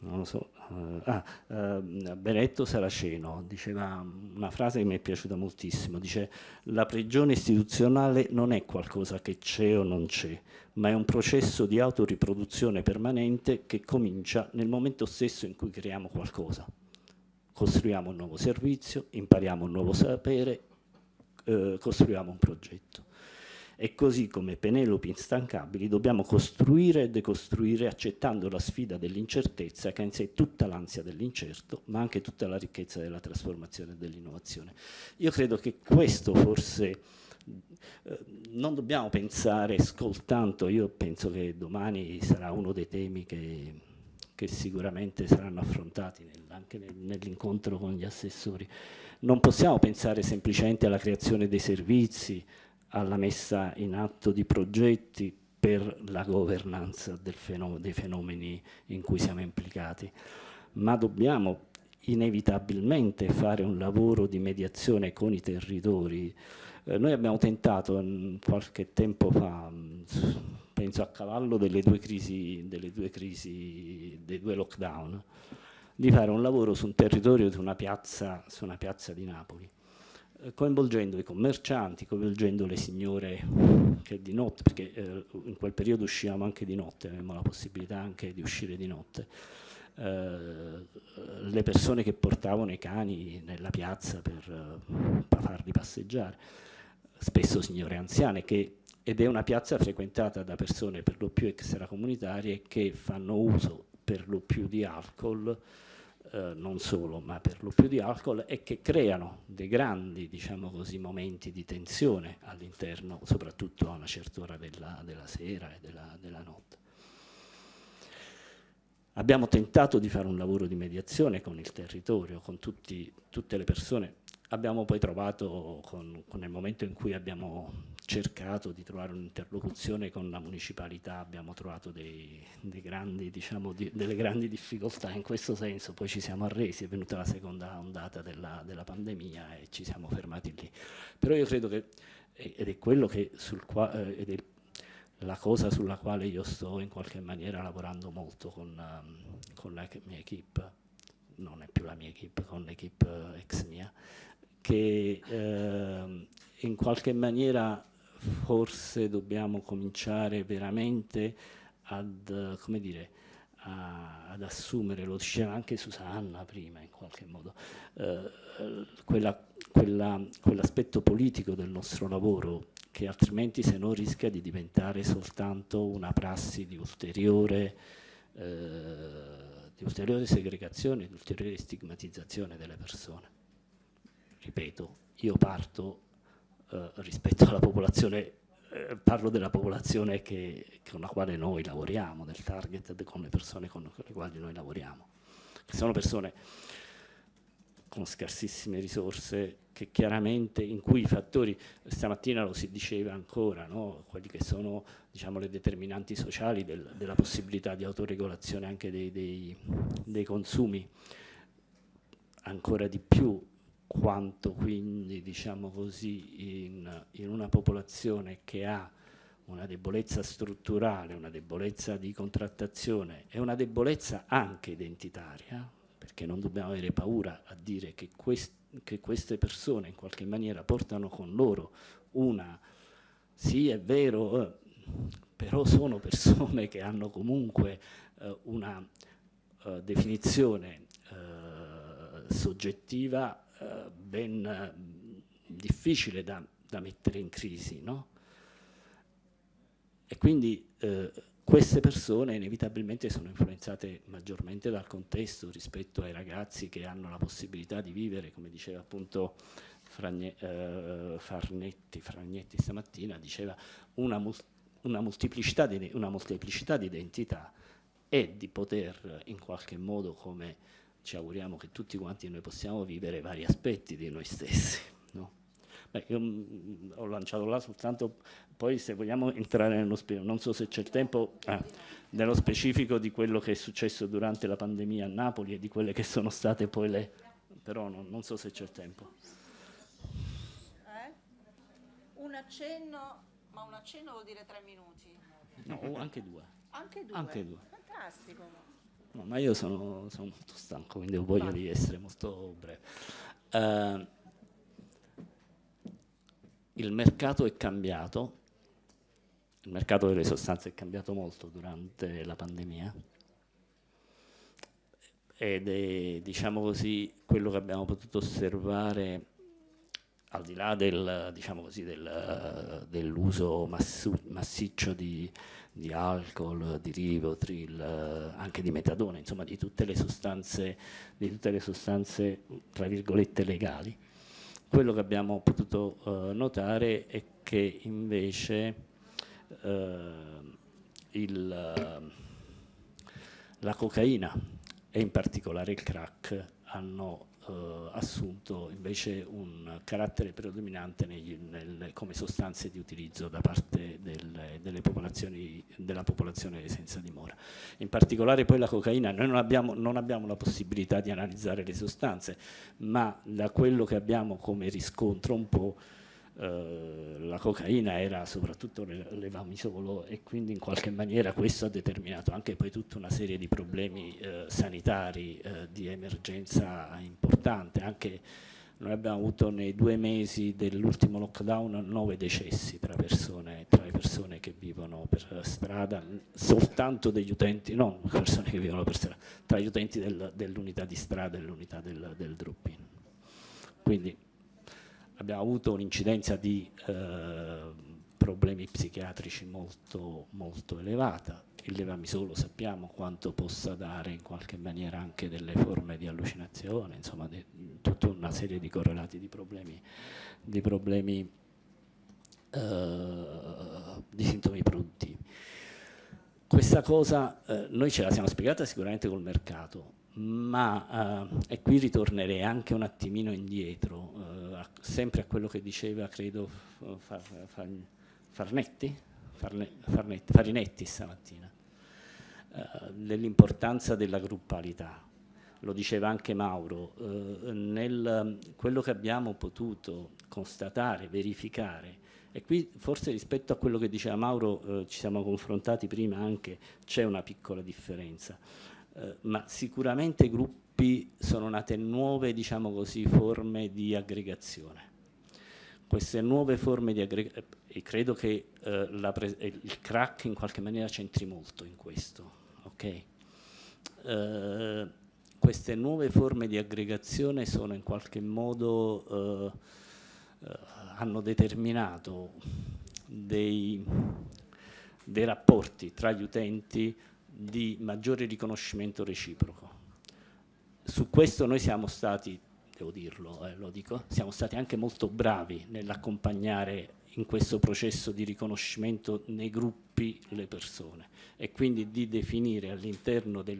non lo so, eh, ah, eh, Beretto Saraceno diceva una frase che mi è piaciuta moltissimo, dice la prigione istituzionale non è qualcosa che c'è o non c'è, ma è un processo di autoriproduzione permanente che comincia nel momento stesso in cui creiamo qualcosa costruiamo un nuovo servizio, impariamo un nuovo sapere, eh, costruiamo un progetto. E così come Penelope instancabili dobbiamo costruire e decostruire accettando la sfida dell'incertezza che ha in sé tutta l'ansia dell'incerto, ma anche tutta la ricchezza della trasformazione e dell'innovazione. Io credo che questo forse eh, non dobbiamo pensare soltanto, io penso che domani sarà uno dei temi che, che sicuramente saranno affrontati nel anche nel, nell'incontro con gli assessori. Non possiamo pensare semplicemente alla creazione dei servizi, alla messa in atto di progetti per la governanza fenomeno, dei fenomeni in cui siamo implicati, ma dobbiamo inevitabilmente fare un lavoro di mediazione con i territori. Eh, noi abbiamo tentato mh, mm, qualche tempo fa, mh, mm, penso a cavallo delle due crisi, delle due crisi dei due lockdown, di fare un lavoro su un territorio, su una piazza, su una piazza di Napoli eh, coinvolgendo i commercianti, coinvolgendo le signore che di notte, perché eh, in quel periodo uscivamo anche di notte, avevamo la possibilità anche di uscire di notte, eh, le persone che portavano i cani nella piazza per, per eh, farli passeggiare, spesso signore anziane, che, ed è una piazza frequentata da persone per lo più extracomunitarie che fanno uso per lo più di alcol eh, non solo, ma per lo più di alcol, e che creano dei grandi diciamo così, momenti di tensione all'interno, soprattutto a una certa ora della, della sera e della, della, notte. Abbiamo tentato di fare un lavoro di mediazione con il territorio, con tutti, tutte le persone abbiamo poi trovato, con, con il momento in cui abbiamo cercato di trovare un'interlocuzione con la municipalità, abbiamo trovato dei, dei grandi, diciamo, di, delle grandi difficoltà in questo senso, poi ci siamo arresi, è venuta la seconda ondata della, della pandemia e ci siamo fermati lì. Però io credo che, ed è quello che sul qua, eh, ed è la cosa sulla quale io sto in qualche maniera lavorando molto con, con la mia equip, non è più la mia equip, con l'equip eh, ex mia, che eh, in qualche maniera forse dobbiamo cominciare veramente ad, come dire, a, ad assumere, lo diceva anche Susanna prima in qualche modo, eh, quella, quella, quell'aspetto politico del nostro lavoro che altrimenti se no rischia di diventare soltanto una prassi di ulteriore, eh, di ulteriore segregazione, di ulteriore stigmatizzazione delle persone ripeto, io parto eh, rispetto alla popolazione, eh, parlo della popolazione che, con la quale noi lavoriamo, del target, con le persone con le quali noi lavoriamo, che sono persone con scarsissime risorse, che chiaramente in cui i fattori, stamattina lo si diceva ancora, no? quelli che sono diciamo, le determinanti sociali del, della possibilità di autoregolazione anche dei, dei, dei consumi, ancora di più quanto quindi diciamo così in, in una popolazione che ha una debolezza strutturale, una debolezza di contrattazione e una debolezza anche identitaria, perché non dobbiamo avere paura a dire che, quest che queste persone in qualche maniera portano con loro una, sì è vero, eh, però sono persone che hanno comunque eh, una eh, definizione eh, soggettiva eh, ben eh, difficile da, da, mettere in crisi. No? E quindi eh, queste persone inevitabilmente sono influenzate maggiormente dal contesto rispetto ai ragazzi che hanno la possibilità di vivere, come diceva appunto Fragne, eh, Farnetti, Fragnetti stamattina, diceva una, una, molteplicità di, una molteplicità di identità e di poter in qualche modo come ci auguriamo che tutti quanti noi possiamo vivere vari aspetti di noi stessi. No? Beh, io mh, mm, ho lanciato là soltanto, poi se vogliamo entrare nello spirito, non so se c'è il tempo, ah, nello specifico di quello che è successo durante la pandemia a Napoli e di quelle che sono state poi le... però non, non so se c'è il tempo. Eh? Un accenno, ma un accenno vuol dire tre minuti? No, anche due. Anche due? Anche due. Fantastico. No, ma io sono, sono, molto stanco, quindi ho voglia di essere molto breve. Uh, il mercato è cambiato, il mercato delle sostanze è cambiato molto durante la pandemia ed è, diciamo così, quello che abbiamo potuto osservare al di là del, diciamo così, del, dell'uso massu- massiccio di, di alcol, di rivotril, eh, anche di metadone, insomma di tutte le sostanze, di tutte le sostanze tra virgolette legali. Quello che abbiamo potuto eh, notare è che invece eh, il, eh, la cocaina e in particolare il crack hanno eh, assunto invece un carattere predominante negli, nel, come sostanze di utilizzo da parte del, della popolazione senza dimora. In particolare poi la cocaina, noi non abbiamo, non abbiamo la possibilità di analizzare le sostanze, ma da quello che abbiamo come riscontro un po' Eh, la cocaina era soprattutto levamisolo e quindi in qualche maniera questo ha determinato anche poi tutta una serie di problemi eh, sanitari eh, di emergenza importante. Anche noi abbiamo avuto nei due mesi dell'ultimo lockdown nove decessi tra, persone, tra le persone che vivono per strada, mm, soltanto degli utenti, non persone che vivono per strada, tra gli utenti del, dell'unità di strada e l'unità del, del drop-in. Quindi abbiamo avuto un'incidenza di eh, problemi psichiatrici molto, molto elevata. Il levamisolo sappiamo quanto possa dare in qualche maniera anche delle forme di allucinazione, insomma di, tutta una serie di correlati di problemi, di, problemi, eh, di sintomi produttivi. Questa cosa eh, noi ce la siamo spiegata sicuramente col mercato, ma, eh, e qui ritornerei anche un attimino indietro, eh, a, sempre a quello che diceva, credo, far, far, Farnetti, farne, Farnetti, Farinetti stamattina, eh, dell'importanza della gruppalità. Lo diceva anche Mauro, eh, nel, quello che abbiamo potuto constatare, verificare, e qui forse rispetto a quello che diceva Mauro eh, ci siamo confrontati prima anche, c'è una piccola differenza, eh, ma sicuramente gruppi gruppi sono nate nuove diciamo così, forme di aggregazione. Queste nuove forme di aggregazione, e credo che eh, eh, il crack in qualche maniera c'entri molto in questo, okay? eh, queste nuove forme di aggregazione sono in qualche modo, eh, eh hanno determinato dei, dei rapporti tra gli utenti di maggiore riconoscimento reciproco su questo noi siamo stati, devo dirlo, eh, lo dico, siamo stati anche molto bravi nell'accompagnare in questo processo di riconoscimento nei gruppi le persone e quindi di definire all'interno del,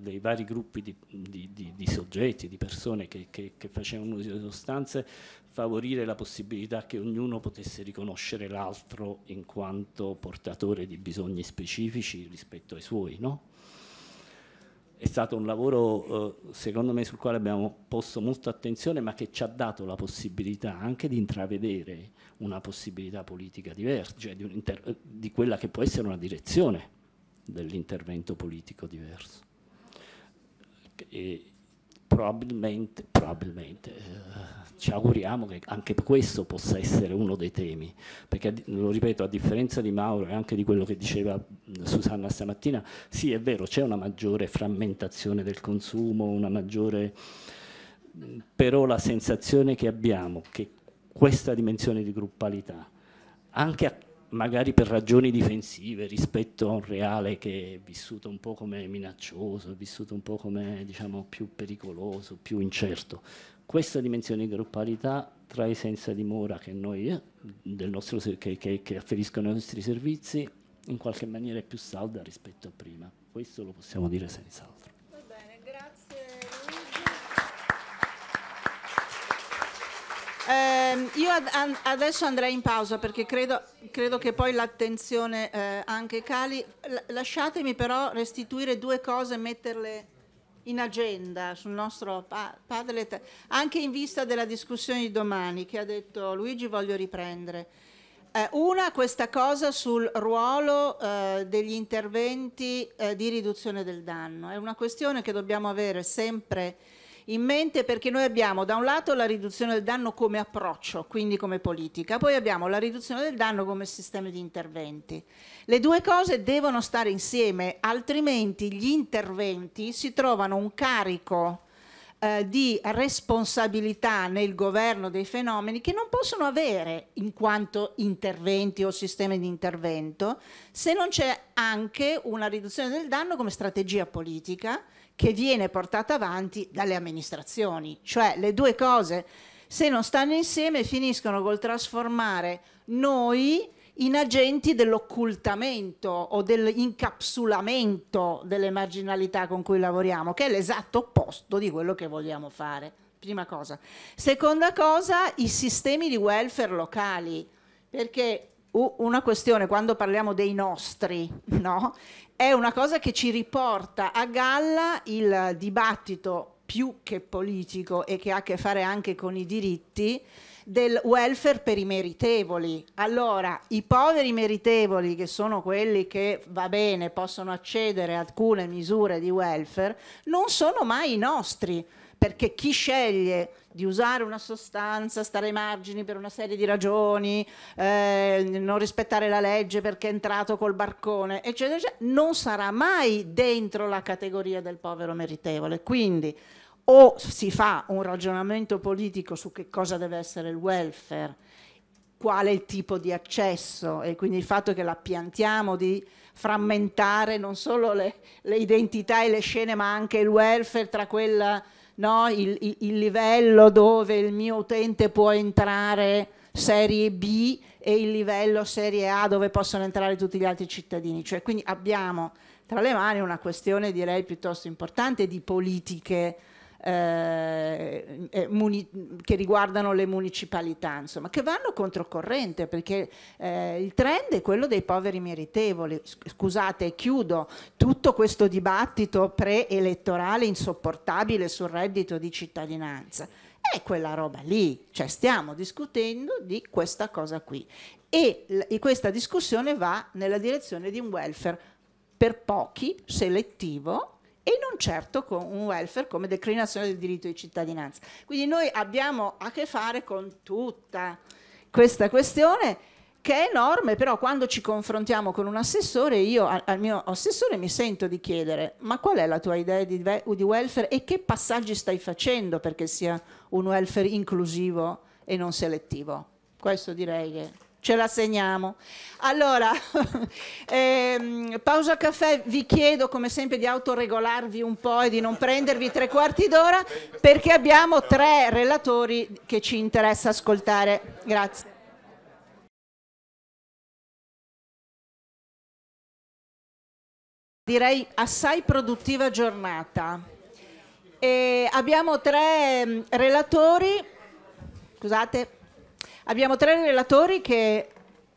dei vari gruppi di, di, di, di, soggetti, di persone che, che, che facevano uso di sostanze, favorire la possibilità che ognuno potesse riconoscere l'altro in quanto portatore di bisogni specifici rispetto ai suoi. No? è stato un lavoro eh, secondo me sul quale abbiamo posto molta attenzione ma che ci ha dato la possibilità anche di intravedere una possibilità politica diversa, cioè di, eh, di quella che può essere una direzione dell'intervento politico diverso. E probabilmente, probabilmente eh, ci auguriamo che anche questo possa essere uno dei temi, perché lo ripeto, a differenza di Mauro e anche di quello che diceva Susanna stamattina, sì è vero, c'è una maggiore frammentazione del consumo, una maggiore... però la sensazione che abbiamo che questa dimensione di gruppalità, anche a magari per ragioni difensive rispetto a un reale che è vissuto un po' come minaccioso, vissuto un po' come diciamo, più pericoloso, più incerto questa dimensione di gruppalità tra i senza dimora che, noi, eh, nostro, che, che, che afferiscono ai nostri servizi in qualche maniera è più salda rispetto a prima. Questo lo possiamo dire senz'altro. Va bene, grazie eh, io ad, an, adesso andrei in pausa perché credo, credo che poi l'attenzione eh, anche cali. L lasciatemi però restituire due cose e metterle in agenda sul nostro pa Padlet, anche in vista della discussione di domani che ha detto Luigi voglio riprendere. Eh, una, questa cosa sul ruolo eh, degli interventi eh, di riduzione del danno. È una questione che dobbiamo avere sempre in mente perché noi abbiamo da un lato la riduzione del danno come approccio, quindi come politica, poi abbiamo la riduzione del danno come sistema di interventi. Le due cose devono stare insieme, altrimenti gli interventi si trovano un carico eh, di responsabilità nel governo dei fenomeni che non possono avere in quanto interventi o sistemi di intervento se non c'è anche una riduzione del danno come strategia politica che viene portata avanti dalle amministrazioni. Cioè le due cose, se non stanno insieme, finiscono col trasformare noi in agenti dell'occultamento o dell'incapsulamento delle marginalità con cui lavoriamo, che è l'esatto opposto di quello che vogliamo fare. Prima cosa. Seconda cosa, i sistemi di welfare locali, perché una questione quando parliamo dei nostri, no? È una cosa che ci riporta a galla il dibattito più che politico e che ha a che fare anche con i diritti del welfare per i meritevoli. Allora, i poveri meritevoli, che sono quelli che, va bene, possono accedere a alcune misure di welfare, non sono mai i nostri, perché chi sceglie di usare una sostanza, stare ai margini per una serie di ragioni, eh, non rispettare la legge perché è entrato col barcone, eccetera, eccetera, non sarà mai dentro la categoria del povero meritevole. Quindi o si fa un ragionamento politico su che cosa deve essere il welfare, qual è il tipo di accesso e quindi il fatto che la piantiamo di frammentare non solo le, le identità e le scene ma anche il welfare tra quella no? il, il, livello dove il mio utente può entrare serie B e il livello serie A dove possono entrare tutti gli altri cittadini. Cioè, quindi abbiamo tra le mani una questione direi piuttosto importante di politiche eh, eh che riguardano le municipalità, insomma, che vanno controcorrente perché eh, il trend è quello dei poveri meritevoli. Scusate, chiudo tutto questo dibattito preelettorale insopportabile sul reddito di cittadinanza. È quella roba lì, cioè stiamo discutendo di questa cosa qui e, e questa discussione va nella direzione di un welfare per pochi, selettivo, e non certo con un welfare come declinazione del diritto di cittadinanza. Quindi noi abbiamo a che fare con tutta questa questione che è enorme, però quando ci confrontiamo con un assessore, io al mio assessore mi sento di chiedere ma qual è la tua idea di, di welfare e che passaggi stai facendo perché sia un welfare inclusivo e non selettivo? Questo direi che ce la segniamo. Allora, ehm, pausa caffè, vi chiedo come sempre di autoregolarvi un po' e di non prendervi tre quarti d'ora perché abbiamo tre relatori che ci interessa ascoltare. Grazie. Direi assai produttiva giornata. E abbiamo tre ehm, relatori, scusate, Abbiamo tre relatori che,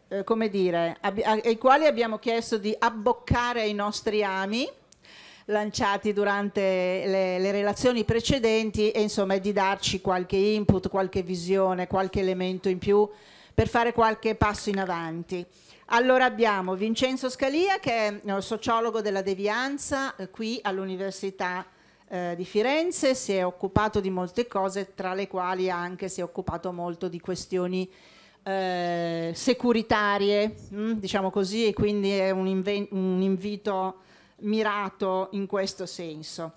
eh, come dire, ai quali abbiamo chiesto di abboccare i nostri ami lanciati durante le, le, relazioni precedenti e insomma di darci qualche input, qualche visione, qualche elemento in più per fare qualche passo in avanti. Allora abbiamo Vincenzo Scalia che è eh, sociologo della devianza eh, qui all'Università eh, di Firenze, si è occupato di molte cose, tra le quali anche si è occupato molto di questioni eh, securitarie, mh, mm, diciamo così, e quindi è un, un invito mirato in questo senso.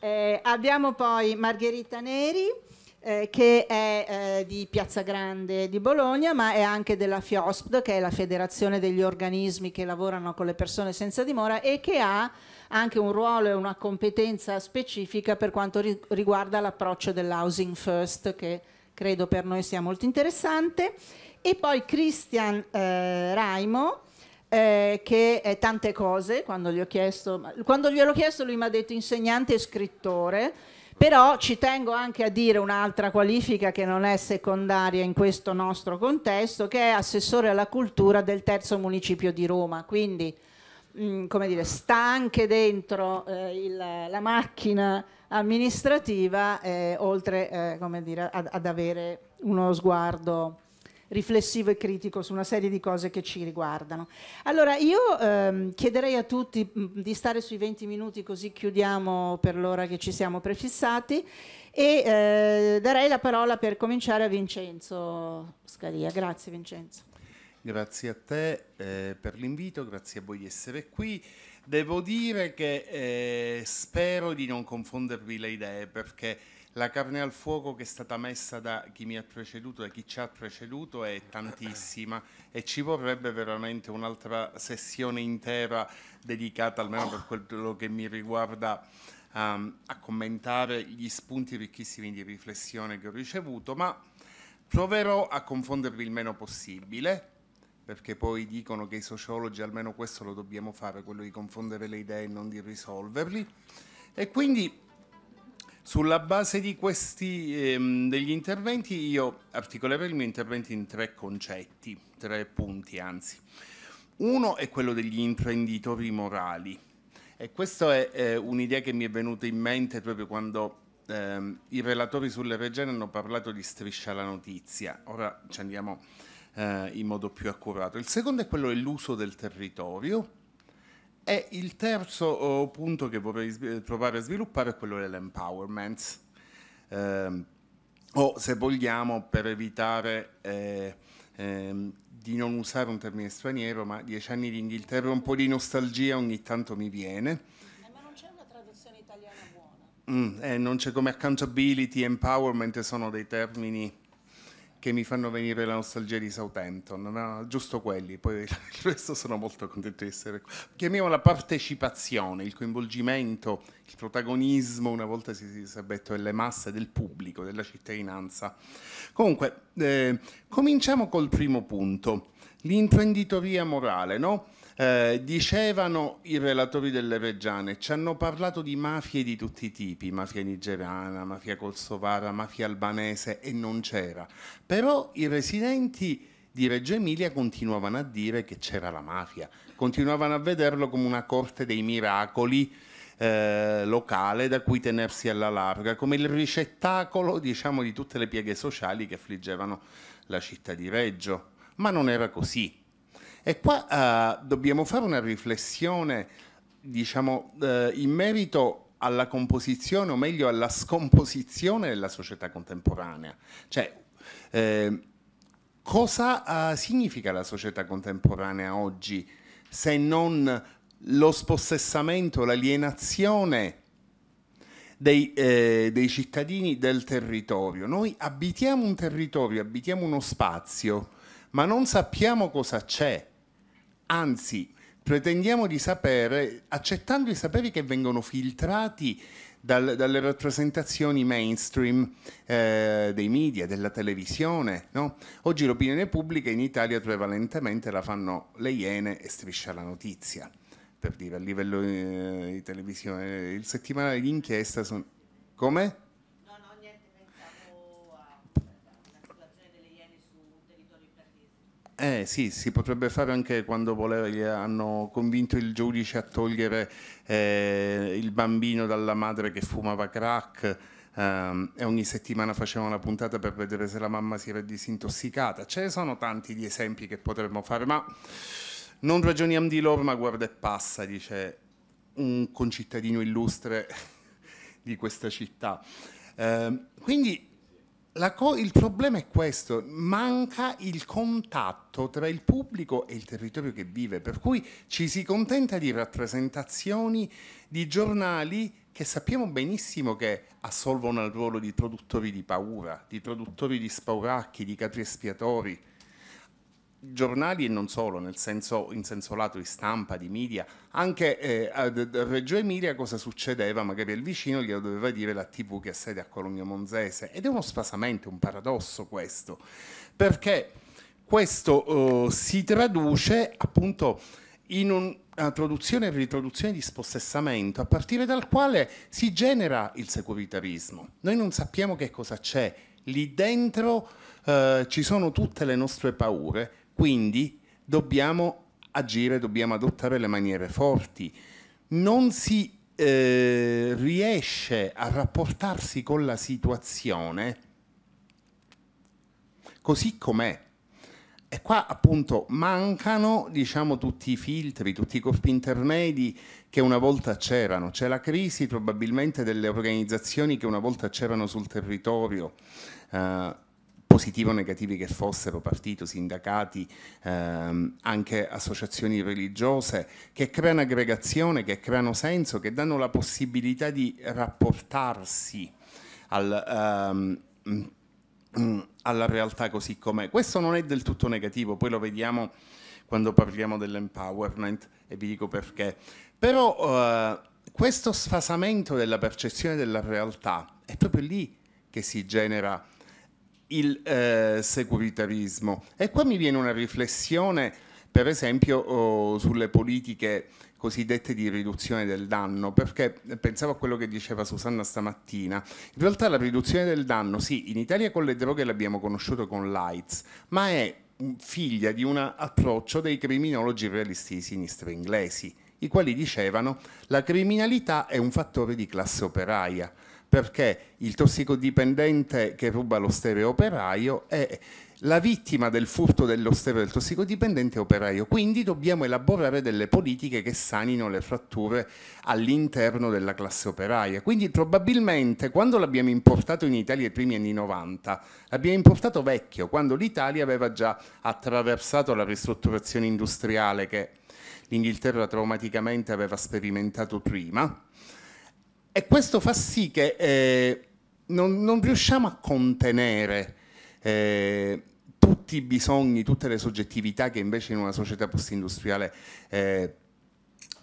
Eh, abbiamo poi Margherita Neri, eh, che è eh, di Piazza Grande di Bologna, ma è anche della FIOSPD, che è la federazione degli organismi che lavorano con le persone senza dimora e che ha anche un ruolo e una competenza specifica per quanto riguarda l'approccio dell'housing first che credo per noi sia molto interessante. E poi Christian eh, Raimo, eh, che è tante cose, quando, gli ho chiesto, quando gliel'ho chiesto lui mi ha detto insegnante e scrittore, però ci tengo anche a dire un'altra qualifica che non è secondaria in questo nostro contesto, che è assessore alla cultura del terzo municipio di Roma, quindi Mm, come dire, stanche dentro eh, il, la macchina amministrativa, eh, oltre eh, come dire, ad, ad avere uno sguardo riflessivo e critico su una serie di cose che ci riguardano. Allora io ehm, chiederei a tutti mm, di stare sui 20 minuti così chiudiamo per l'ora che ci siamo prefissati e eh, darei la parola per cominciare a Vincenzo Scalia. Grazie Vincenzo. Grazie a te eh, per l'invito, grazie a voi di essere qui. Devo dire che eh, spero di non confondervi le idee perché la carne al fuoco che è stata messa da chi mi ha preceduto e chi ci ha preceduto è tantissima e ci vorrebbe veramente un'altra sessione intera dedicata almeno per quello che mi riguarda um, a commentare gli spunti ricchissimi di riflessione che ho ricevuto, ma proverò a confondervi il meno possibile perché poi dicono che i sociologi almeno questo lo dobbiamo fare, quello di confondere le idee e non di risolverli. E quindi sulla base di questi ehm, degli interventi io articolerei il mio intervento in tre concetti, tre punti anzi. Uno è quello degli imprenditori morali e questa è eh, un'idea che mi è venuta in mente proprio quando ehm, i relatori sulle regioni hanno parlato di striscia la notizia. Ora ci andiamo eh, in modo più accurato. Il secondo è quello dell'uso del territorio e il terzo oh, punto che vorrei provare a sviluppare è quello dell'empowerment, eh, o se vogliamo per evitare... Eh, ehm, di non usare un termine straniero, ma dieci anni di Inghilterra, un po' di nostalgia ogni tanto mi viene. Eh, ma non c'è una traduzione italiana buona. Mm, eh, non c'è come accountability, empowerment, sono dei termini che mi fanno venire la nostalgia di Southampton, no? giusto quelli, poi il resto sono molto contento di essere qui. Chiamiamola partecipazione, il coinvolgimento, il protagonismo, una volta si è detto delle masse, del pubblico, della cittadinanza. Comunque, eh, cominciamo col primo punto, l'imprenditoria morale, no? Eh, dicevano i relatori delle Reggiane, ci hanno parlato di mafie di tutti i tipi, mafia nigeriana, mafia kosovara, mafia albanese e non c'era. Però i residenti di Reggio Emilia continuavano a dire che c'era la mafia, continuavano a vederlo come una corte dei miracoli eh, locale da cui tenersi alla larga, come il ricettacolo diciamo, di tutte le pieghe sociali che affliggevano la città di Reggio. Ma non era così. E qua uh, dobbiamo fare una riflessione, diciamo, uh, in merito alla composizione, o meglio alla scomposizione della società contemporanea. Cioè, ehm, eh, cosa uh, significa la società contemporanea oggi se non lo spossessamento, l'alienazione dei, eh, dei, cittadini del territorio? Noi abitiamo un territorio, abitiamo uno spazio, ma non sappiamo cosa c'è. Anzi, pretendiamo di sapere, accettando i saperi che vengono filtrati dal, dalle rappresentazioni mainstream eh, dei media, della televisione. No? Oggi l'opinione pubblica in Italia prevalentemente la fanno le Iene e Striscia la Notizia. Per dire, a livello eh, di televisione, il settimanale di inchiesta sono... Come? Eh sì, si potrebbe fare anche quando volere, hanno convinto il giudice a togliere eh, il bambino dalla madre che fumava crack ehm, e ogni settimana facevano una puntata per vedere se la mamma si era disintossicata. Ce ne sono tanti di esempi che potremmo fare, ma non ragioniamo di loro, ma guarda e passa, dice un concittadino illustre di questa città. Eh, quindi co- il problema è questo, manca il contatto tra il pubblico e il territorio che vive, per cui ci si contenta di rappresentazioni di giornali che sappiamo benissimo che assolvono al ruolo di produttori di paura, di produttori di spauracchi, di capri espiatori, giornali e non solo, nel senso, in senso lato di stampa, di media, anche eh, a Reggio Emilia cosa succedeva, magari il vicino glielo doveva dire la TV che ha sede a Cologno Monzese ed è uno spasamento, un paradosso questo, perché questo eh, si traduce appunto in un traduzione e ritraduzione di spossessamento, a partire dal quale si genera il securitarismo. Noi non sappiamo che cosa c'è, lì dentro eh, ci sono tutte le nostre paure, quindi dobbiamo agire, dobbiamo adottare le maniere forti. Non si eh, riesce a rapportarsi con la situazione così com'è. E qua appunto mancano diciamo, tutti i filtri, tutti i corpi intermedi che una volta c'erano. C'è la crisi probabilmente delle organizzazioni che una volta c'erano sul territorio. Eh, positivi o negativi che fossero, partiti, sindacati, ehm, anche associazioni religiose, che creano aggregazione, che creano senso, che danno la possibilità di rapportarsi al, ehm, mm, mm, alla realtà così com'è. Questo non è del tutto negativo, poi lo vediamo quando parliamo dell'empowerment e vi dico perché. Però eh, questo sfasamento della percezione della realtà è proprio lì che si genera il eh, securitarismo. E qua mi viene una riflessione, per esempio, oh, sulle politiche cosiddette di riduzione del danno, perché pensavo a quello che diceva Susanna stamattina. In realtà la riduzione del danno, sì, in Italia con le droghe l'abbiamo conosciuto con l'AIDS, ma è figlia di un approccio dei criminologi realisti di sinistra inglesi, i quali dicevano la criminalità è un fattore di classe operaia perché il tossicodipendente che ruba lo stereo operaio è la vittima del furto dello stereo del tossicodipendente è operaio, quindi dobbiamo elaborare delle politiche che sanino le fratture all'interno della classe operaia. Quindi probabilmente quando l'abbiamo importato in Italia i primi anni 90, l'abbiamo importato vecchio, quando l'Italia aveva già attraversato la ristrutturazione industriale che l'Inghilterra traumaticamente aveva sperimentato prima, e questo fa sì che eh, non, non, riusciamo a contenere eh, tutti i bisogni, tutte le soggettività che invece in una società post-industriale eh,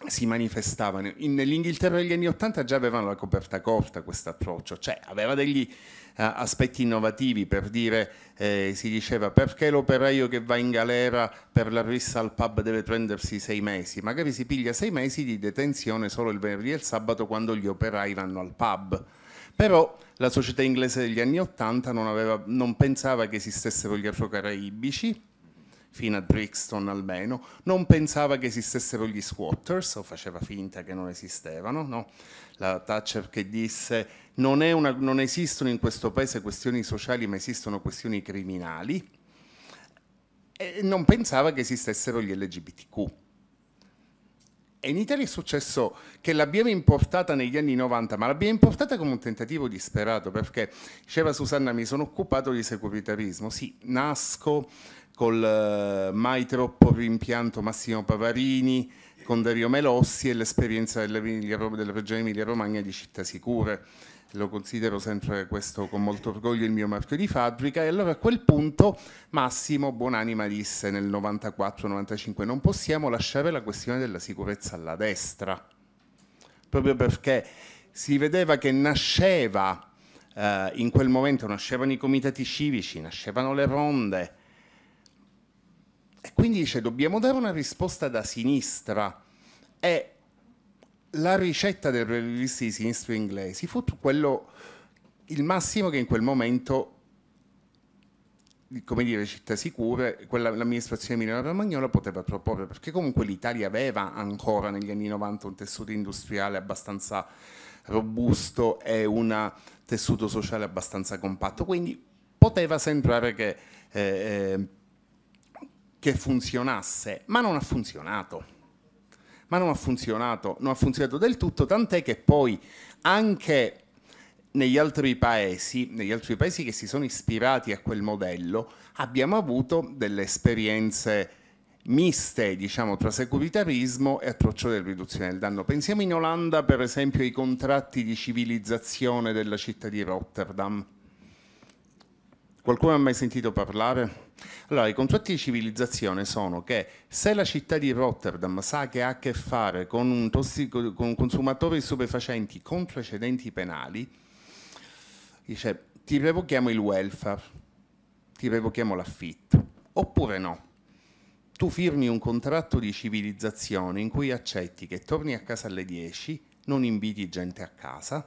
si manifestavano. Nell'Inghilterra degli anni Ottanta già avevano la coperta corta questo approccio, cioè aveva degli eh, aspetti innovativi, per dire, eh, si diceva perché l'operaio che va in galera per la rissa al pub deve prendersi sei mesi, magari si piglia sei mesi di detenzione solo il venerdì e il sabato quando gli operai vanno al pub. Però la società inglese degli anni 80 non, non pensava che esistessero gli afrocaraibici, fino a Brixton almeno, non pensava che esistessero gli squatters o faceva finta che non esistevano. No? La Thatcher che disse non, una, non esistono in questo paese questioni sociali, ma esistono questioni criminali, e non pensava che esistessero gli LGBTQ. E in Italia è successo che l'abbiamo importata negli anni 90, ma l'abbiamo importata come un tentativo disperato, perché diceva Susanna mi sono occupato di securitarismo, sì, nasco col uh, mai troppo rimpianto Massimo Pavarini, con Dario Melossi e l'esperienza della, della regione Emilia Romagna di Città Sicure lo considero sempre questo con molto orgoglio il mio marchio di fabbrica e allora a quel punto Massimo Buonanima disse nel 94-95 non possiamo lasciare la questione della sicurezza alla destra proprio perché si vedeva che nasceva eh, in quel momento nascevano i comitati civici, nascevano le ronde e quindi dice dobbiamo dare una risposta da sinistra e la ricetta del progressivisti di sinistra inglesi fu quello il massimo che in quel momento come dire, città sicure, l'amministrazione Milano Romagnolo poteva proporre, perché comunque l'Italia aveva ancora negli anni 90 un tessuto industriale abbastanza robusto e un tessuto sociale abbastanza compatto, quindi poteva sembrare che, eh, eh che funzionasse, ma non ha funzionato ma non ha funzionato, non ha funzionato del tutto, tant'è che poi anche negli altri paesi, negli altri paesi che si sono ispirati a quel modello, abbiamo avuto delle esperienze miste, diciamo, tra securitarismo e approccio della riduzione del danno. Pensiamo in Olanda, per esempio, ai contratti di civilizzazione della città di Rotterdam Qualcuno ha mai sentito parlare? Allora, i contratti di civilizzazione sono che se la città di Rotterdam sa che ha a che fare con un, tossico, con un consumatore di stupefacenti con precedenti penali, dice ti revochiamo il welfare, ti revochiamo l'affitto, oppure no. Tu firmi un contratto di civilizzazione in cui accetti che torni a casa alle 10, non inviti gente a casa,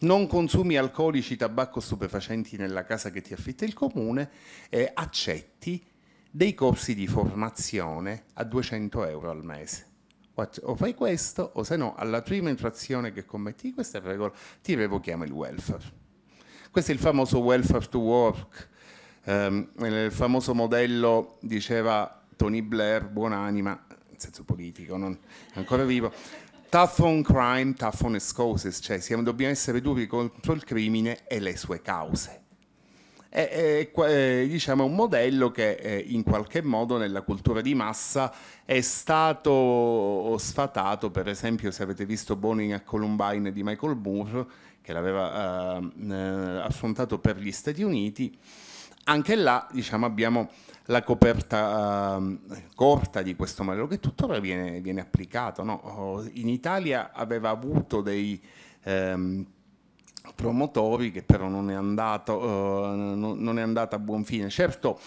non consumi alcolici, tabacco, stupefacenti nella casa che ti affitta il comune, eh, accetti dei corsi di formazione a 200 euro al mese. O fai questo, o se no, alla prima infrazione che commetti di questa regola, ti revochiamo il welfare. Questo è il famoso welfare to work, eh, il famoso modello, diceva Tony Blair, buonanima, in senso politico, non ancora vivo, Tough on crime, tough on causes, cioè siamo, dobbiamo essere duri contro il crimine e le sue cause. È, è, è eh, diciamo, un modello che eh, in qualche modo nella cultura di massa è stato sfatato, per esempio se avete visto Boning a Columbine di Michael Moore, che l'aveva ehm, eh, affrontato per gli Stati Uniti, anche là diciamo, abbiamo la coperta um, corta di questo modello che tuttora viene, viene applicato. No? Oh, in Italia aveva avuto dei um, promotori che però non è, andato, uh, non è andato a buon fine. Certo,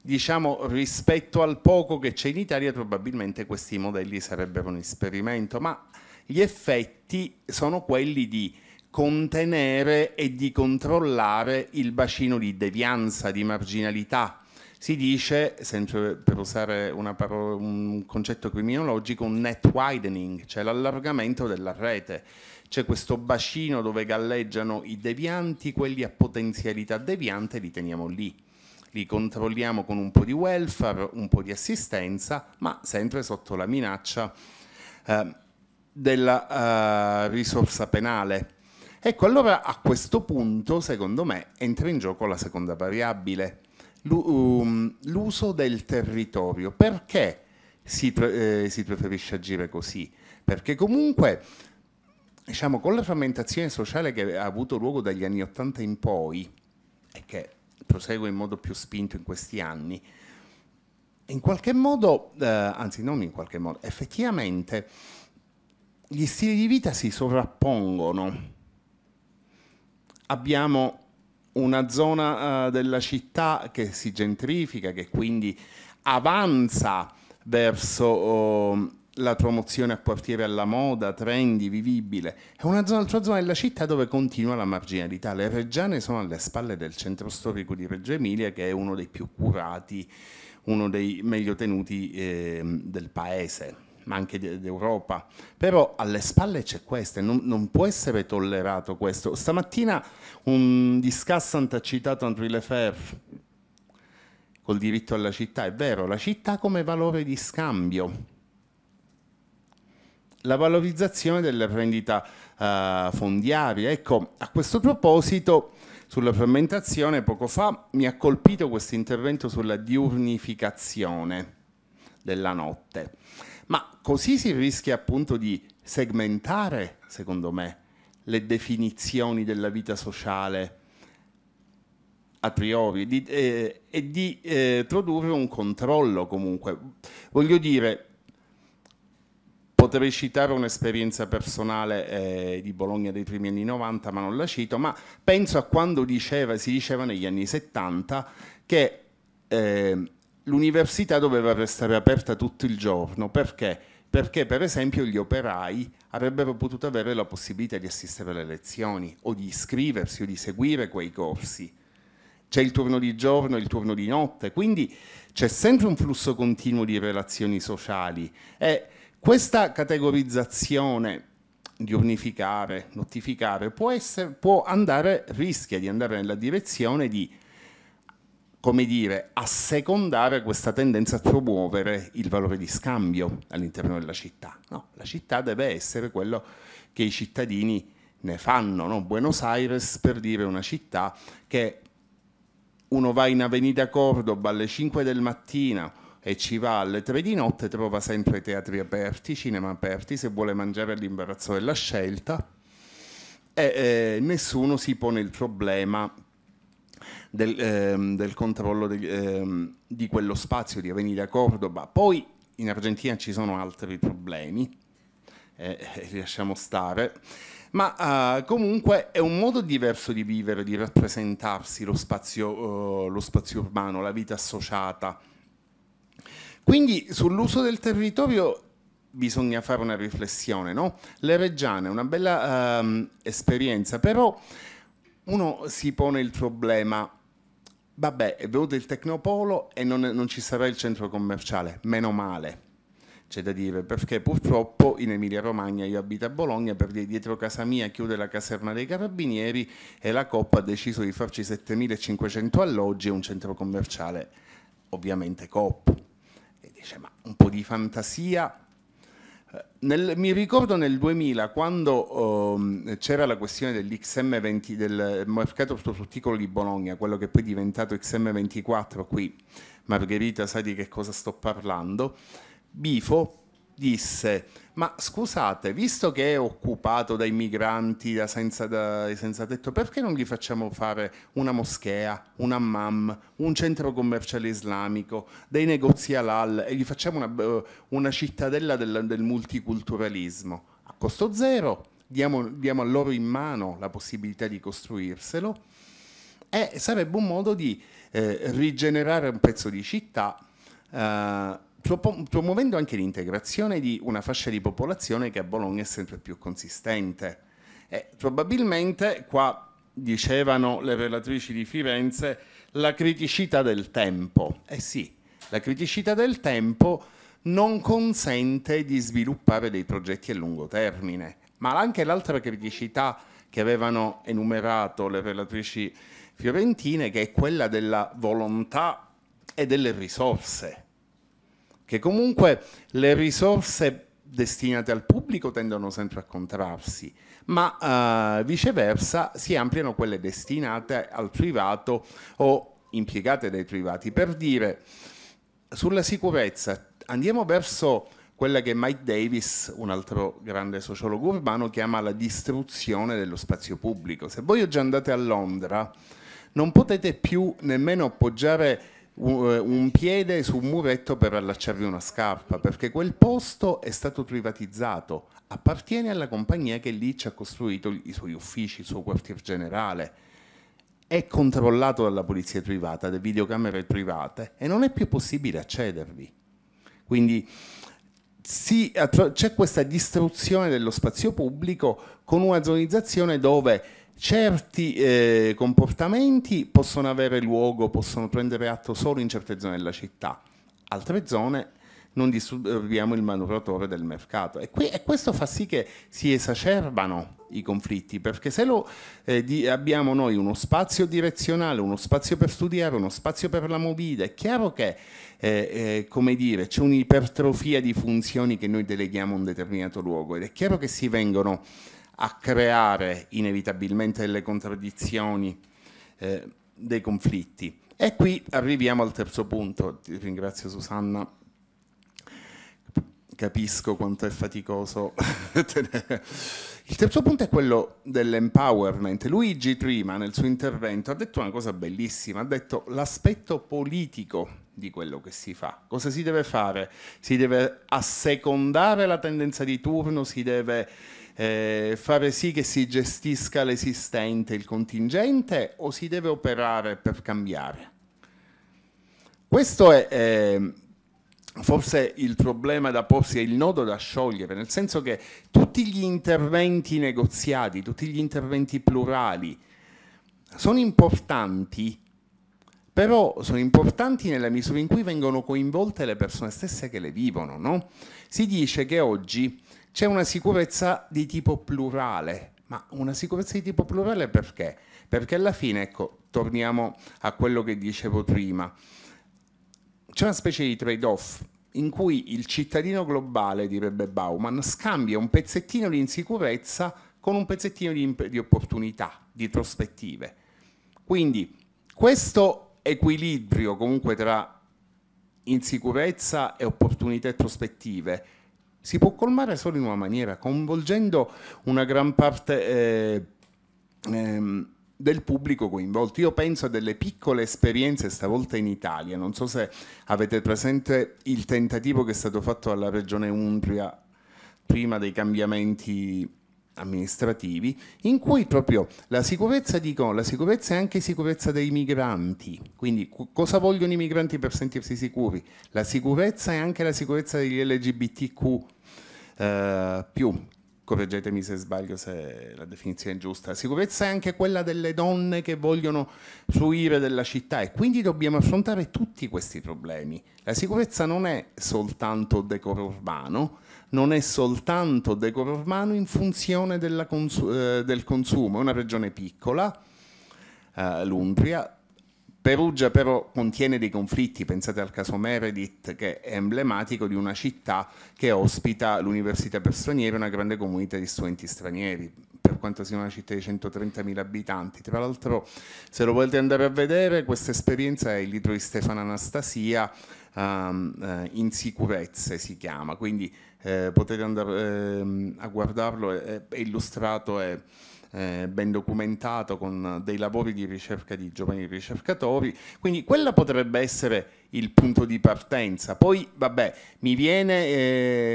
diciamo rispetto al poco che c'è in Italia probabilmente questi modelli sarebbero un esperimento, ma gli effetti sono quelli di contenere e di controllare il bacino di devianza, di marginalità, si dice, sempre per usare parola, un concetto criminologico, un net widening, cioè l'allargamento della rete. C'è questo bacino dove galleggiano i devianti, quelli a potenzialità deviante li teniamo lì. Li controlliamo con un po' di welfare, un po' di assistenza, ma sempre sotto la minaccia eh, della eh, risorsa penale. Ecco, allora a questo punto, secondo me, entra in gioco la seconda variabile, Um, l'uso del territorio. Perché si, eh, si preferisce agire così? Perché comunque diciamo, con la frammentazione sociale che ha avuto luogo dagli anni 80 in poi e che prosegue in modo più spinto in questi anni, in qualche modo, eh, anzi non in qualche modo, effettivamente gli stili di vita si sovrappongono. Abbiamo una zona uh, della città che si gentrifica, che quindi avanza verso uh, la promozione a quartiere alla moda, trendy, vivibile. È un'altra zona della città dove continua la marginalità. Le Reggiane sono alle spalle del centro storico di Reggio Emilia, che è uno dei più curati, uno dei meglio tenuti eh, del paese ma anche d'Europa. Però alle spalle c'è questo non, non, può essere tollerato questo. Stamattina un discussant ha citato André Lefebvre col diritto alla città. È vero, la città come valore di scambio. La valorizzazione della rendita eh, fondiaria. Ecco, a questo proposito sulla frammentazione poco fa mi ha colpito questo intervento sulla diurnificazione della notte. Ma così si rischia appunto di segmentare, secondo me, le definizioni della vita sociale a priori di, eh, e di eh, produrre un controllo comunque. Voglio dire, potrei citare un'esperienza personale eh, di Bologna dei primi anni 90, ma non la cito, ma penso a quando diceva, si diceva negli anni 70 che eh, l'università doveva restare aperta tutto il giorno perché? perché per esempio gli operai avrebbero potuto avere la possibilità di assistere alle lezioni o di iscriversi o di seguire quei corsi. C'è il turno di giorno e il turno di notte, quindi c'è sempre un flusso continuo di relazioni sociali e questa categorizzazione diurnificare, notificare, può, essere, può andare, rischia di andare nella direzione di come dire, assecondare questa tendenza a promuovere il valore di scambio all'interno della città. No, la città deve essere quello che i cittadini ne fanno. No? Buenos Aires, per dire, è una città che uno va in Avenida Cordoba alle 5 del mattino e ci va alle 3 di notte, trova sempre teatri aperti, cinema aperti, se vuole mangiare all'imbarazzo della scelta, e eh, nessuno si pone il problema del, ehm, del controllo degli, ehm, di quello spazio di Avenida Cordoba. Poi in Argentina ci sono altri problemi, eh, eh, lasciamo stare, ma eh, comunque è un modo diverso di vivere, di rappresentarsi lo spazio, oh, lo spazio urbano, la vita associata. Quindi sull'uso del territorio bisogna fare una riflessione, no? Le Reggiane è una bella ehm, esperienza, però uno si pone il problema, vabbè, è venuto il Tecnopolo e non, non ci sarà il centro commerciale, meno male c'è da dire, perché purtroppo in Emilia-Romagna, io abito a Bologna, per dietro casa mia chiude la caserma dei carabinieri e la Coppa ha deciso di farci 7500 alloggi e un centro commerciale, ovviamente Coppa. E dice, ma un po' di fantasia nel, mi ricordo nel 2000 quando um, c'era la questione dell'XM20 del mercato ortofrutticolo di Bologna, quello che poi è diventato XM24 qui, Margherita sai di che cosa sto parlando, Bifo disse, ma scusate, visto che è occupato dai migranti, da senza, da, senza tetto, perché non gli facciamo fare una moschea, un hammam, un centro commerciale islamico, dei negozi halal e gli facciamo una, eh, una cittadella del, del, multiculturalismo? A costo zero, diamo, diamo a loro in mano la possibilità di costruirselo e sarebbe un modo di eh, rigenerare un pezzo di città. Eh, promuovendo anche l'integrazione di una fascia di popolazione che a Bologna è sempre più consistente. E eh, probabilmente qua dicevano le relatrici di Firenze la criticità del tempo. Eh sì, la criticità del tempo non consente di sviluppare dei progetti a lungo termine, ma anche l'altra criticità che avevano enumerato le relatrici fiorentine, che è quella della volontà e delle risorse che comunque le risorse destinate al pubblico tendono sempre a contrarsi, ma eh, viceversa si ampliano quelle destinate al privato o impiegate dai privati. Per dire, sulla sicurezza andiamo verso quella che Mike Davis, un altro grande sociologo urbano, chiama la distruzione dello spazio pubblico. Se voi oggi andate a Londra, non potete più nemmeno appoggiare eh, un piede su un muretto per allacciarvi una scarpa, perché quel posto è stato privatizzato, appartiene alla compagnia che lì ci ha costruito i suoi uffici, il suo quartier generale, è controllato dalla polizia privata, dalle videocamere private e non è più possibile accedervi. Quindi sì, c'è questa distruzione dello spazio pubblico con una zonizzazione dove certi eh, comportamenti possono avere luogo, possono prendere atto solo in certe zone della città, altre zone non disturbiamo il manovratore del mercato. E, qui, e, questo fa sì che si esacerbano i conflitti, perché se lo, eh, di, abbiamo noi uno spazio direzionale, uno spazio per studiare, uno spazio per la mobilità, è chiaro che eh, eh, c'è un'ipertrofia di funzioni che noi deleghiamo a un determinato luogo ed è chiaro che si vengono a creare inevitabilmente delle contraddizioni, eh, dei conflitti. E qui arriviamo al terzo punto, ti ringrazio Susanna, capisco quanto è faticoso. tenere. Il terzo punto è quello dell'empowerment. Luigi prima nel suo intervento ha detto una cosa bellissima, ha detto l'aspetto politico di quello che si fa. Cosa si deve fare? Si deve assecondare la tendenza di turno, si deve eh, fare sì che si gestisca l'esistente, il contingente, o si deve operare per cambiare? Questo è eh, forse il problema da porsi, è il nodo da sciogliere, nel senso che tutti gli interventi negoziati, tutti gli interventi plurali, sono importanti, però sono importanti nella misura in cui vengono coinvolte le persone stesse che le vivono. No? Si dice che oggi c'è una sicurezza di tipo plurale, ma una sicurezza di tipo plurale perché? Perché alla fine, ecco, torniamo a quello che dicevo prima, c'è una specie di trade-off in cui il cittadino globale, direbbe Bauman, scambia un pezzettino di insicurezza con un pezzettino di, di opportunità, di prospettive. Quindi questo equilibrio comunque tra insicurezza e opportunità e prospettive si può colmare solo in una maniera, coinvolgendo una gran parte eh, ehm, del pubblico coinvolto. Io penso a delle piccole esperienze stavolta in Italia, non so se avete presente il tentativo che è stato fatto alla regione Umbria prima dei cambiamenti amministrativi in cui proprio la sicurezza dico la sicurezza è anche sicurezza dei migranti quindi cosa vogliono i migranti per sentirsi sicuri la sicurezza è anche la sicurezza degli LGBTQ eh, più correggetemi se sbaglio, se la definizione è giusta, sicurezza è anche quella delle donne che vogliono fruire della città e quindi dobbiamo affrontare tutti questi problemi. La sicurezza non è soltanto decoro urbano, non è soltanto decoro urbano in funzione consu- eh, del consumo, è una regione piccola, eh, l'Umbria, Perugia però contiene dei conflitti, pensate al caso Meredith che è emblematico di una città che ospita l'università per stranieri, una grande comunità di studenti stranieri, per quanto sia una città di 130.000 abitanti. Tra l'altro se lo volete andare a vedere questa esperienza è il libro di Stefano Anastasia, um, ehm, uh, eh, Insicurezze si chiama, quindi eh, potete andare eh, a guardarlo, è, è illustrato. È, eh, ben documentato con dei lavori di ricerca di giovani ricercatori, quindi quella potrebbe essere il punto di partenza. Poi, vabbè, mi viene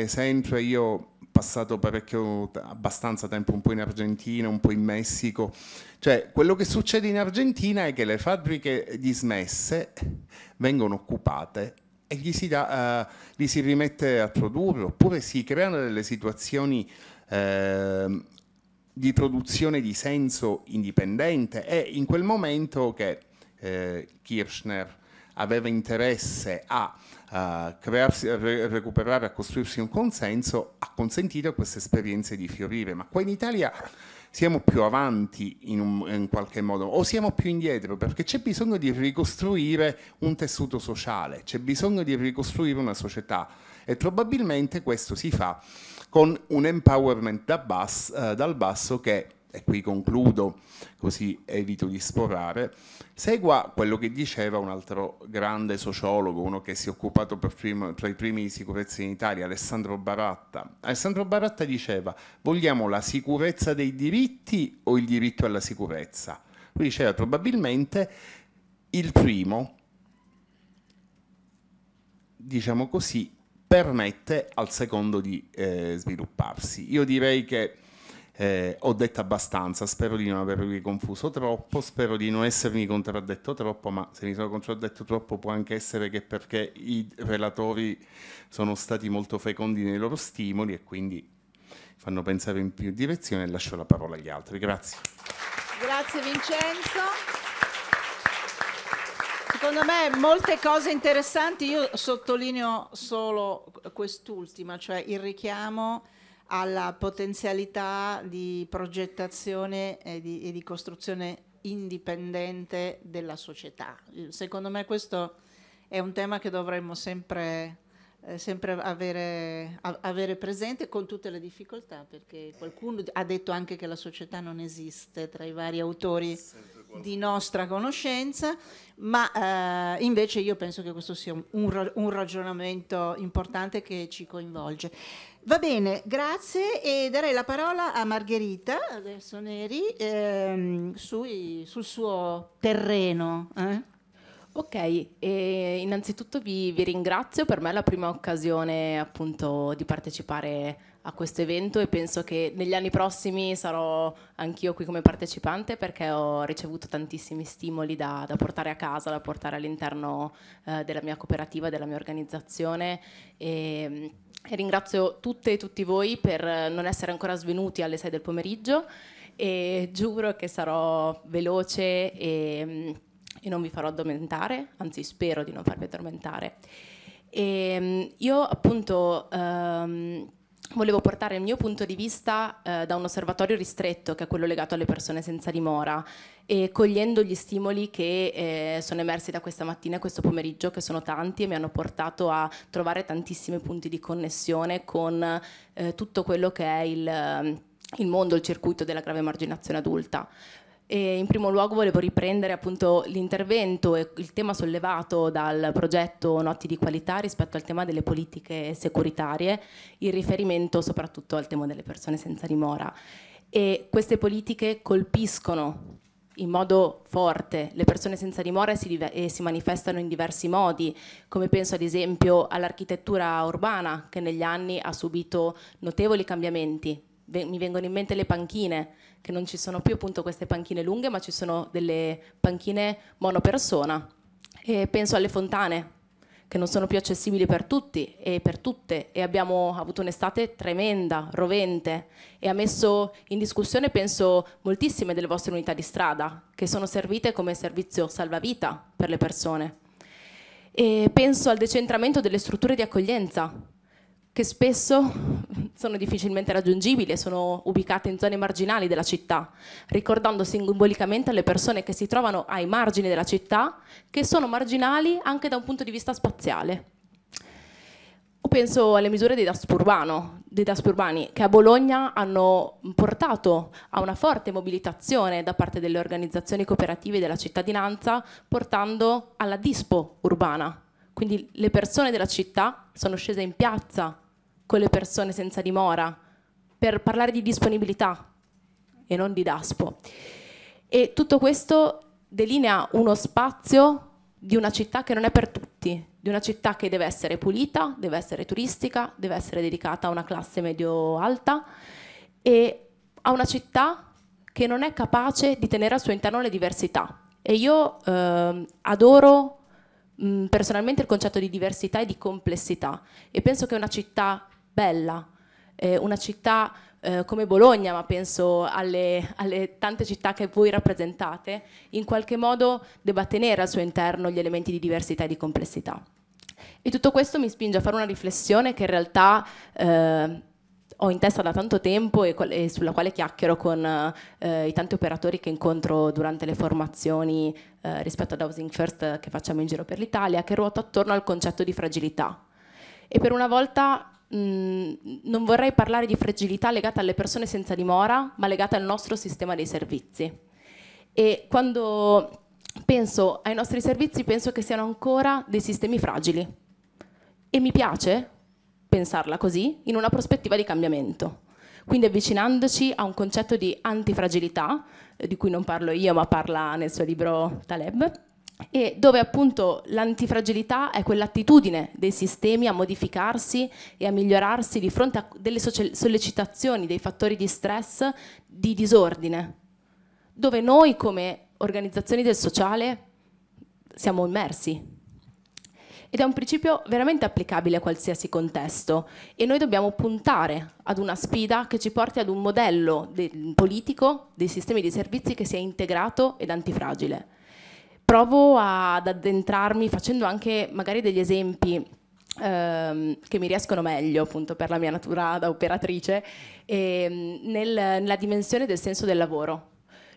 eh, sempre io passato parecchio, abbastanza tempo un po' in Argentina, un po' in Messico. Cioè, quello che succede in Argentina è che le fabbriche dismesse vengono occupate e gli si, da, uh, eh, gli si rimette a produrre, oppure si creano delle situazioni eh, di produzione di senso indipendente. È in quel momento che eh, Kirchner aveva interesse a uh, crearsi, a recuperare, a costruirsi un consenso, ha consentito a queste esperienze di fiorire. Ma qua in Italia siamo più avanti in, un, in qualche modo o siamo più indietro perché c'è bisogno di ricostruire un tessuto sociale, c'è bisogno di ricostruire una società e probabilmente questo si fa con un empowerment da bas, eh, dal basso che e qui concludo, così evito di sporare, segua quello che diceva un altro grande sociologo, uno che si è occupato per primo, tra i primi di sicurezza in Italia, Alessandro Baratta. Alessandro Baratta diceva, vogliamo la sicurezza dei diritti o il diritto alla sicurezza? Lui diceva probabilmente il primo, diciamo così, permette al secondo di eh, svilupparsi. Io direi che eh, ho detto abbastanza, spero di non avervi confuso troppo, spero di non essermi contraddetto troppo, ma se mi sono contraddetto troppo può anche essere che perché i relatori sono stati molto fecondi nei loro stimoli e quindi fanno pensare in più direzione e lascio la parola agli altri. Grazie. Grazie Vincenzo. Secondo me molte cose interessanti, io sottolineo solo quest'ultima, cioè il richiamo alla potenzialità di progettazione e di, e di costruzione indipendente della società. Secondo me questo è un tema che dovremmo sempre eh, sempre avere, a, avere, presente con tutte le difficoltà, perché qualcuno ha detto anche che la società non esiste tra i vari autori di nostra conoscenza, ma eh, invece io penso che questo sia un, un, ragionamento importante che ci coinvolge. Va bene, grazie e darei la parola a Margherita adesso Neri ehm, sui, sul suo terreno. Eh? Ok, innanzitutto vi, vi, ringrazio, per me è la prima occasione appunto di partecipare a questo evento e penso che negli anni prossimi sarò anch'io qui come partecipante perché ho ricevuto tantissimi stimoli da, da portare a casa, da portare all'interno eh, della mia cooperativa, della mia organizzazione. E, e ringrazio tutte e tutti voi per non essere ancora svenuti alle 6 del pomeriggio e giuro che sarò veloce e e non vi farò addormentare, anzi spero di non farvi addormentare. E ehm, io appunto ehm, volevo portare il mio punto di vista eh, da un osservatorio ristretto, che è quello legato alle persone senza dimora, e cogliendo gli stimoli che eh, sono emersi da questa mattina e questo pomeriggio, che sono tanti e mi hanno portato a trovare tantissimi punti di connessione con eh, tutto quello che è il, il mondo, il circuito della grave emarginazione adulta. E in primo luogo volevo riprendere appunto l'intervento e il tema sollevato dal progetto Notti di qualità rispetto al tema delle politiche securitarie, in riferimento soprattutto al tema delle persone senza dimora. E queste politiche colpiscono in modo forte le persone senza dimora si, e si manifestano in diversi modi, come penso ad esempio all'architettura urbana che negli anni ha subito notevoli cambiamenti. mi vengono in mente le panchine che non ci sono più appunto queste panchine lunghe, ma ci sono delle panchine monopersona. E penso alle fontane, che non sono più accessibili per tutti e per tutte e abbiamo avuto un'estate tremenda, rovente e ha messo in discussione penso moltissime delle vostre unità di strada che sono servite come servizio salvavita per le persone. E penso al decentramento delle strutture di accoglienza che spesso sono difficilmente raggiungibili e sono ubicate in zone marginali della città, ricordando simbolicamente alle persone che si trovano ai margini della città che sono marginali anche da un punto di vista spaziale. O penso alle misure dei DASP, urbano, dei DASP urbani che a Bologna hanno portato a una forte mobilitazione da parte delle organizzazioni cooperative della cittadinanza, portando alla dispo urbana. Quindi le persone della città sono scese in piazza con le persone senza dimora per parlare di disponibilità e non di DASPO. E tutto questo delinea uno spazio di una città che non è per tutti, di una città che deve essere pulita, deve essere turistica, deve essere dedicata a una classe medio-alta e a una città che non è capace di tenere al suo interno le diversità. E io eh, adoro mh, personalmente il concetto di diversità e di complessità e penso che una città bella, eh, una città eh, come Bologna, ma penso alle, alle, tante città che voi rappresentate, in qualche modo debba tenere al suo interno gli elementi di diversità e di complessità. E tutto questo mi spinge a fare una riflessione che in realtà eh, ho in testa da tanto tempo e, e sulla quale chiacchiero con eh, i tanti operatori che incontro durante le formazioni eh, rispetto ad Housing First che facciamo in giro per l'Italia, che ruota attorno al concetto di fragilità. E per una volta non vorrei parlare di fragilità legata alle persone senza dimora, ma legata al nostro sistema dei servizi. E quando penso ai nostri servizi, penso che siano ancora dei sistemi fragili. E mi piace pensarla così, in una prospettiva di cambiamento. Quindi avvicinandoci a un concetto di antifragilità, eh, di cui non parlo io, ma parla nel suo libro Taleb, e dove appunto l'antifragilità è quell'attitudine dei sistemi a modificarsi e a migliorarsi di fronte a delle sollecitazioni, dei fattori di stress, di disordine, dove noi come organizzazioni del sociale siamo immersi. Ed è un principio veramente applicabile a qualsiasi contesto e noi dobbiamo puntare ad una sfida che ci porti ad un modello politico dei sistemi di servizi che sia integrato ed antifragile provo ad addentrarmi facendo anche magari degli esempi ehm, che mi riescono meglio appunto per la mia natura da operatrice ehm, nel, nella dimensione del senso del lavoro.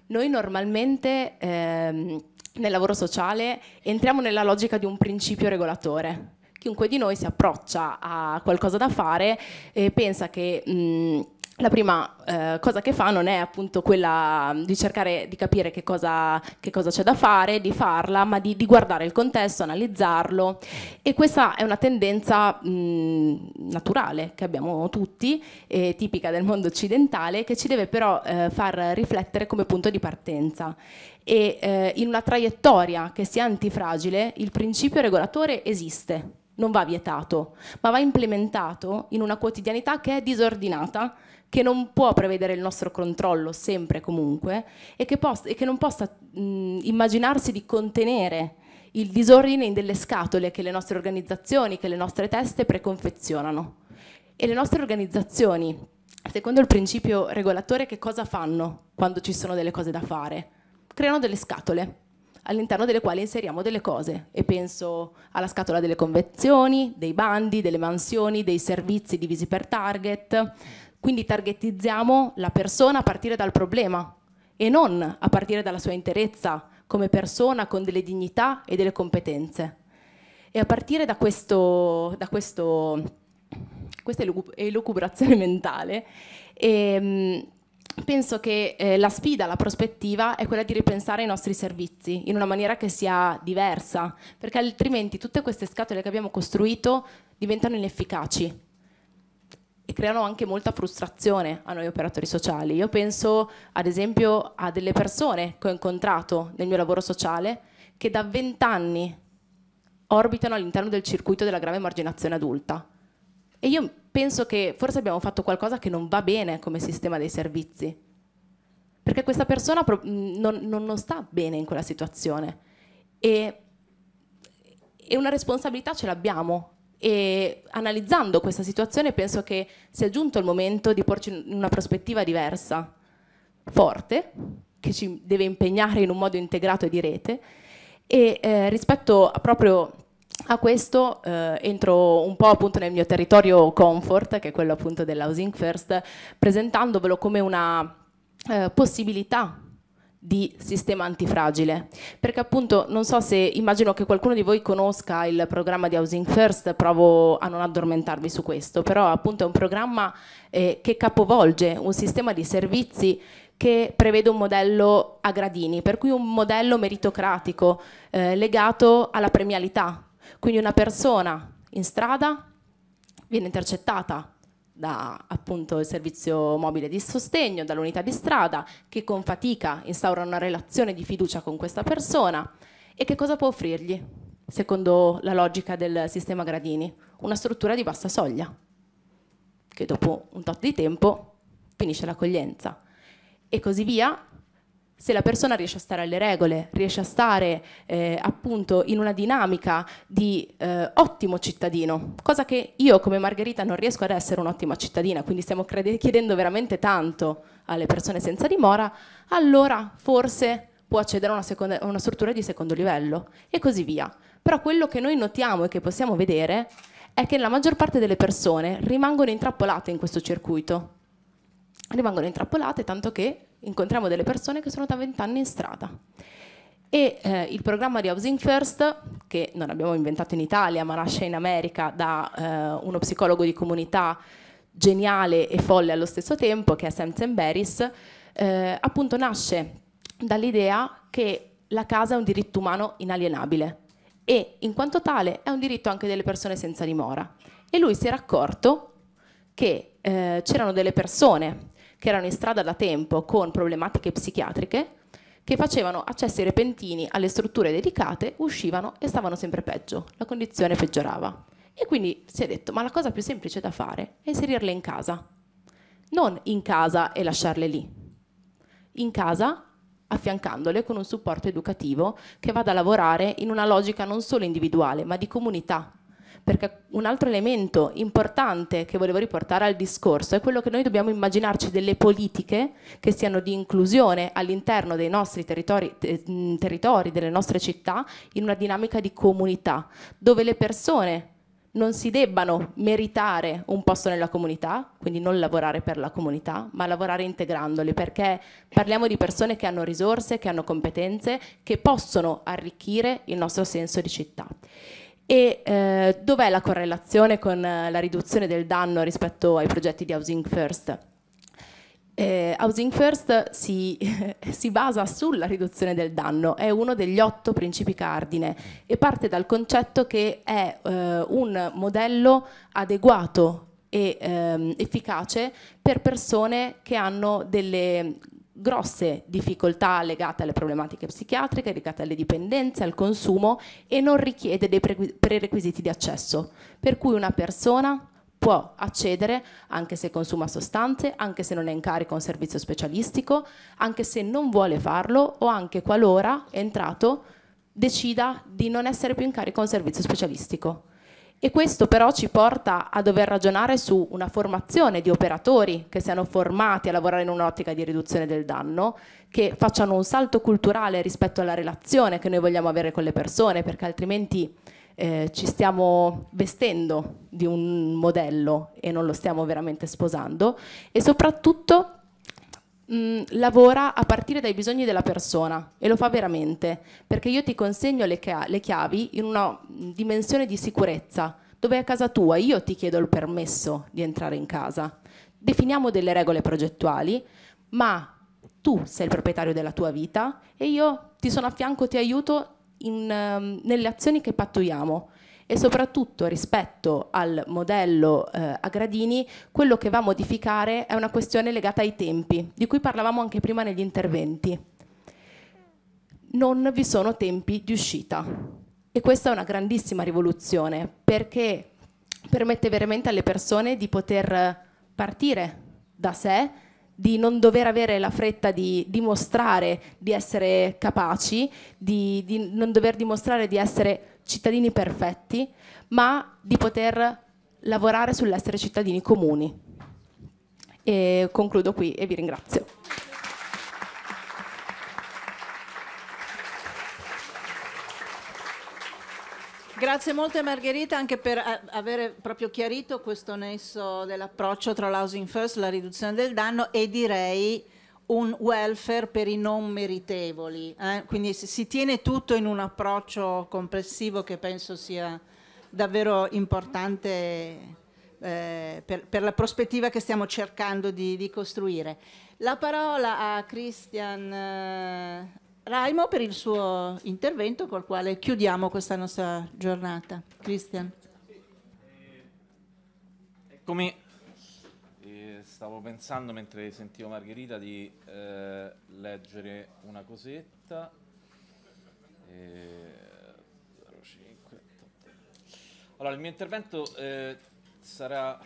Noi normalmente ehm, nel lavoro sociale entriamo nella logica di un principio regolatore. Chiunque di noi si approccia a qualcosa da fare e pensa che mh, la prima eh, cosa che fa non è appunto quella di cercare di capire che cosa, c'è da fare, di farla, ma di, di, guardare il contesto, analizzarlo e questa è una tendenza mh, naturale che abbiamo tutti, eh, tipica del mondo occidentale, che ci deve però eh, far riflettere come punto di partenza e eh, in una traiettoria che sia antifragile il principio regolatore esiste, non va vietato, ma va implementato in una quotidianità che è disordinata che non può prevedere il nostro controllo sempre e comunque e che, e che non possa mh, immaginarsi di contenere il disordine in delle scatole che le nostre organizzazioni, che le nostre teste preconfezionano. E le nostre organizzazioni, secondo il principio regolatore, che cosa fanno quando ci sono delle cose da fare? Creano delle scatole all'interno delle quali inseriamo delle cose e penso alla scatola delle convenzioni, dei bandi, delle mansioni, dei servizi divisi per target, quindi targetizziamo la persona a partire dal problema e non a partire dalla sua interezza come persona con delle dignità e delle competenze. E a partire da, questo, da questo, questa elucubrazione mentale, ehm, penso che eh, la sfida, la prospettiva è quella di ripensare i nostri servizi in una maniera che sia diversa, perché altrimenti tutte queste scatole che abbiamo costruito diventano inefficaci e creano anche molta frustrazione a noi operatori sociali. Io penso ad esempio a delle persone che ho incontrato nel mio lavoro sociale che da vent'anni orbitano all'interno del circuito della grave marginazione adulta. E io penso che forse abbiamo fatto qualcosa che non va bene come sistema dei servizi, perché questa persona non, non sta bene in quella situazione e, e una responsabilità ce l'abbiamo e analizzando questa situazione penso che sia giunto il momento di porci in una prospettiva diversa, forte, che ci deve impegnare in un modo integrato e di rete e eh, rispetto a proprio a questo eh, entro un po' appunto nel mio territorio comfort, che è quello appunto dell'housing first, presentandovelo come una eh, possibilità di sistema antifragile, perché appunto non so se immagino che qualcuno di voi conosca il programma di Housing First, provo a non addormentarvi su questo, però appunto è un programma eh, che capovolge un sistema di servizi che prevede un modello a gradini, per cui un modello meritocratico eh, legato alla premialità, quindi una persona in strada viene intercettata da appunto il servizio mobile di sostegno, dall'unità di strada, che con fatica instaura una relazione di fiducia con questa persona e che cosa può offrirgli, secondo la logica del sistema gradini? Una struttura di bassa soglia, che dopo un tot di tempo finisce l'accoglienza e così via se la persona riesce a stare alle regole, riesce a stare eh, appunto in una dinamica di eh, ottimo cittadino, cosa che io come Margherita non riesco ad essere un'ottima cittadina, quindi stiamo chiedendo veramente tanto alle persone senza dimora, allora forse può accedere a una, seconda, a una struttura di secondo livello e così via. Però quello che noi notiamo e che possiamo vedere è che la maggior parte delle persone rimangono intrappolate in questo circuito, rimangono intrappolate tanto che incontriamo delle persone che sono da vent'anni in strada. E eh, il programma di Housing First, che non abbiamo inventato in Italia, ma nasce in America da eh, uno psicologo di comunità geniale e folle allo stesso tempo, che è Samson Beris, eh, appunto nasce dall'idea che la casa è un diritto umano inalienabile e in quanto tale è un diritto anche delle persone senza dimora. E lui si era accorto che eh, c'erano delle persone che erano in strada da tempo con problematiche psichiatriche, che facevano accessi repentini alle strutture dedicate, uscivano e stavano sempre peggio, la condizione peggiorava. E quindi si è detto, ma la cosa più semplice da fare è inserirle in casa, non in casa e lasciarle lì, in casa affiancandole con un supporto educativo che vada a lavorare in una logica non solo individuale, ma di comunità, perché un altro elemento importante che volevo riportare al discorso è quello che noi dobbiamo immaginarci delle politiche che siano di inclusione all'interno dei nostri territori, territori, delle nostre città, in una dinamica di comunità, dove le persone non si debbano meritare un posto nella comunità, quindi non lavorare per la comunità, ma lavorare integrandole, perché parliamo di persone che hanno risorse, che hanno competenze, che possono arricchire il nostro senso di città. E eh, dov'è la correlazione con eh, la riduzione del danno rispetto ai progetti di Housing First? Eh, Housing First si, si, basa sulla riduzione del danno, è uno degli otto principi cardine e parte dal concetto che è eh, un modello adeguato e ehm, efficace per persone che hanno delle grosse difficoltà legate alle problematiche psichiatriche, legate alle dipendenze, al consumo e non richiede dei prerequisiti di accesso, per cui una persona può accedere anche se consuma sostanze, anche se non è in carico a un servizio specialistico, anche se non vuole farlo o anche qualora è entrato decida di non essere più in carico a un servizio specialistico. E questo però ci porta a dover ragionare su una formazione di operatori che siano formati a lavorare in un'ottica di riduzione del danno, che facciano un salto culturale rispetto alla relazione che noi vogliamo avere con le persone, perché altrimenti eh, ci stiamo vestendo di un modello e non lo stiamo veramente sposando, e soprattutto Mm, lavora a partire dai bisogni della persona e lo fa veramente, perché io ti consegno le, le chiavi in una mm, dimensione di sicurezza, dove a casa tua, io ti chiedo il permesso di entrare in casa. Definiamo delle regole progettuali, ma tu sei il proprietario della tua vita e io ti sono a fianco, ti aiuto in, um, nelle azioni che pattuiamo e soprattutto rispetto al modello eh, a gradini quello che va a modificare è una questione legata ai tempi, di cui parlavamo anche prima negli interventi. Non vi sono tempi di uscita e questa è una grandissima rivoluzione perché permette veramente alle persone di poter partire da sé, di non dover avere la fretta di dimostrare di essere capaci, di, di non dover dimostrare di essere cittadini perfetti, ma di poter lavorare sull'essere cittadini comuni. E concludo qui e vi ringrazio. Grazie molte Margherita anche per eh, avere proprio chiarito questo nesso dell'approccio tra l'housing first, la riduzione del danno e direi un welfare per i non meritevoli. Eh? Quindi si, tiene tutto in un approccio complessivo che penso sia davvero importante eh, per, per, la prospettiva che stiamo cercando di, di costruire. La parola a Christian eh, Raimo per il suo intervento col quale chiudiamo questa nostra giornata. Christian. Eccomi, stavo pensando mentre sentivo Margherita di eh, leggere una cosetta. Eh, e... Allora, il mio intervento eh, sarà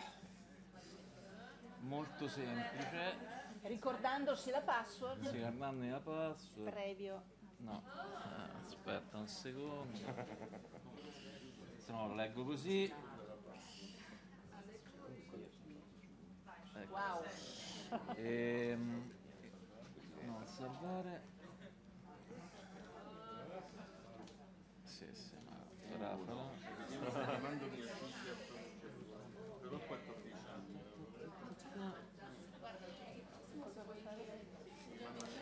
molto semplice. Ricordandosi la password. Sì, Armanni la password. Previo. No, eh, aspetta un secondo. Se no lo leggo così. Wow. Ehm, no, salvare. Sì, sì, ma Rafala. Rimando che però 14 anni.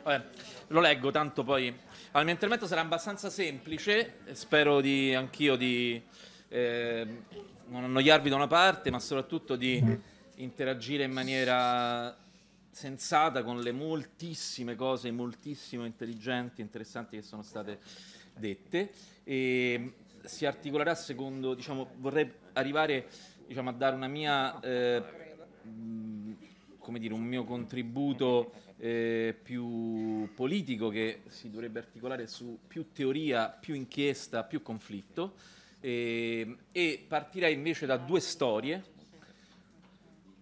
Vabbè, lo leggo tanto poi. Allora, il mio intervento sarà abbastanza semplice, eh, spero di anch'io di eh, non annoiarvi da una parte, ma soprattutto di interagire in maniera sensata con le moltissime cose, moltissimo intelligenti, interessanti che sono state dette. E si articolerà secondo, diciamo, vorrei arrivare diciamo, a dare una mia, eh, come dire, un mio contributo eh, più politico che si dovrebbe articolare su più teoria, più inchiesta, più conflitto. E, e partirei invece da due storie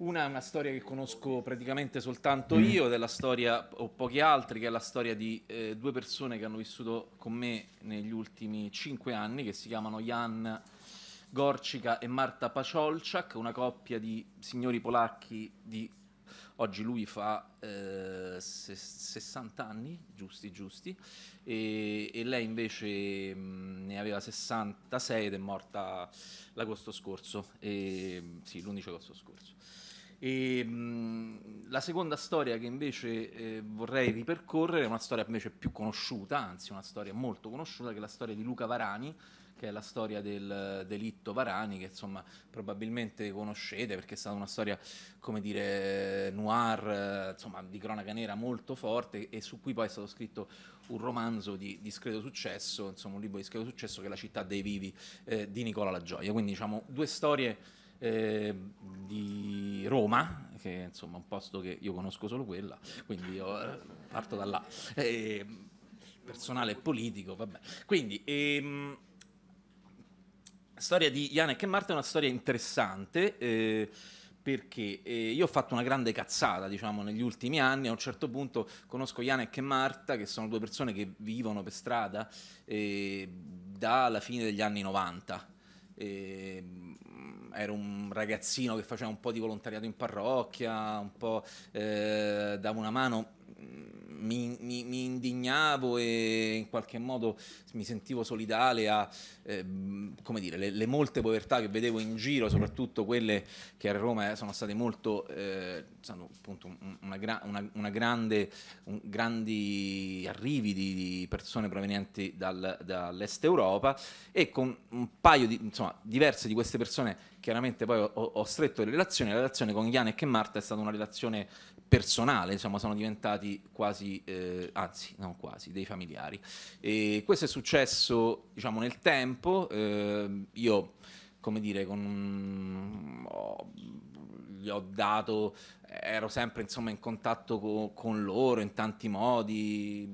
una è una storia che conosco praticamente soltanto mm. io, della storia, o pochi altri, che è la storia di eh, due persone che hanno vissuto con me negli ultimi cinque anni, che si chiamano Jan Gorcica e Marta Paciolciak, una coppia di signori polacchi di... Oggi lui fa eh, 60 anni, giusti, giusti, e, e lei invece mh, mm, ne aveva 66 ed è morta l'agosto scorso, e, sì, l'11 agosto scorso. E, mh, mm, la seconda storia che invece eh, vorrei ripercorrere è una storia invece più conosciuta, anzi una storia molto conosciuta, che è la storia di Luca Varani, che è la storia del delitto Varani, che insomma probabilmente conoscete perché è stata una storia, come dire, noir, insomma di cronaca nera molto forte e su cui poi è stato scritto un romanzo di discreto successo, insomma un libro di discreto successo che è La città dei vivi eh, di Nicola La Gioia. Quindi diciamo due storie eh, di Roma, che è insomma un posto che io conosco solo quella, quindi io eh, parto da là. Eh, personale e politico, vabbè. Quindi... Ehm, storia di Yannick e Marta è una storia interessante eh, perché eh, io ho fatto una grande cazzata, diciamo, negli ultimi anni. A un certo punto conosco Yannick e Marta, che sono due persone che vivono per strada eh, dalla fine degli anni 90 ero un ragazzino che faceva un po' di volontariato in parrocchia, un po' eh, davo una mano mi, mi, mi, indignavo e in qualche modo mi sentivo solidale a eh, come dire, le, le, molte povertà che vedevo in giro, soprattutto quelle che a Roma eh, sono state molto, eh, sono appunto una, una, una grande, un, grandi arrivi di, di persone provenienti dal, dall'est Europa e con un paio di, insomma, diverse di queste persone chiaramente poi ho, ho stretto le relazioni, la relazione con Yannick e Marta è stata una relazione personale, insomma, diciamo, sono diventati quasi, eh, anzi, non quasi, dei familiari. E questo è successo, diciamo, nel tempo. Eh, io, come dire, con... Oh, gli ho dato, ero sempre insomma in contatto co- con loro in tanti modi,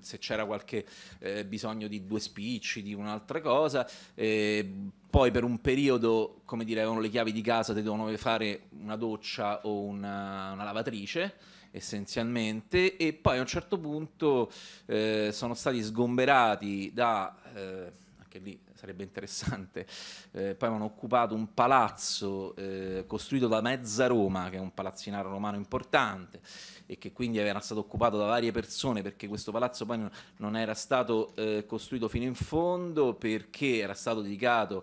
se c'era qualche eh, bisogno di due spicci, di un'altra cosa. Eh, poi per un periodo, come dire, avevano le chiavi di casa, ti dovevano fare una doccia o una, una lavatrice essenzialmente e poi a un certo punto eh, sono stati sgomberati da, eh, anche lì sarebbe interessante, eh, poi hanno occupato un palazzo eh, costruito da mezza Roma, che è un palazzinaro romano importante e che quindi era stato occupato da varie persone perché questo palazzo poi non era stato eh, costruito fino in fondo perché era stato dedicato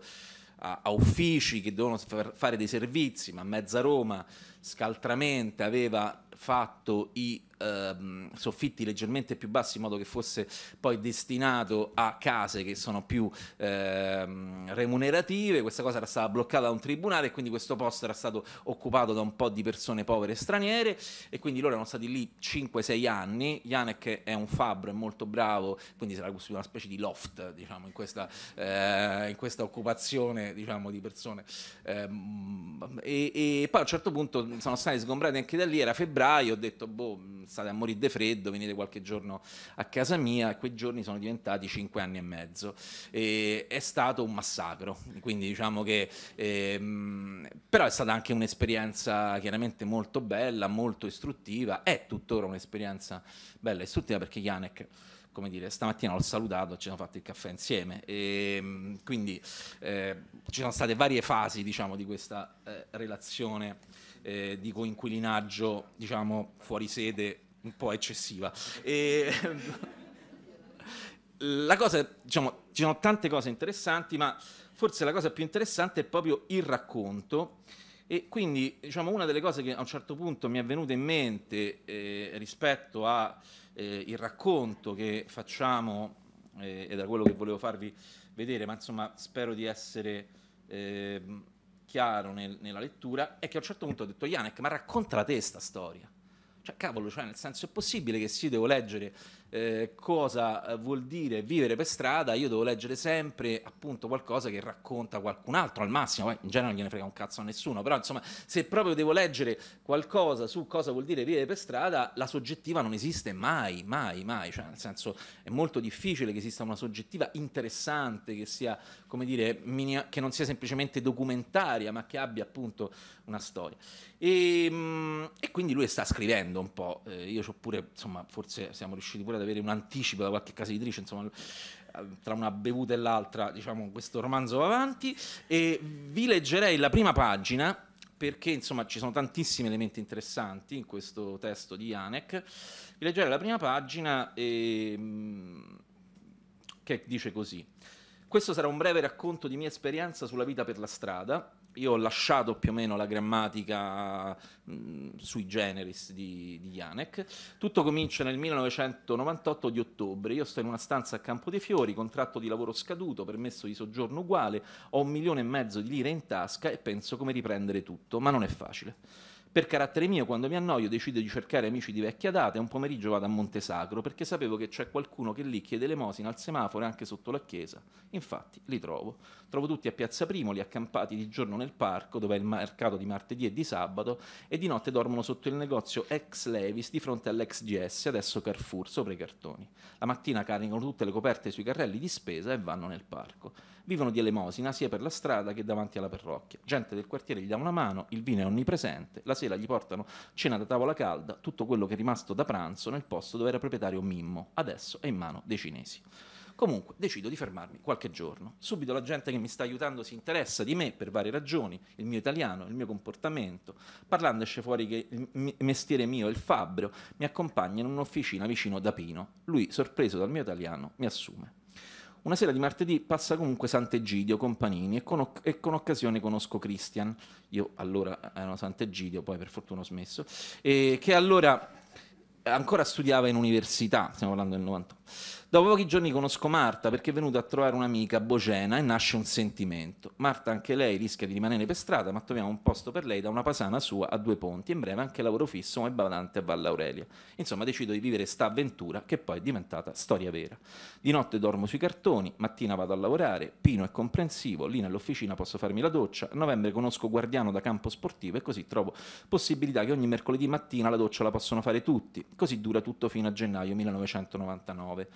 a, a uffici che dovevano fare dei servizi, ma mezza Roma scaltramente aveva fatto i ehm, soffitti leggermente più bassi in modo che fosse poi destinato a case che sono più ehm, remunerative, questa cosa era stata bloccata da un tribunale e quindi questo posto era stato occupato da un po' di persone povere straniere e quindi loro erano stati lì 5-6 anni, Janek è un fabbro, è molto bravo, quindi si era costruito una specie di loft diciamo, in, questa, eh, in questa occupazione diciamo, di persone ehm, e, e poi a un certo punto sono stati sgombrati anche da lì, era febbraio, ho detto boh, state a morire di freddo, venite qualche giorno a casa mia, e quei giorni sono diventati cinque anni e mezzo. E è stato un massacro, quindi diciamo che... Ehm, però è stata anche un'esperienza chiaramente molto bella, molto istruttiva, è tuttora un'esperienza bella e istruttiva perché Janek come dire, stamattina l'ho salutato, ci siamo fatti il caffè insieme. E, ehm, quindi eh, ci sono state varie fasi, diciamo, di questa eh, relazione eh, di coinquilinaggio, diciamo, fuori sede un po' eccessiva. E, la cosa, diciamo, ci sono tante cose interessanti, ma forse la cosa più interessante è proprio il racconto. E quindi diciamo, una delle cose che a un certo punto mi è venuta in mente eh, rispetto al eh, racconto che facciamo, eh, ed era quello che volevo farvi vedere, ma insomma spero di essere ehm, chiaro nel, nella lettura è che a un certo punto ho detto Janek ma racconta la te sta storia cioè cavolo cioè nel senso è possibile che sì devo leggere eh, cosa eh, vuol dire vivere per strada, io devo leggere sempre appunto qualcosa che racconta qualcun altro, al massimo, in genere non gliene frega un cazzo a nessuno, però insomma se proprio devo leggere qualcosa su cosa vuol dire vivere per strada, la soggettiva non esiste mai, mai, mai, cioè nel senso è molto difficile che esista una soggettiva interessante, che sia come dire, che non sia semplicemente documentaria, ma che abbia appunto una storia. E, ehm, e quindi lui sta scrivendo un po', eh, io ho pure, insomma, forse siamo riusciti pure a ad avere un anticipo da qualche casa editrice, insomma tra una bevuta e l'altra diciamo questo romanzo va avanti e vi leggerei la prima pagina perché insomma ci sono tantissimi elementi interessanti in questo testo di Janek. Vi leggerei la prima pagina e, ehm, che dice così. Questo sarà un breve racconto di mia esperienza sulla vita per la strada, io ho lasciato più o meno la grammatica mh, sui generis di, di Janek. Tutto comincia nel 1998 di ottobre. Io sto in una stanza a Campo dei Fiori, contratto di lavoro scaduto, permesso di soggiorno uguale, ho un milione e mezzo di lire in tasca e penso come riprendere tutto, ma non è facile. Per carattere mio, quando mi annoio, decido di cercare amici di vecchia data e un pomeriggio vado a Montesacro perché sapevo che c'è qualcuno che lì chiede l'emosina al semaforo e anche sotto la chiesa. Infatti, li trovo. Trovo tutti a Piazza Primoli, accampati di giorno nel parco, dove è il mercato di martedì e di sabato, e di notte dormono sotto il negozio ex Levis di fronte all'ex GS, adesso Carrefour, sopra i cartoni. La mattina caricano tutte le coperte sui carrelli di spesa e vanno nel parco vivono di elemosina sia per la strada che davanti alla parrocchia. Gente del quartiere gli dà una mano, il vino è onnipresente, la sera gli portano cena da tavola calda, tutto quello che è rimasto da pranzo nel posto dove era proprietario Mimmo, adesso è in mano dei cinesi. Comunque decido di fermarmi qualche giorno. Subito la gente che mi sta aiutando si interessa di me per varie ragioni, il mio italiano, il mio comportamento. Parlando esce fuori che il mestiere mio è il fabbro, mi accompagna in un'officina vicino da Pino. Lui, sorpreso dal mio italiano, mi assume una sera di martedì passa comunque Sant'Egidio con Panini e con, e con occasione conosco Christian, io allora ero eh, Sant'Egidio, poi per fortuna ho smesso, che allora eh, ancora studiava in università, stiamo parlando del 98 Dopo pochi giorni conosco Marta perché è venuta a trovare un'amica Bocena e nasce un sentimento. Marta anche lei rischia di rimanere per strada, ma troviamo un posto per lei da una pasana sua a due ponti, in breve anche lavoro fisso come badante a Valle Aurelia. Insomma, decido di vivere sta avventura che poi è diventata storia vera. Di notte dormo sui cartoni, mattina vado a lavorare, Pino è comprensivo, lì nell'officina posso farmi la doccia, a novembre conosco Guardiano da campo sportivo e così trovo possibilità che ogni mercoledì mattina la doccia la possono fare tutti. Così dura tutto fino a gennaio 1999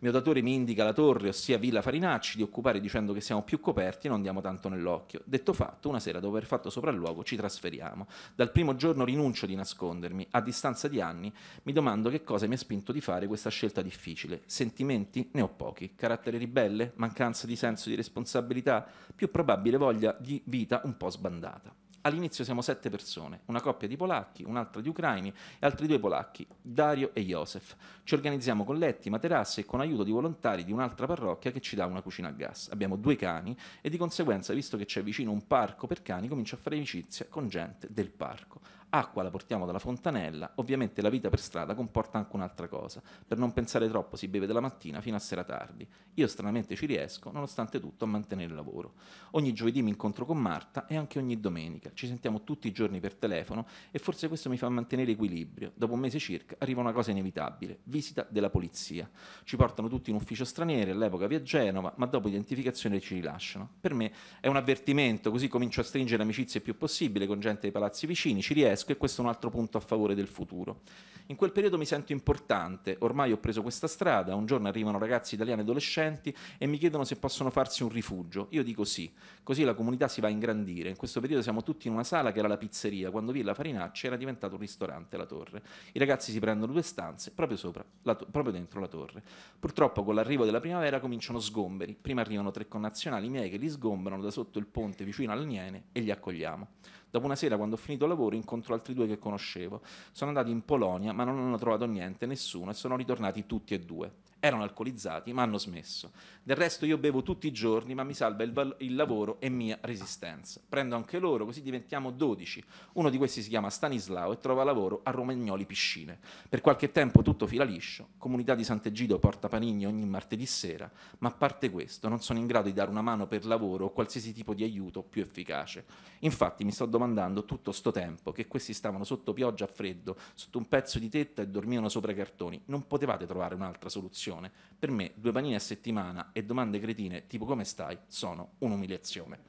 mio datore mi indica la torre, ossia Villa Farinacci, di occupare dicendo che siamo più coperti e non diamo tanto nell'occhio. Detto fatto, una sera dopo aver fatto sopralluogo ci trasferiamo. Dal primo giorno rinuncio di nascondermi. A distanza di anni mi domando che cosa mi ha spinto di fare questa scelta difficile. Sentimenti? Ne ho pochi. Carattere ribelle? Mancanza di senso di responsabilità? Più probabile voglia di vita un po' sbandata. All'inizio siamo sette persone, una coppia di polacchi, un'altra di ucraini e altri due polacchi, Dario e Josef. Ci organizziamo con letti, materasse e con aiuto di volontari di un'altra parrocchia che ci dà una cucina a gas. Abbiamo due cani e di conseguenza, visto che c'è vicino un parco per cani, comincio a fare amicizia con gente del parco acqua la portiamo dalla fontanella, ovviamente la vita per strada comporta anche un'altra cosa, per non pensare troppo si beve dalla mattina fino a sera tardi, io stranamente ci riesco nonostante tutto a mantenere il lavoro. Ogni giovedì mi incontro con Marta e anche ogni domenica, ci sentiamo tutti i giorni per telefono e forse questo mi fa mantenere equilibrio, dopo un mese circa arriva una cosa inevitabile, visita della polizia, ci portano tutti in ufficio straniero, all'epoca via Genova, ma dopo identificazione ci rilasciano. Per me è un avvertimento, così comincio a stringere amicizie il più possibile con gente dei palazzi vicini, ci riesco, desk e questo è un altro punto a favore del futuro. In quel periodo mi sento importante, ormai ho preso questa strada, un giorno arrivano ragazzi italiani e adolescenti e mi chiedono se possono farsi un rifugio. Io dico sì, così la comunità si va a ingrandire. In questo periodo siamo tutti in una sala che era la pizzeria, quando Villa Farinacci era diventato un ristorante, la torre. I ragazzi si prendono due stanze proprio, sopra, proprio dentro la torre. Purtroppo con l'arrivo della primavera cominciano sgomberi, prima arrivano tre connazionali miei che li sgomberano da sotto il ponte vicino all'Aniene e li accogliamo. Dopo una sera, quando ho finito il lavoro, incontro altri due che conoscevo. Sono andati in Polonia, ma non hanno trovato niente, nessuno, e sono ritornati tutti e due erano alcolizzati ma hanno smesso. Del resto io bevo tutti i giorni ma mi salva il, val- il lavoro e mia resistenza. Prendo anche loro così diventiamo 12. Uno di questi si chiama Stanislao e trova lavoro a Romagnoli Piscine. Per qualche tempo tutto fila liscio, comunità di Sant'Egido porta panini ogni martedì sera, ma a parte questo non sono in grado di dare una mano per lavoro o qualsiasi tipo di aiuto più efficace. Infatti mi sto domandando tutto sto tempo che questi stavano sotto pioggia a freddo, sotto un pezzo di tetta e dormivano sopra i cartoni. Non potevate trovare un'altra soluzione umiliazione. Per me due panini a settimana e domande cretine tipo come stai sono un'umiliazione.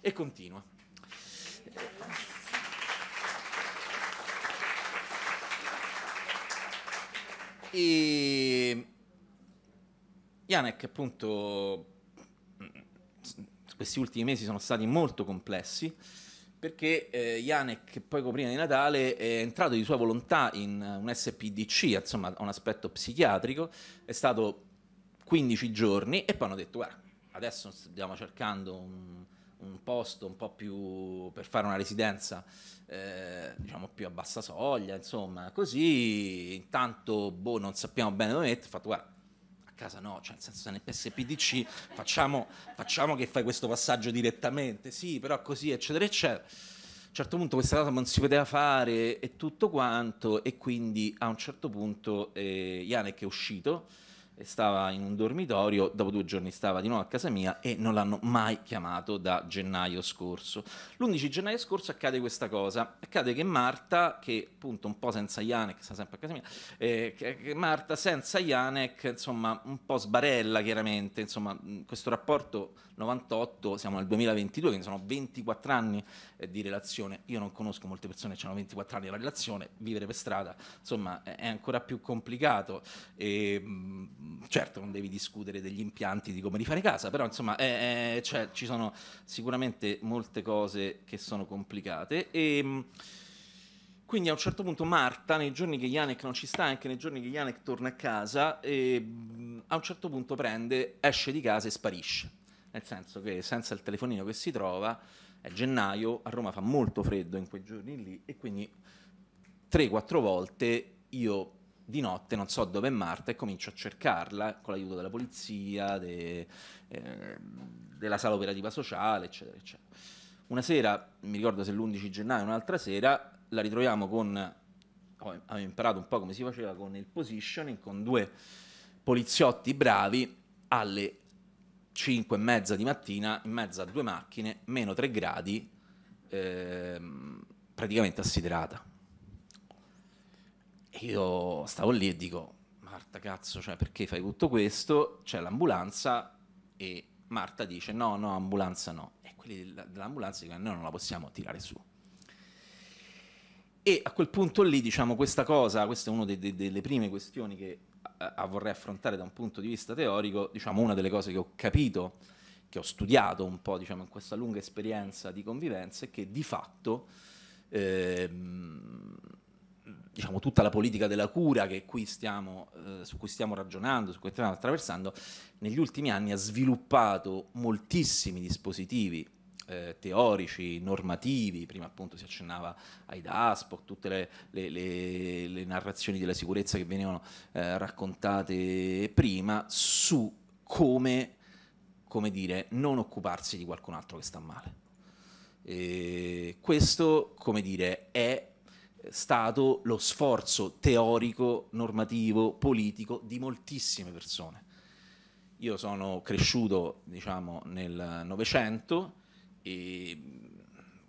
E continua. E Janek appunto questi ultimi mesi sono stati molto complessi perché eh, Janek, poi prima di Natale, è entrato di sua volontà in eh, un SPDC, insomma ha un aspetto psichiatrico, è stato 15 giorni e poi hanno detto guarda, adesso stiamo cercando un, un posto un po' più per fare una residenza, eh, diciamo più a bassa soglia, insomma, così intanto boh, non sappiamo bene dove mettere, ha fatto guarda, casa no, cioè nel senso se nel PSPDC facciamo, facciamo che fai questo passaggio direttamente, sì, però così, eccetera, eccetera. A un certo punto questa cosa non si poteva fare e tutto quanto e quindi a un certo punto eh, Yannick è uscito stava in un dormitorio, dopo due giorni stava di nuovo a casa mia e non l'hanno mai chiamato da gennaio scorso. L'11 gennaio scorso accade questa cosa, accade che Marta, che appunto un po' senza Janek, sta sempre a casa mia, eh, che Marta senza Janek, insomma un po' sbarella chiaramente, insomma questo rapporto 98, siamo nel 2022, quindi sono 24 anni eh, di relazione. Io non conosco molte persone che hanno 24 anni di relazione, vivere per strada, insomma, è ancora più complicato. E, mm, certo, non devi discutere degli impianti, di come rifare casa, però insomma, è, è, cioè, ci sono sicuramente molte cose che sono complicate. E, mm, quindi a un certo punto Marta, nei giorni che Yannick non ci sta, anche nei giorni che Yannick torna a casa, e, mm, a un certo punto prende, esce di casa e sparisce nel senso che senza il telefonino che si trova, è gennaio, a Roma fa molto freddo in quei giorni lì e quindi 3-4 volte io di notte non so dove è Marta e comincio a cercarla con l'aiuto della polizia, de, eh, della sala operativa sociale, eccetera, eccetera. Una sera, mi ricordo se l'11 gennaio, un'altra sera, la ritroviamo con, ho imparato un po' come si faceva con il positioning, con due poliziotti bravi alle 5 e mezza di mattina, in mezzo a due macchine, meno 3 gradi, ehm, praticamente assiderata. E io stavo lì e dico, Marta cazzo, cioè perché fai tutto questo? C'è l'ambulanza e Marta dice no, no, ambulanza no. E quelli dell'ambulanza dicono noi non la possiamo tirare su. E a quel punto lì, diciamo, questa cosa, questa è una delle prime questioni che eh, vorrei affrontare da un punto di vista teorico, diciamo una delle cose che ho capito, che ho studiato un po' diciamo, in questa lunga esperienza di convivenza, è che di fatto eh, diciamo, tutta la politica della cura cui stiamo, eh, su cui stiamo ragionando, su cui stiamo attraversando, negli ultimi anni ha sviluppato moltissimi dispositivi eh, teorici, normativi, prima appunto si accennava ai DASPO, tutte le, le, le, le, narrazioni della sicurezza che venivano eh, raccontate prima, su come, come dire, non occuparsi di qualcun altro che sta male. E questo, come dire, è stato lo sforzo teorico, normativo, politico di moltissime persone. Io sono cresciuto, diciamo, nel Novecento e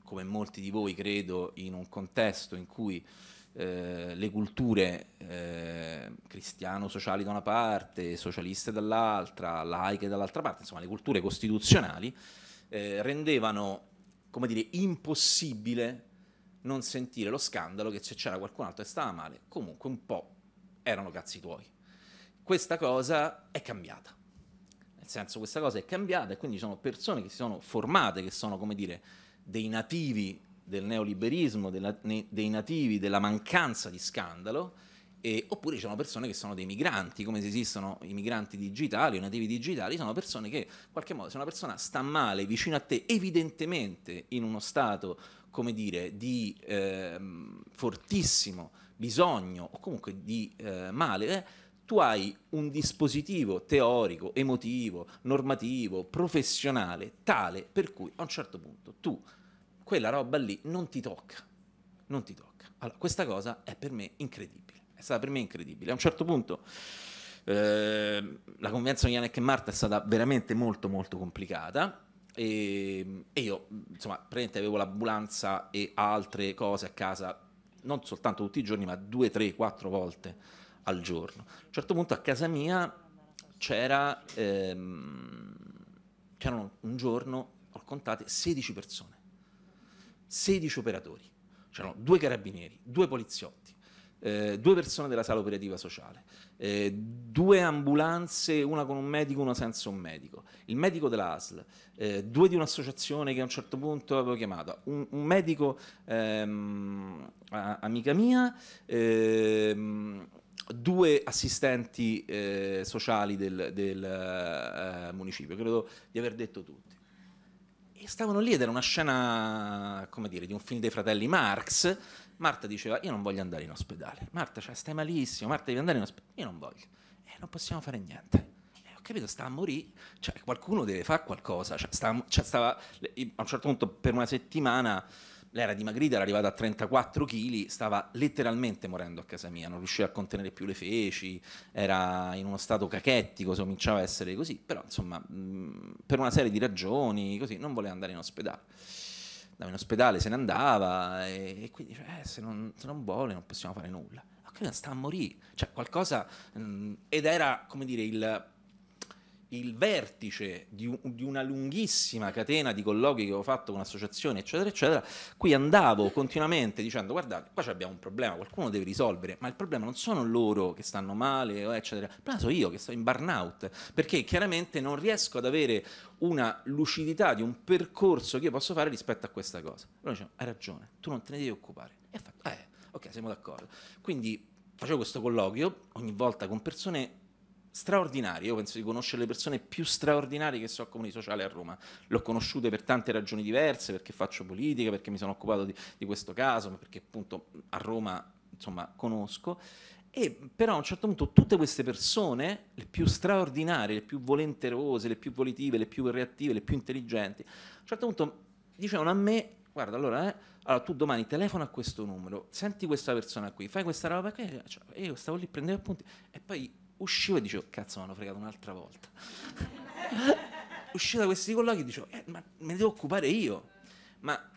come molti di voi credo in un contesto in cui eh, le culture eh, cristiano-sociali da una parte, socialiste dall'altra, laiche dall'altra parte, insomma le culture costituzionali, eh, rendevano come dire, impossibile non sentire lo scandalo che se c'era qualcun altro che stava male, comunque un po' erano cazzi tuoi. Questa cosa è cambiata senso questa cosa è cambiata e quindi ci sono persone che si sono formate, che sono come dire dei nativi del neoliberismo, della, ne, dei nativi della mancanza di scandalo, e, oppure ci sono persone che sono dei migranti, come se esistono i migranti digitali o nativi digitali, sono persone che in qualche modo se una persona sta male vicino a te, evidentemente in uno stato, come dire, di eh, fortissimo bisogno o comunque di eh, male, eh, tu hai un dispositivo teorico, emotivo, normativo, professionale, tale per cui a un certo punto tu quella roba lì non ti tocca, non ti tocca. Allora, questa cosa è per me incredibile, è stata per me incredibile. A un certo punto ehm, la convenzione di Yannick e Marta è stata veramente molto molto complicata, e, io insomma praticamente avevo l'ambulanza e altre cose a casa non soltanto tutti i giorni ma due, tre, quattro volte al giorno. A un certo punto a casa mia c'era, ehm, c'erano un giorno, ho contato, 16 persone, 16 operatori, c'erano due carabinieri, due poliziotti, eh, due persone della sala operativa sociale, eh, due ambulanze, una con un medico, una senza un medico, il medico dell'ASL, eh, due di un'associazione che a un certo punto avevo chiamato, un, un medico ehm, a, amica mia, ehm, due assistenti eh, sociali del, del eh, municipio, credo di aver detto tutti. E stavano lì ed era una scena, come dire, di un film dei fratelli Marx. Marta diceva, io non voglio andare in ospedale. Marta, cioè, stai malissimo, Marta devi andare in ospedale. Io non voglio. E eh, non possiamo fare niente. Eh, ho capito, stava a morire, cioè, qualcuno deve fare qualcosa. Cioè, stava, cioè, stava, a un certo punto per una settimana lei era dimagrita, era arrivata a 34 kg, stava letteralmente morendo a casa mia, non riusciva a contenere più le feci, era in uno stato cachettico, se cominciava a essere così, però insomma mh, mm, per una serie di ragioni così non voleva andare in ospedale. Andava in ospedale, se ne andava e, e quindi cioè, eh, se, non, se non vuole non possiamo fare nulla. Ma quella sta a morire, cioè qualcosa... Mh, mm, ed era come dire il il vertice di, di, una lunghissima catena di colloqui che ho fatto con associazioni, eccetera, eccetera, qui andavo continuamente dicendo guardate, qua abbiamo un problema, qualcuno deve risolvere, ma il problema non sono loro che stanno male, eccetera, il sono io che sto in burnout, perché chiaramente non riesco ad avere una lucidità di un percorso che io posso fare rispetto a questa cosa. Allora dicevano: hai ragione, tu non te ne devi occupare. E ha fatto, eh, ok, siamo d'accordo. Quindi facevo questo colloquio ogni volta con persone straordinarie. Io penso di conoscere le persone più straordinarie che so a Comune Sociale a Roma. L'ho conosciute per tante ragioni diverse, perché faccio politica, perché mi sono occupato di, di questo caso, perché appunto a Roma insomma conosco. E però a un certo punto tutte queste persone, le più straordinarie, le più volenterose, le più volitive, le più reattive, le più intelligenti, a un certo punto dicevano a me, guarda allora, eh, allora tu domani telefona a questo numero, senti questa persona qui, fai questa roba, che, cioè, io stavo lì, a prendere appunti e poi uscivo e dicevo, cazzo, mi hanno fregato un'altra volta. uscivo da questi colloqui e dicevo, eh, ma me ne devo occupare io. Ma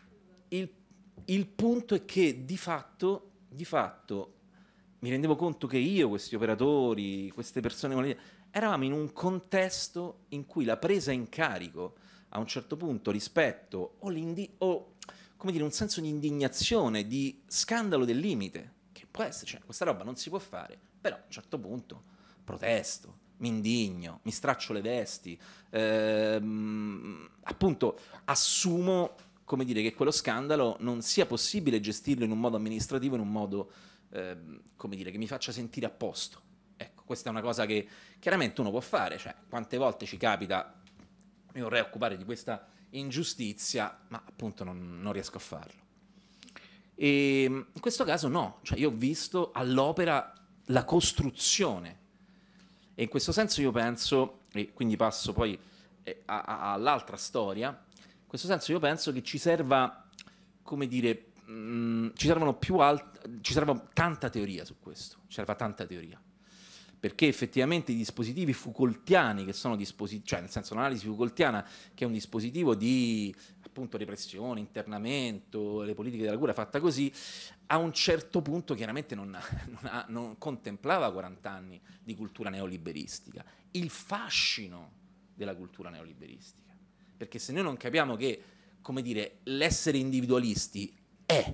il, il punto è che di fatto, di fatto, mi rendevo conto che io, questi operatori, queste persone con le eravamo in un contesto in cui la presa in carico a un certo punto rispetto o, o come dire, un senso di indignazione, di scandalo del limite, che può esserci, cioè, questa roba non si può fare, però a un certo punto protesto, mi indigno, mi straccio le vesti, ehm, appunto assumo come dire, che quello scandalo non sia possibile gestirlo in un modo amministrativo, in un modo ehm, come dire, che mi faccia sentire a posto. Ecco, questa è una cosa che chiaramente uno può fare, cioè quante volte ci capita, mi vorrei occupare di questa ingiustizia, ma appunto non, non riesco a farlo. E ehm, in questo caso no, cioè io ho visto all'opera la costruzione e in questo senso io penso, e quindi passo poi eh, all'altra storia, in questo senso io penso che ci serva, come dire, mh, mm, ci, alt- ci serva tanta teoria su questo, ci serva tanta teoria perché effettivamente i dispositivi Foucaultiani, che sono dispositivi, cioè nel senso l'analisi Foucaultiana, che è un dispositivo di appunto repressione, internamento, le politiche della cura fatta così, a un certo punto chiaramente non, non, ha, non contemplava 40 anni di cultura neoliberistica, il fascino della cultura neoliberistica. Perché se noi non capiamo che, come dire, l'essere individualisti è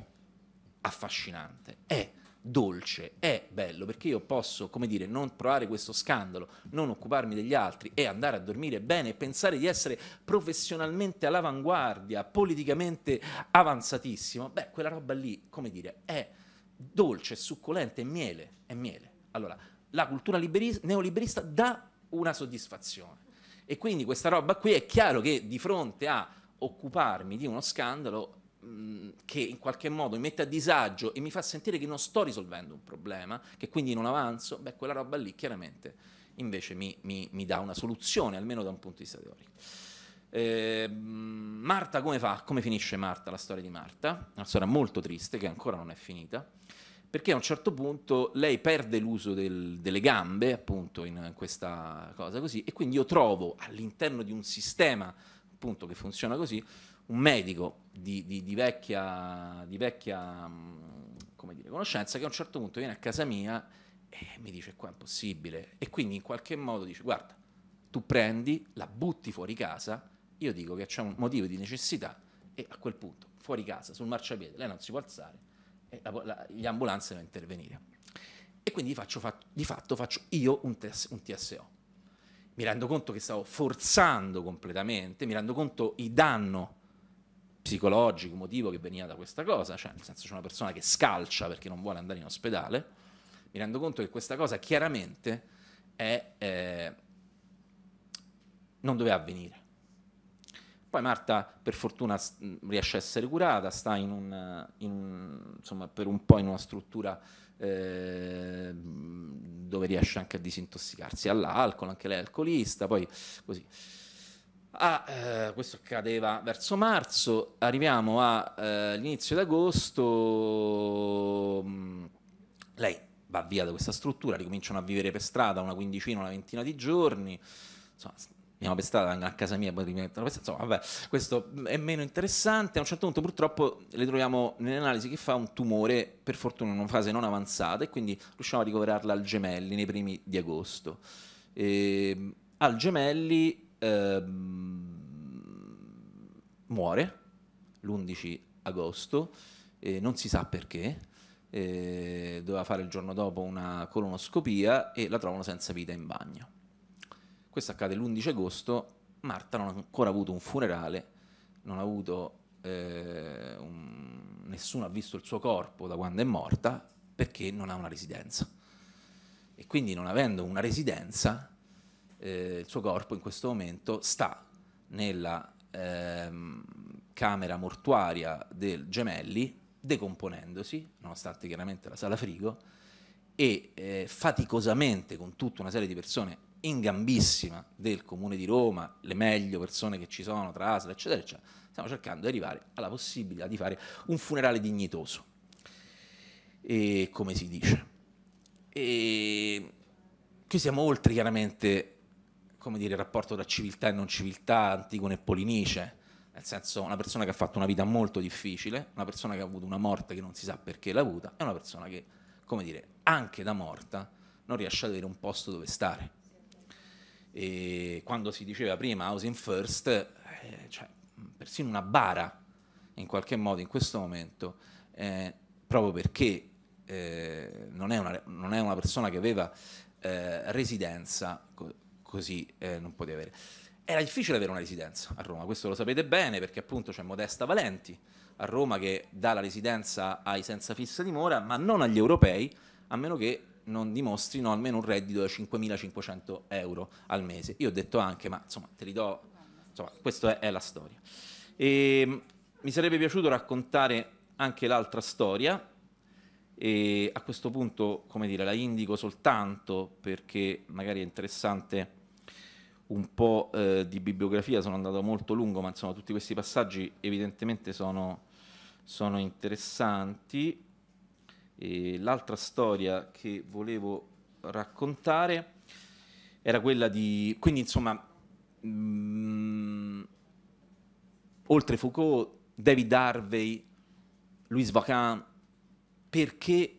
affascinante, è dolce, è bello perché io posso, come dire, non provare questo scandalo, non occuparmi degli altri e andare a dormire bene e pensare di essere professionalmente all'avanguardia, politicamente avanzatissimo. Beh, quella roba lì, come dire, è dolce, succulente, è miele, è miele. Allora, la cultura neoliberista dà una soddisfazione. E quindi questa roba qui è chiaro che di fronte a occuparmi di uno scandalo che in qualche modo mi mette a disagio e mi fa sentire che non sto risolvendo un problema, che quindi non avanzo, beh, quella roba lì chiaramente invece mi, mi, mi dà una soluzione, almeno da un punto di vista teorico. Eh, Marta come fa? Come finisce Marta, la storia di Marta? Una storia molto triste che ancora non è finita perché a un certo punto lei perde l'uso del, delle gambe, appunto, in questa cosa così, e quindi io trovo all'interno di un sistema, appunto, che funziona così, un medico di, di, di vecchia, di vecchia mm, dire, conoscenza che a un certo punto viene a casa mia e mi dice qua è impossibile e quindi in qualche modo dice guarda tu prendi, la butti fuori casa, io dico che c'è un motivo di necessità e a quel punto fuori casa sul marciapiede lei non si può alzare e la, la, gli ambulanze devono intervenire. E quindi faccio, fa, di fatto faccio io un, ts, un TSO mi rendo conto che stavo forzando completamente, mi rendo conto il danno psicologico, motivo che veniva da questa cosa, cioè nel senso c'è una persona che scalcia perché non vuole andare in ospedale, mi rendo conto che questa cosa chiaramente è, eh, non doveva avvenire. Poi Marta per fortuna riesce a essere curata, sta in un, in, insomma, per un po' in una struttura eh, dove riesce anche a disintossicarsi all'alcol, anche lei è alcolista, poi così. Ah, eh, questo accadeva verso marzo, arriviamo all'inizio eh, di agosto, mm, lei va via da questa struttura, ricominciano a vivere per strada una quindicina, una ventina di giorni, insomma, andiamo per strada, anche a casa mia, poi diventano per strada, insomma, vabbè, questo è meno interessante, a un certo punto purtroppo le troviamo nell'analisi che fa un tumore, per fortuna in una fase non avanzata, e quindi riusciamo a ricoverarla al Gemelli nei primi di agosto. E, ehm, al Gemelli ehm, muore l'11 agosto, eh, non si sa perché, eh, doveva fare il giorno dopo una colonoscopia e la trovano senza vita in bagno. Questo accade l'11 agosto, Marta non ha ancora avuto un funerale, non ha avuto, eh, un... nessuno ha visto il suo corpo da quando è morta perché non ha una residenza. E quindi non avendo una residenza eh, il suo corpo in questo momento sta nella ehm, camera mortuaria del Gemelli, decomponendosi, nonostante chiaramente la sala frigo, e eh, faticosamente con tutta una serie di persone in gambissima del comune di Roma, le meglio persone che ci sono, tra ASL, eccetera, eccetera, stiamo cercando di arrivare alla possibilità di fare un funerale dignitoso, e, come si dice. E qui siamo oltre chiaramente come dire, il rapporto tra civiltà e non civiltà Antigone e Polinice, nel senso una persona che ha fatto una vita molto difficile, una persona che ha avuto una morte che non si sa perché l'ha avuta, e una persona che, come dire, anche da morta non riesce ad avere un posto dove stare. E quando si diceva prima housing first, eh, cioè, persino una bara, in qualche modo, in questo momento, eh, proprio perché eh, non, è una, non, è una, persona che aveva eh, residenza, così eh, non potevi avere. Era difficile avere una residenza a Roma, questo lo sapete bene perché appunto c'è Modesta Valenti a Roma che dà la residenza ai senza fissa dimora, ma non agli europei, a meno che non dimostrino almeno un reddito da 5.500 euro al mese. Io ho detto anche, ma insomma, te li do, insomma, questa è, è la storia. E, ehm, mi sarebbe piaciuto raccontare anche l'altra storia, e a questo punto, come dire, la indico soltanto perché magari è interessante un po' eh, di bibliografia, sono andato molto lungo, ma insomma tutti questi passaggi evidentemente sono, sono interessanti. E l'altra storia che volevo raccontare era quella di... quindi insomma, mh, mm, oltre Foucault, David Harvey, Louis Vacan, perché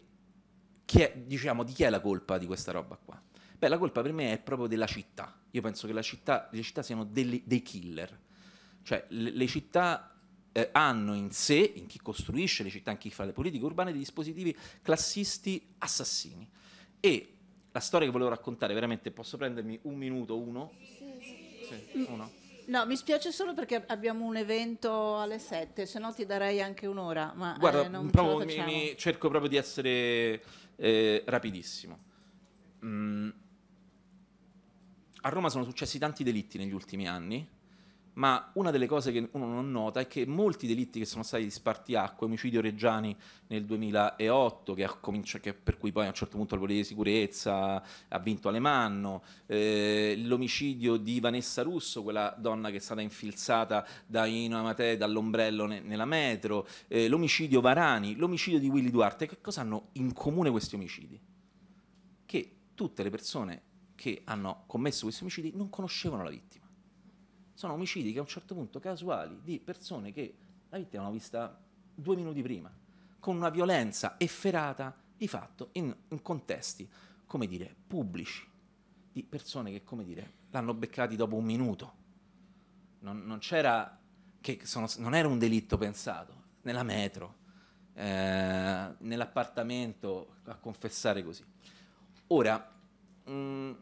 chi è, diciamo, di chi è la colpa di questa roba qua? Beh, la colpa per me è proprio della città io penso che città, le città siano delle, dei killer, cioè le, le città eh, hanno in sé, in chi costruisce le città, in chi fa le politiche urbane, dei dispositivi classisti assassini. E la storia che volevo raccontare, veramente posso prendermi un minuto, uno? Sì, uno. No, mi spiace solo perché abbiamo un evento alle sette, se no ti darei anche un'ora. Ma eh, Guarda, eh, non proprio mi, mi cerco proprio di essere eh, rapidissimo. Mm a Roma sono successi tanti delitti negli ultimi anni, ma una delle cose che uno non nota è che molti delitti che sono stati di spartiacque, omicidio Reggiani nel 2008, che che per cui poi a un certo punto il volere di sicurezza ha vinto Alemanno, eh, l'omicidio di Vanessa Russo, quella donna che è stata infilzata da Ino Amatei dall'ombrello ne nella metro, eh, l'omicidio Varani, l'omicidio di Willy Duarte, che cosa hanno in comune questi omicidi? Che tutte le persone che hanno commesso questi omicidi non conoscevano la vittima. Sono omicidi che a un certo punto casuali di persone che la vittima hanno vista due minuti prima, con una violenza efferata di fatto in, in contesti, come dire, pubblici, di persone che, come dire, l'hanno beccati dopo un minuto. Non, non, sono, non era un delitto pensato, nella metro, eh, nell'appartamento, a confessare così. Ora, mh, mm,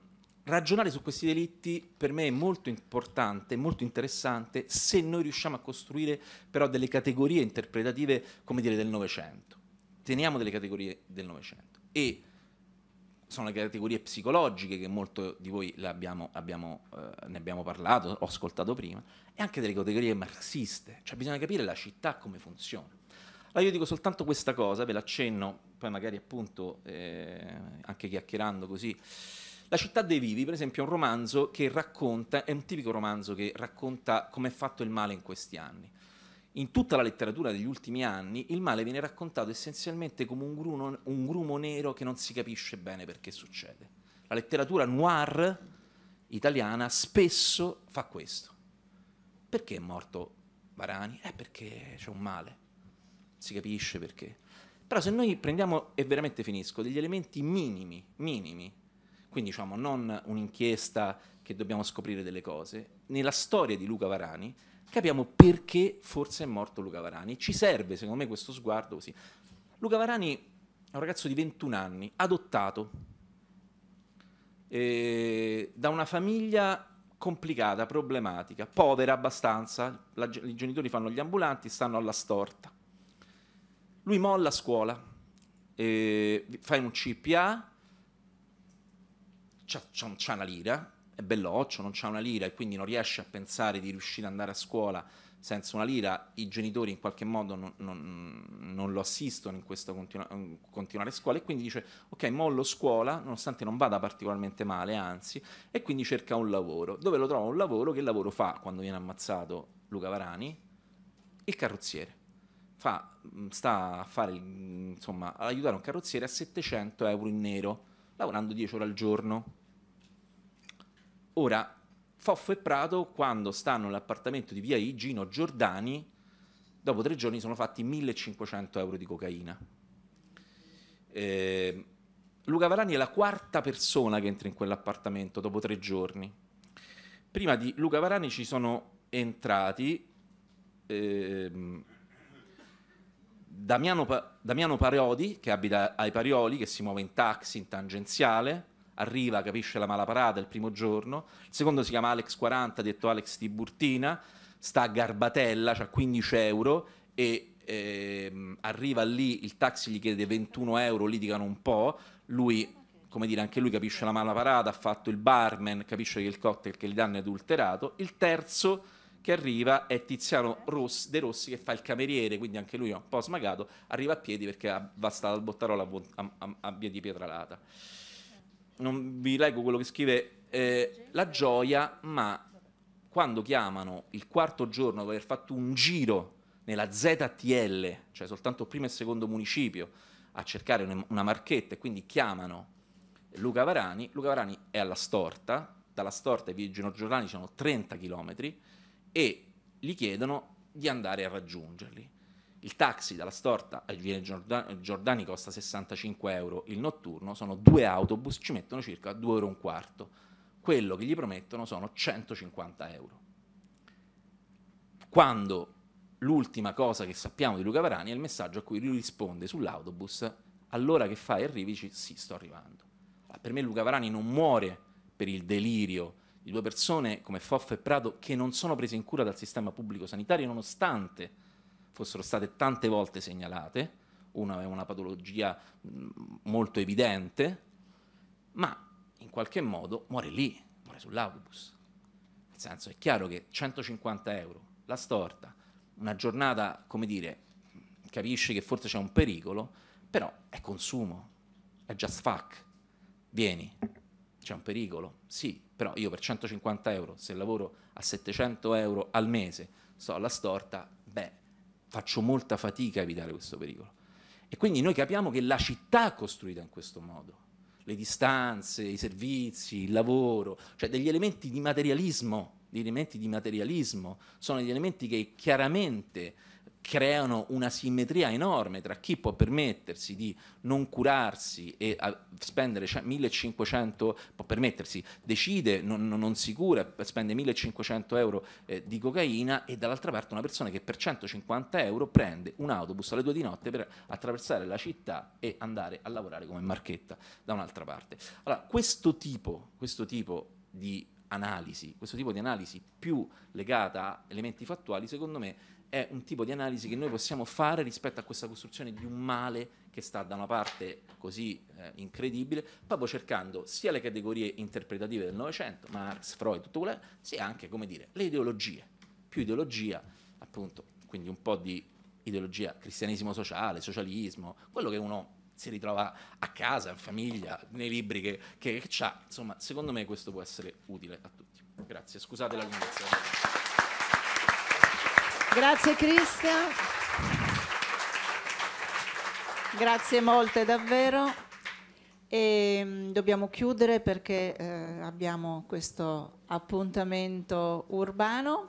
ragionare su questi delitti per me è molto importante, molto interessante, se noi riusciamo a costruire però delle categorie interpretative, come dire, del Novecento. Teniamo delle categorie del Novecento. E sono le categorie psicologiche che molto di voi abbiamo, abbiamo, eh, ne abbiamo parlato, ho ascoltato prima, e anche delle categorie marxiste, cioè bisogna capire la città come funziona. Allora io dico soltanto questa cosa, ve l'accenno, poi magari appunto eh, anche chiacchierando così, la città dei vivi, per esempio, è un romanzo che racconta, è un tipico romanzo che racconta come è fatto il male in questi anni. In tutta la letteratura degli ultimi anni il male viene raccontato essenzialmente come un grumo, un grumo nero che non si capisce bene perché succede. La letteratura noir italiana spesso fa questo. Perché è morto Varani? È eh, perché c'è un male, si capisce perché. Però se noi prendiamo, e veramente finisco, degli elementi minimi, minimi quindi diciamo non un'inchiesta che dobbiamo scoprire delle cose. Nella storia di Luca Varani capiamo perché forse è morto Luca Varani. Ci serve, secondo me, questo sguardo così. Luca Varani è un ragazzo di 21 anni, adottato eh, da una famiglia complicata, problematica, povera abbastanza, La, i genitori fanno gli ambulanti, stanno alla storta. Lui molla a scuola, eh, fa un CPA, non c'ha una lira, è belloccio, non c'ha una lira e quindi non riesce a pensare di riuscire ad andare a scuola senza una lira, i genitori in qualche modo non, non, non lo assistono in questo continua, continuare a scuola e quindi dice ok mollo scuola nonostante non vada particolarmente male anzi e quindi cerca un lavoro dove lo trova un lavoro che lavoro fa quando viene ammazzato Luca Varani il carrozziere fa, sta a fare insomma ad aiutare un carrozziere a 700 euro in nero lavorando 10 ore al giorno. Ora, Foffo e Prato, quando stanno nell'appartamento di via Igino Giordani, dopo tre giorni sono fatti 1500 euro di cocaina. Eh, Luca Varani è la quarta persona che entra in quell'appartamento dopo tre giorni. Prima di Luca Varani ci sono entrati... Ehm, Damiano, pa Damiano Pariodi, che abita ai Parioli, che si muove in taxi, in tangenziale, arriva, capisce la mala parata il primo giorno, il secondo si chiama Alex 40, detto Alex Tiburtina, sta a Garbatella, ha 15 euro e ehm, arriva lì, il taxi gli chiede 21 euro, litigano un po', lui, come dire, anche lui capisce la mala parata, ha fatto il barman, capisce che il cocktail che gli danno è adulterato, il terzo che arriva è Tiziano Ross, De Rossi che fa il cameriere, quindi anche lui è un po' smagato, arriva a piedi perché va stata al Bottarola a, a, a via di Pietralata. Non vi leggo quello che scrive eh, la gioia, ma quando chiamano il quarto giorno dopo aver fatto un giro nella ZTL, cioè soltanto primo e secondo municipio, a cercare una marchetta e quindi chiamano Luca Varani, Luca Varani è alla storta, dalla storta ai Vigino Giordani sono 30 chilometri, e gli chiedono di andare a raggiungerli. Il taxi dalla storta ai Viene Giordani costa 65 euro il notturno, sono due autobus, ci mettono circa 2 euro e un quarto. Quello che gli promettono sono 150 euro. Quando l'ultima cosa che sappiamo di Luca Varani è il messaggio a cui lui risponde sull'autobus, allora che fai arrivi, dici sì, sto arrivando. Ah, per me Luca Varani non muore per il delirio di due persone come Foffa e Prato che non sono prese in cura dal sistema pubblico sanitario nonostante fossero state tante volte segnalate, una aveva una patologia mm, molto evidente, ma in qualche modo muore lì, muore sull'autobus. Nel senso è chiaro che 150 euro, la storta, una giornata, come dire, capisci che forse c'è un pericolo, però è consumo, è just fuck. Vieni, c'è un pericolo, sì, però io per 150 euro, se lavoro a 700 euro al mese, sto alla storta, beh, faccio molta fatica a evitare questo pericolo. E quindi noi capiamo che la città è costruita in questo modo, le distanze, i servizi, il lavoro, cioè degli elementi di materialismo, degli elementi di materialismo, sono degli elementi che chiaramente creano una simmetria enorme tra chi può permettersi di non curarsi e ah, spendere 1500, cioè può permettersi, decide, non, non, si cura, spende 1500 euro eh, di cocaina e dall'altra parte una persona che per 150 euro prende un autobus alle due di notte per attraversare la città e andare a lavorare come marchetta da un'altra parte. Allora, questo tipo, questo tipo di analisi, questo tipo di analisi più legata a elementi fattuali, secondo me è un tipo di analisi che noi possiamo fare rispetto a questa costruzione di un male che sta da una parte così eh, incredibile, proprio cercando sia le categorie interpretative del Novecento, Marx, Freud, tutto quello, sia anche, come dire, le ideologie, più ideologia, appunto, quindi un po' di ideologia cristianesimo sociale, socialismo, quello che uno si ritrova a casa, in famiglia, nei libri che, che ha, insomma, secondo me questo può essere utile a tutti. Grazie, scusate la lunghezza. Grazie Cristian. Grazie molte davvero. E ehm, dobbiamo chiudere perché eh, abbiamo questo appuntamento urbano.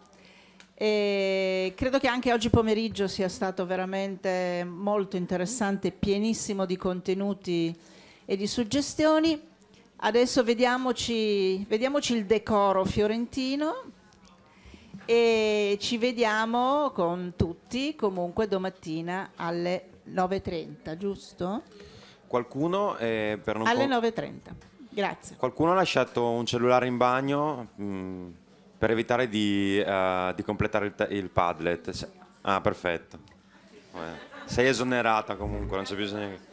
E credo che anche oggi pomeriggio sia stato veramente molto interessante, pienissimo di contenuti e di suggestioni. Adesso vediamoci, vediamoci il decoro fiorentino e ci vediamo con tutti comunque domattina alle 9.30, giusto? Qualcuno eh, per non Alle 9.30, grazie. Qualcuno ha lasciato un cellulare in bagno mh, mm, per evitare di, uh, di completare il, il, Padlet. Ah, perfetto. Sei esonerata comunque, non c'è bisogno che...